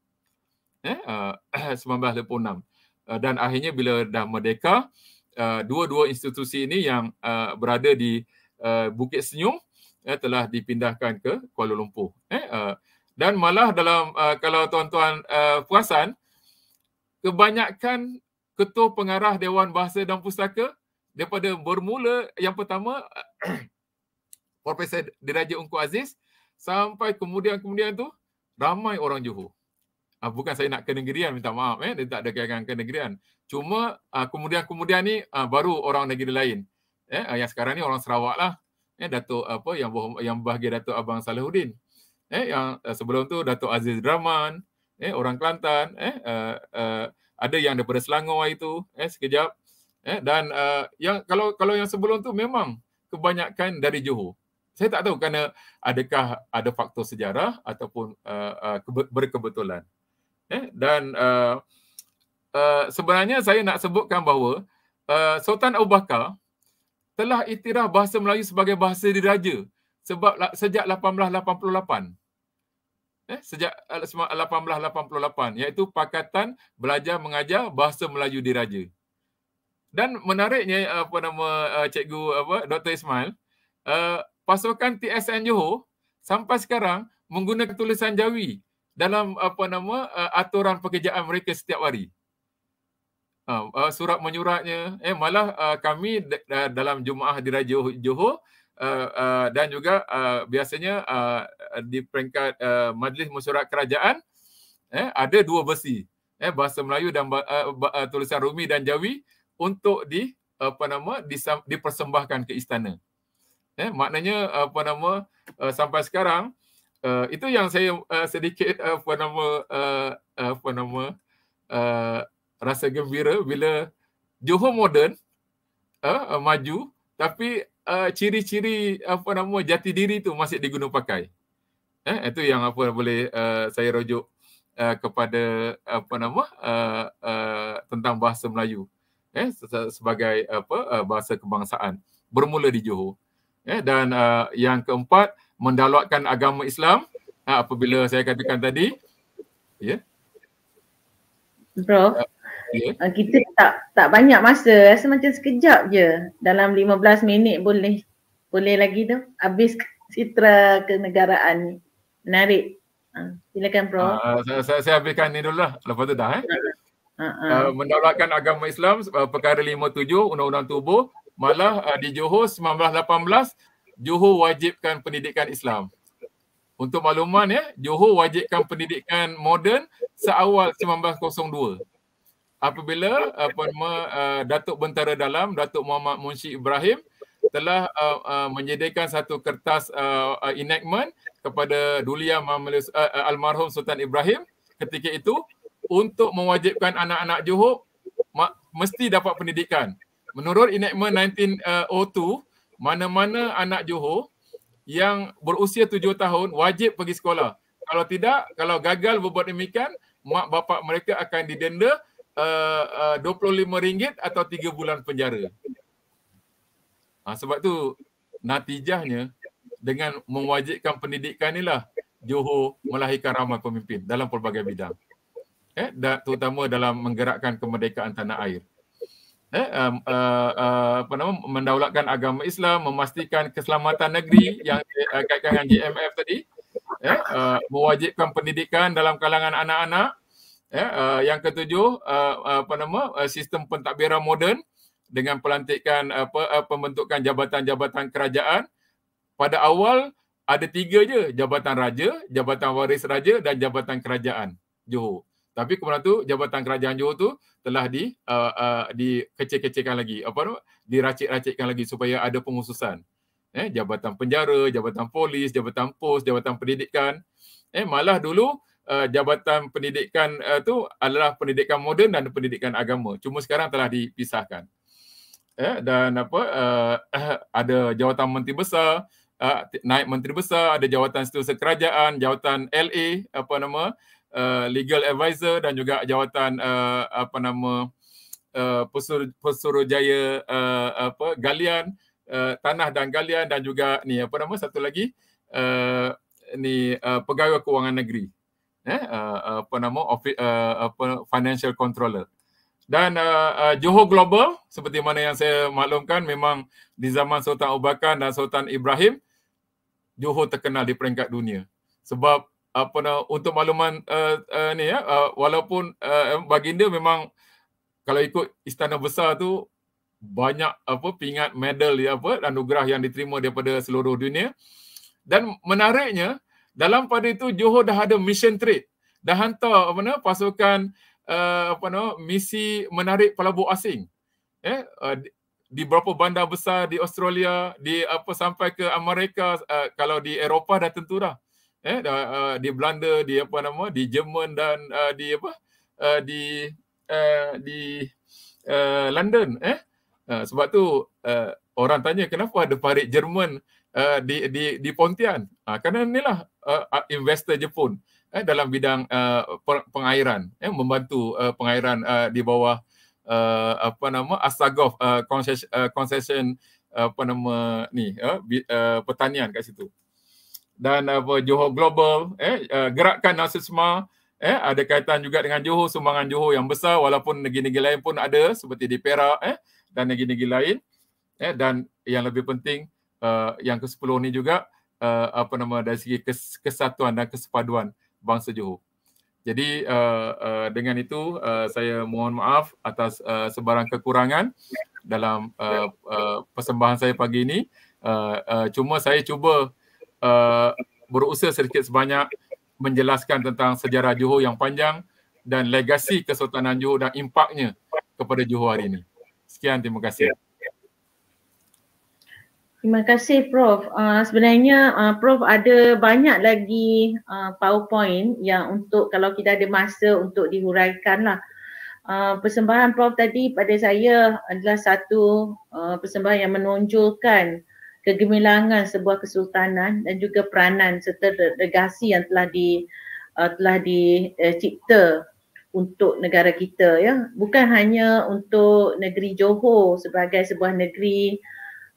Eh uh, 1986. Uh, dan akhirnya bila dah merdeka uh, dua-dua institusi ini yang uh, berada di uh, Bukit Senyum uh, telah dipindahkan ke Kuala Lumpur. Eh uh, dan malah dalam uh, kalau tuan-tuan uh, puasan kebanyakan ketua pengarah Dewan Bahasa dan Pustaka daripada bermula yang pertama Profesor Diraja Ungku Aziz sampai kemudian-kemudian tu ramai orang Johor. Uh, bukan saya nak kenegirian, minta maaf eh dia tak ada kaitan kenegirian. Cuma ah, kemudian-kemudian ni uh, baru orang negeri lain. Eh yang sekarang ni orang Sarawak lah. Eh Datuk apa yang yang bahagia Datuk Abang Salahuddin. Eh yang sebelum tu Datuk Aziz Rahman, eh orang Kelantan, eh uh, uh, ada yang daripada Selangor itu eh sekejap eh dan uh, yang kalau kalau yang sebelum tu memang kebanyakan dari Johor saya tak tahu kerana adakah ada faktor sejarah ataupun uh, uh, berkebetulan. Eh? Dan uh, uh, sebenarnya saya nak sebutkan bahawa uh, Sultan Abu Bakar telah itiraf bahasa Melayu sebagai bahasa diraja sebab sejak 1888. Eh, sejak 1888 uh, iaitu Pakatan Belajar Mengajar Bahasa Melayu Diraja. Dan menariknya apa nama uh, cikgu apa Dr. Ismail uh, pasukan TSN Johor sampai sekarang menggunakan tulisan Jawi dalam apa nama uh, aturan pekerjaan mereka setiap hari. Uh, uh, surat menyuratnya eh malah uh, kami dalam jumaah di Raja Johor uh, uh, dan juga uh, biasanya uh, di peringkat uh, majlis mesyuarat kerajaan eh ada dua versi eh bahasa Melayu dan uh, uh, tulisan Rumi dan Jawi untuk di apa nama disam, dipersembahkan ke istana. Eh, maknanya eh, apa nama uh, sampai sekarang uh, itu yang saya uh, sedikit uh, apa nama uh, apa nama uh, rasa gembira bila Johor moden uh, uh, maju tapi uh, ciri-ciri apa nama jati diri tu masih diguna pakai. Eh itu yang apa boleh uh, saya rujuk uh, kepada apa nama uh, uh, tentang bahasa Melayu eh sebagai apa uh, bahasa kebangsaan bermula di Johor eh, dan uh, yang keempat mendalwatkan agama Islam uh, apabila saya katakan tadi ya yeah. bro yeah. Uh, ya. uh, kita tak tak banyak masa rasa macam sekejap je dalam 15 minit boleh boleh lagi tu habis citra kenegaraan ni menarik ha, silakan bro uh, saya, saya saya habiskan ni dululah lepas tu dah eh uh-uh. uh, mendalwatkan agama Islam uh, perkara 57 undang-undang tubuh malah uh, di Johor 1918 Johor wajibkan pendidikan Islam. Untuk makluman ya, Johor wajibkan pendidikan moden seawal 1902. Apabila apa nama uh, Datuk Bentara Dalam Datuk Muhammad Munshi Ibrahim telah uh, uh, menyediakan satu kertas uh, uh, enactment kepada Dulia Mamlis, uh, uh, almarhum Sultan Ibrahim ketika itu untuk mewajibkan anak-anak Johor mesti dapat pendidikan Menurut enactment 1902, uh, oh mana-mana anak Johor yang berusia tujuh tahun wajib pergi sekolah. Kalau tidak, kalau gagal berbuat demikian, mak bapak mereka akan didenda RM25 uh, uh atau tiga bulan penjara. Ha, sebab tu natijahnya dengan mewajibkan pendidikan inilah Johor melahirkan ramai pemimpin dalam pelbagai bidang. Eh, terutama dalam menggerakkan kemerdekaan tanah air eh uh, uh, apa nama mendaulatkan agama Islam memastikan keselamatan negeri yang uh, kaitkan dengan GMF tadi eh uh, mewajibkan pendidikan dalam kalangan anak-anak eh uh, yang ketujuh uh, apa nama uh, sistem pentadbiran moden dengan pelantikan apa uh, pembentukan jabatan-jabatan kerajaan pada awal ada tiga je jabatan raja jabatan waris raja dan jabatan kerajaan Johor tapi kemudian tu jabatan kerajaan Johor tu telah di uh, uh, dikecek-kecekkan lagi. Apa tu? Diracik-racikkan lagi supaya ada pengususan. Eh, jabatan penjara, jabatan polis, jabatan pos, jabatan pendidikan. Eh, malah dulu uh, jabatan pendidikan uh, tu adalah pendidikan moden dan pendidikan agama. Cuma sekarang telah dipisahkan. Eh, dan apa uh, ada jawatan menteri besar, uh, naik menteri besar, ada jawatan seterusnya kerajaan, jawatan LA apa nama Uh, legal advisor dan juga jawatan uh, apa nama uh, pesuruh jaya uh, apa galian uh, tanah dan galian dan juga ni apa nama satu lagi uh, ni uh, pegawai kewangan negeri eh uh, apa nama office uh, apa financial controller dan uh, uh, Johor Global seperti mana yang saya maklumkan memang di zaman Sultan Abu Bakar dan Sultan Ibrahim Johor terkenal di peringkat dunia sebab apa nak untuk makluman uh, uh, ni ya uh, walaupun uh, baginda memang kalau ikut istana besar tu banyak apa pingat medal dia apa anugerah yang diterima daripada seluruh dunia dan menariknya dalam pada itu Johor dah ada mission trip dah hantar apa nak pasukan uh, apa nak misi menarik pelabur asing eh uh, di beberapa bandar besar di Australia di apa sampai ke Amerika uh, kalau di Eropah dah tentulah eh uh, di Belanda di apa nama di Jerman dan uh, di apa uh, di uh, di uh, London eh uh, sebab tu uh, orang tanya kenapa ada parit Jerman uh, di di di Pontian uh, kerana inilah uh, investor Jepun eh dalam bidang uh, pengairan eh membantu uh, pengairan uh, di bawah uh, apa nama Astagov concession uh, concession apa nama ni uh, uh, pertanian kat situ dan uh, apa Johor Global eh uh, gerakan nasisme eh ada kaitan juga dengan Johor sumbangan Johor yang besar walaupun negeri-negeri lain pun ada seperti di Perak eh dan negeri-negeri lain eh dan yang lebih penting uh, yang ke-10 ni juga uh, apa nama dari segi kesatuan dan kesepaduan bangsa Johor. Jadi uh, uh, dengan itu uh, saya mohon maaf atas uh, sebarang kekurangan dalam uh, uh, persembahan saya pagi ini. Uh, uh, cuma saya cuba uh, berusaha sedikit sebanyak menjelaskan tentang sejarah Johor yang panjang dan legasi Kesultanan Johor dan impaknya kepada Johor hari ini. Sekian, terima kasih. Terima kasih Prof. Uh, sebenarnya uh, Prof ada banyak lagi uh, PowerPoint yang untuk kalau kita ada masa untuk dihuraikan lah. Uh, persembahan Prof tadi pada saya adalah satu uh, persembahan yang menonjolkan kegemilangan sebuah kesultanan dan juga peranan serta legasi yang telah di uh, telah dicipta eh, untuk negara kita ya bukan hanya untuk negeri Johor sebagai sebuah negeri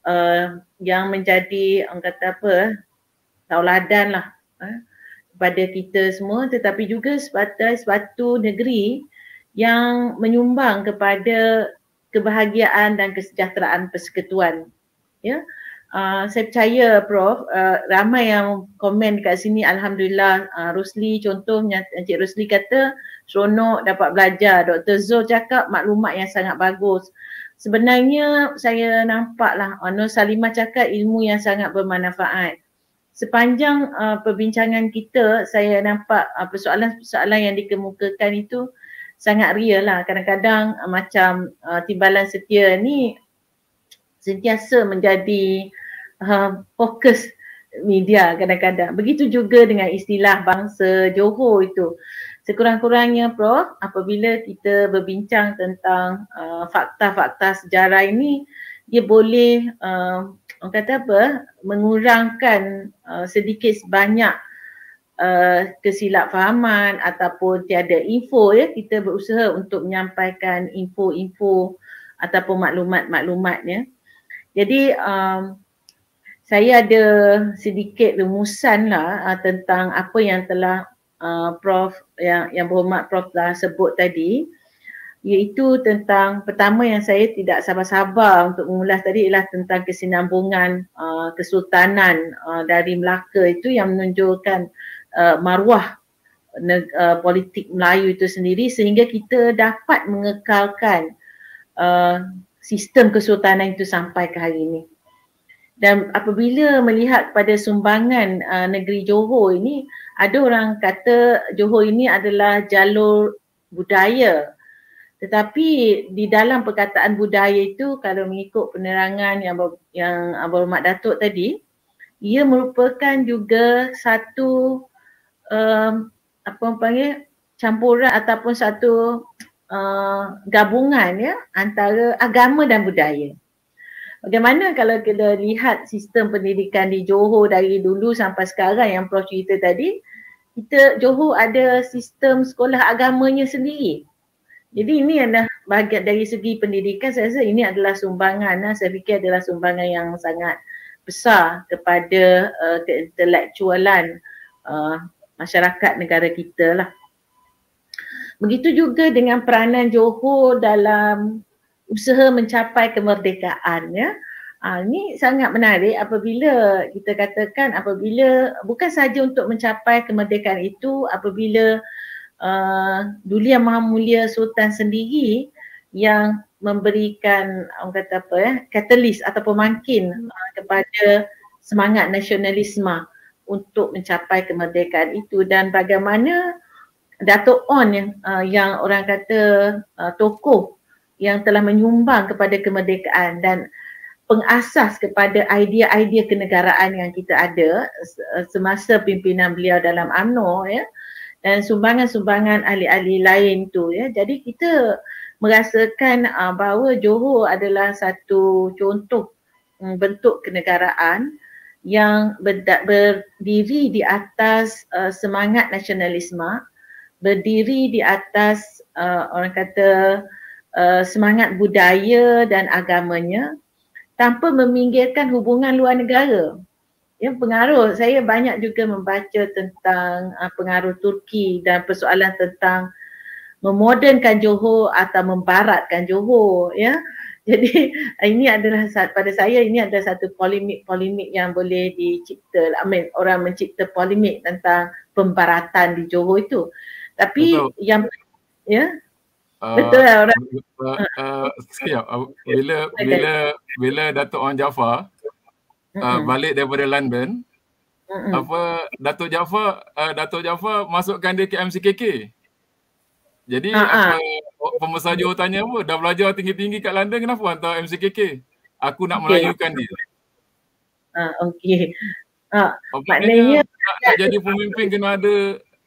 uh, yang menjadi orang kata apa eh, tauladan lah eh, kepada kita semua tetapi juga sebagai sebatu negeri yang menyumbang kepada kebahagiaan dan kesejahteraan persekutuan ya yeah. Ah, saya percaya Prof, uh, ramai yang komen dekat sini Alhamdulillah uh, ah, Rosli contohnya, Encik Rusli kata seronok dapat belajar, Dr. Zul cakap maklumat yang sangat bagus sebenarnya saya nampaklah Nur Salimah cakap ilmu yang sangat bermanfaat sepanjang uh, perbincangan kita saya nampak uh, persoalan-persoalan yang dikemukakan itu sangat real lah kadang-kadang uh, macam uh, timbalan setia ni sentiasa menjadi uh, fokus media kadang-kadang. Begitu juga dengan istilah bangsa Johor itu. Sekurang-kurangnya Prof, apabila kita berbincang tentang uh, fakta-fakta sejarah ini, dia boleh uh, kata apa? mengurangkan uh, sedikit sebanyak uh, kesilapfahaman ataupun tiada info ya. Kita berusaha untuk menyampaikan info-info ataupun maklumat maklumatnya Jadi um, saya ada sedikit rumusan lah uh, tentang apa yang telah uh, Prof yang yang berhormat Prof telah sebut tadi iaitu tentang pertama yang saya tidak sabar-sabar untuk mengulas tadi ialah tentang kesinambungan uh, kesultanan uh, dari Melaka itu yang menunjukkan uh, maruah uh, politik Melayu itu sendiri sehingga kita dapat mengekalkan uh, sistem kesultanan itu sampai ke hari ini dan apabila melihat pada sumbangan uh, negeri Johor ini ada orang kata Johor ini adalah jalur budaya tetapi di dalam perkataan budaya itu kalau mengikut penerangan yang ber, yang Abang Datuk tadi ia merupakan juga satu um, apa panggil campuran ataupun satu uh, gabungan ya antara agama dan budaya bagaimana kalau kita lihat sistem pendidikan di Johor dari dulu sampai sekarang yang Prof cerita tadi kita Johor ada sistem sekolah agamanya sendiri jadi ini adalah bahagian dari segi pendidikan saya rasa ini adalah sumbangan lah. saya fikir adalah sumbangan yang sangat besar kepada uh, keintelektualan uh, masyarakat negara kita lah. Begitu juga dengan peranan Johor dalam usaha mencapai kemerdekaan ya. Uh, ini sangat menarik apabila kita katakan apabila bukan saja untuk mencapai kemerdekaan itu apabila uh, ah, Duli Yang Maha Mulia Sultan sendiri yang memberikan orang kata apa ya katalis atau pemangkin uh, kepada semangat nasionalisme untuk mencapai kemerdekaan itu dan bagaimana Dato' On yang uh, yang orang kata uh, tokoh yang telah menyumbang kepada kemerdekaan dan pengasas kepada idea-idea kenegaraan yang kita ada semasa pimpinan beliau dalam UMNO ya dan sumbangan-sumbangan ahli-ahli lain tu ya jadi kita merasakan uh, bahawa Johor adalah satu contoh um, bentuk kenegaraan yang berda- berdiri di atas uh, semangat nasionalisme berdiri di atas uh, orang kata Eh, semangat budaya dan agamanya tanpa meminggirkan hubungan luar negara. Ya, pengaruh saya banyak juga membaca tentang uh, pengaruh Turki dan persoalan tentang memodernkan Johor atau membaratkan Johor ya. Jadi eh, ini adalah pada saya ini adalah satu polemik-polemik yang boleh dicipta I orang mencipta polemik tentang pembaratan di Johor itu. Tapi Betul. yang ya Betul lah orang. Uh, uh, uh, uh, uh bila bila bila Datuk Wan Jaafar uh, balik daripada London, Mm-mm. apa Datuk Jaafar uh, Datuk Jaafar masukkan dia ke MCKK. Jadi uh-huh. apa oh, pembesar Johor tanya apa? Dah belajar tinggi-tinggi kat London kenapa hantar MCKK? Aku nak okay. melayukan dia. Ah uh, okey. Ah uh, maknanya nak, nak jadi pemimpin kena ada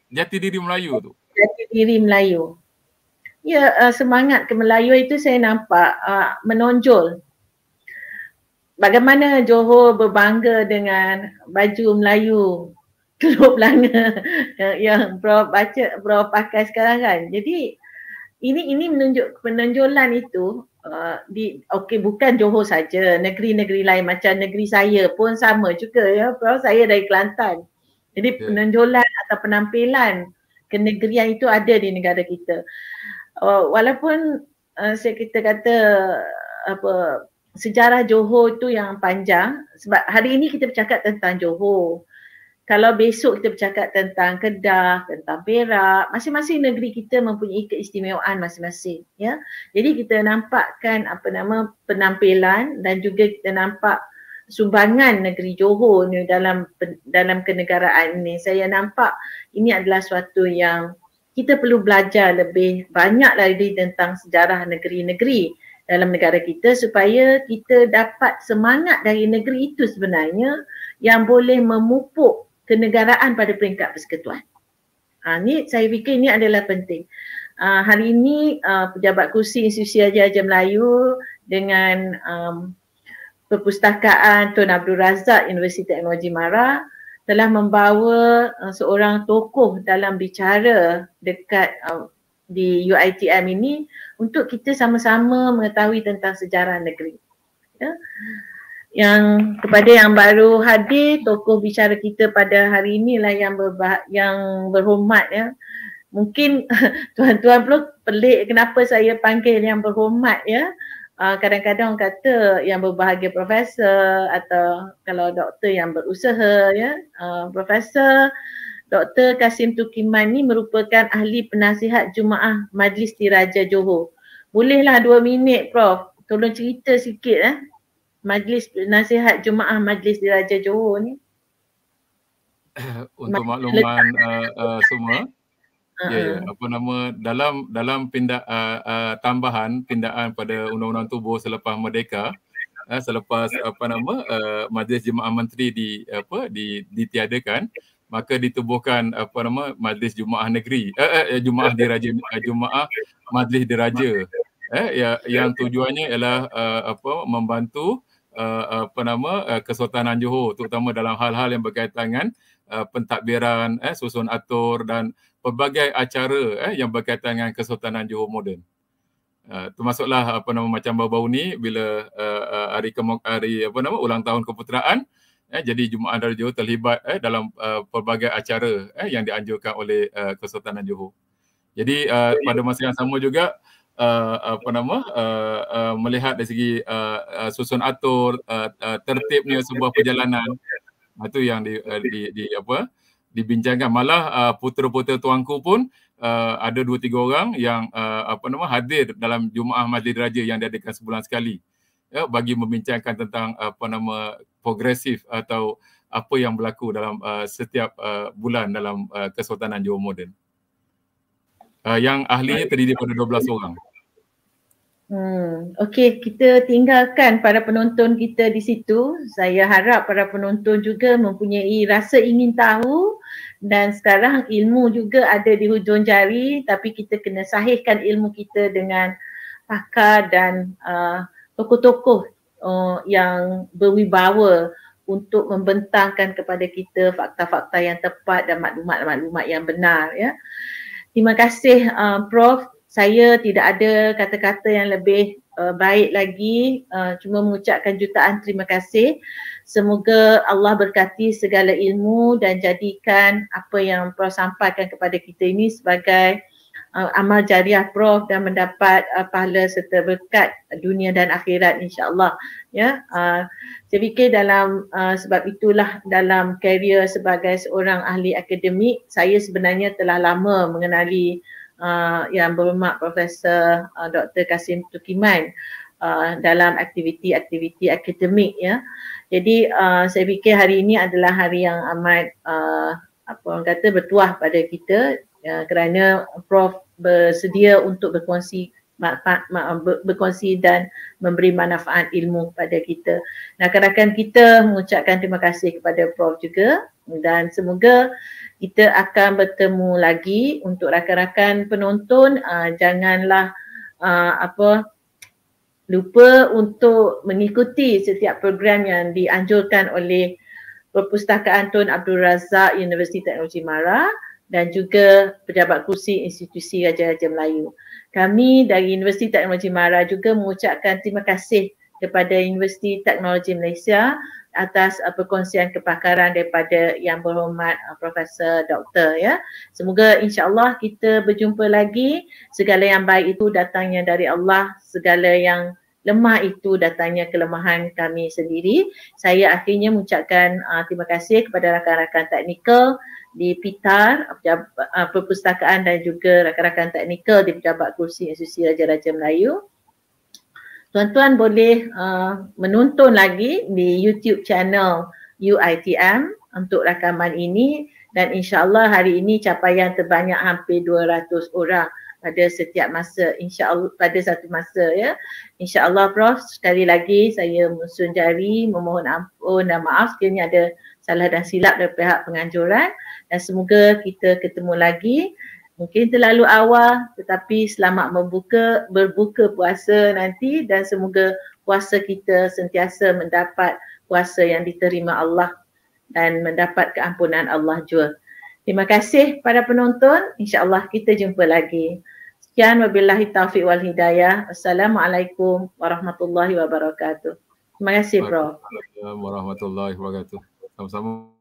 jati diri Melayu tu. Jati diri Melayu ya uh, semangat kemelayu itu saya nampak uh, menonjol bagaimana johor berbangga dengan baju melayu teluk belanga eh, yang prof baca prof pakai sekarang kan jadi ini ini menunjuk penonjolan itu uh, di okey bukan johor saja negeri-negeri lain macam negeri saya pun sama juga ya prof saya dari kelantan jadi penonjolan atau penampilan kenegerian itu ada di negara kita. Uh, walaupun uh, saya kita kata apa sejarah Johor tu yang panjang sebab hari ini kita bercakap tentang Johor. Kalau besok kita bercakap tentang Kedah, tentang Perak, masing-masing negeri kita mempunyai keistimewaan masing-masing, ya. Jadi kita nampakkan apa nama penampilan dan juga kita nampak sumbangan negeri Johor ni dalam dalam kenegaraan ini. Saya nampak ini adalah suatu yang kita perlu belajar lebih banyak lagi tentang sejarah negeri-negeri dalam negara kita supaya kita dapat semangat dari negeri itu sebenarnya yang boleh memupuk kenegaraan pada peringkat persekutuan. Ha, ini saya fikir ini adalah penting. Ha, hari ini uh, Pejabat Kursi Institusi Haji-Haji Melayu dengan um, Perpustakaan Tun Abdul Razak Universiti Teknologi Mara telah membawa uh, seorang tokoh dalam bicara dekat uh, di UiTM ini untuk kita sama-sama mengetahui tentang sejarah negeri. Ya. Yang kepada yang baru hadir tokoh bicara kita pada hari inilah yang berbah- yang berhormat ya. Mungkin tuan-tuan perlu pelik kenapa saya panggil yang berhormat ya uh, kadang-kadang kata yang berbahagia profesor atau kalau doktor yang berusaha ya uh, profesor doktor Kasim Tukiman ni merupakan ahli penasihat Jumaah Majlis Diraja Johor. Bolehlah dua minit Prof. Tolong cerita sikit eh. Majlis penasihat Jumaah Majlis Diraja Johor ni. Untuk makluman uh, uh, semua. Ya ya apa nama dalam dalam pindah uh, uh, tambahan pindaan pada undang-undang tubuh selepas merdeka uh, selepas apa nama uh, majlis jemaah menteri di apa di ditiadakan maka ditubuhkan apa nama majlis jemaah negeri eh, eh, eh jumaah diraja eh, jemaah majlis diraja eh ya yang tujuannya ialah uh, apa membantu uh, apa nama uh, kesultanan johor terutama dalam hal-hal yang berkaitan dengan uh, pentadbiran eh susun atur dan pelbagai acara eh, yang berkaitan dengan Kesultanan Johor moden, Uh, termasuklah apa nama macam bau-bau ni bila uh, uh, hari kemo- hari apa nama ulang tahun keputeraan eh jadi Jumaat Darul Johor terlibat eh dalam uh, pelbagai acara eh yang dianjurkan oleh uh, Kesultanan Johor. Jadi uh, pada masa yang sama juga uh, apa nama uh, uh, melihat dari segi uh, uh, susun atur uh, uh, tertibnya sebuah perjalanan itu yang di, uh, di di apa uh, dibincangkan malah uh, putera-putera tuanku pun uh, ada dua tiga orang yang uh, apa nama hadir dalam Jumaah Masjid Raja yang diadakan sebulan sekali ya bagi membincangkan tentang apa nama progresif atau apa yang berlaku dalam uh, setiap uh, bulan dalam uh, Kesultanan Johor moden Uh, yang ahlinya terdiri pada 12 orang. Hmm, okey kita tinggalkan para penonton kita di situ. Saya harap para penonton juga mempunyai rasa ingin tahu dan sekarang ilmu juga ada di hujung jari tapi kita kena sahihkan ilmu kita dengan pakar dan uh, tokoh-tokoh uh, yang berwibawa untuk membentangkan kepada kita fakta-fakta yang tepat dan maklumat-maklumat yang benar ya. Terima kasih uh, Prof saya tidak ada kata-kata yang lebih uh, baik lagi uh, cuma mengucapkan jutaan terima kasih semoga Allah berkati segala ilmu dan jadikan apa yang prof sampaikan kepada kita ini sebagai uh, amal jariah prof dan mendapat uh, pahala serta berkat dunia dan akhirat insyaallah ya uh, saya dalam uh, sebab itulah dalam kerjaya sebagai seorang ahli akademik saya sebenarnya telah lama mengenali uh, yang berhormat Profesor uh, Dr. Kasim Tukiman uh, dalam aktiviti-aktiviti akademik ya. Jadi uh, saya fikir hari ini adalah hari yang amat uh, apa orang kata bertuah pada kita ya, kerana Prof bersedia untuk berkongsi manfaat berkongsi dan memberi manfaat ilmu kepada kita. Nah, kerakan kita mengucapkan terima kasih kepada Prof juga dan semoga kita akan bertemu lagi untuk rakan-rakan penonton uh, janganlah uh, apa lupa untuk mengikuti setiap program yang dianjurkan oleh Perpustakaan Tun Abdul Razak Universiti Teknologi Mara dan juga pejabat kursi institusi Raja-Raja Melayu. Kami dari Universiti Teknologi Mara juga mengucapkan terima kasih daripada Universiti Teknologi Malaysia atas uh, perkongsian kepakaran daripada yang berhormat uh, Profesor Doktor ya. Semoga insya-Allah kita berjumpa lagi. Segala yang baik itu datangnya dari Allah, segala yang lemah itu datangnya kelemahan kami sendiri. Saya akhirnya mengucapkan uh, terima kasih kepada rakan-rakan teknikal di PITAR, uh, perpustakaan dan juga rakan-rakan teknikal di Pejabat Kursi Institusi Raja-Raja Melayu tuan-tuan boleh uh, menonton lagi di YouTube channel UITM untuk rakaman ini dan insyaallah hari ini capaian terbanyak hampir 200 orang pada setiap masa insyaallah pada satu masa ya insyaallah prof sekali lagi saya musun jari memohon ampun dan maaf sekiranya ada salah dan silap dari pihak penganjuran dan semoga kita ketemu lagi mungkin terlalu awal tetapi selamat membuka berbuka puasa nanti dan semoga puasa kita sentiasa mendapat puasa yang diterima Allah dan mendapat keampunan Allah jua. Terima kasih para penonton. InsyaAllah kita jumpa lagi. Sekian wabillahi taufiq wal hidayah. Assalamualaikum warahmatullahi wabarakatuh. Terima kasih, Bro. Assalamualaikum warahmatullahi wabarakatuh. Sama-sama.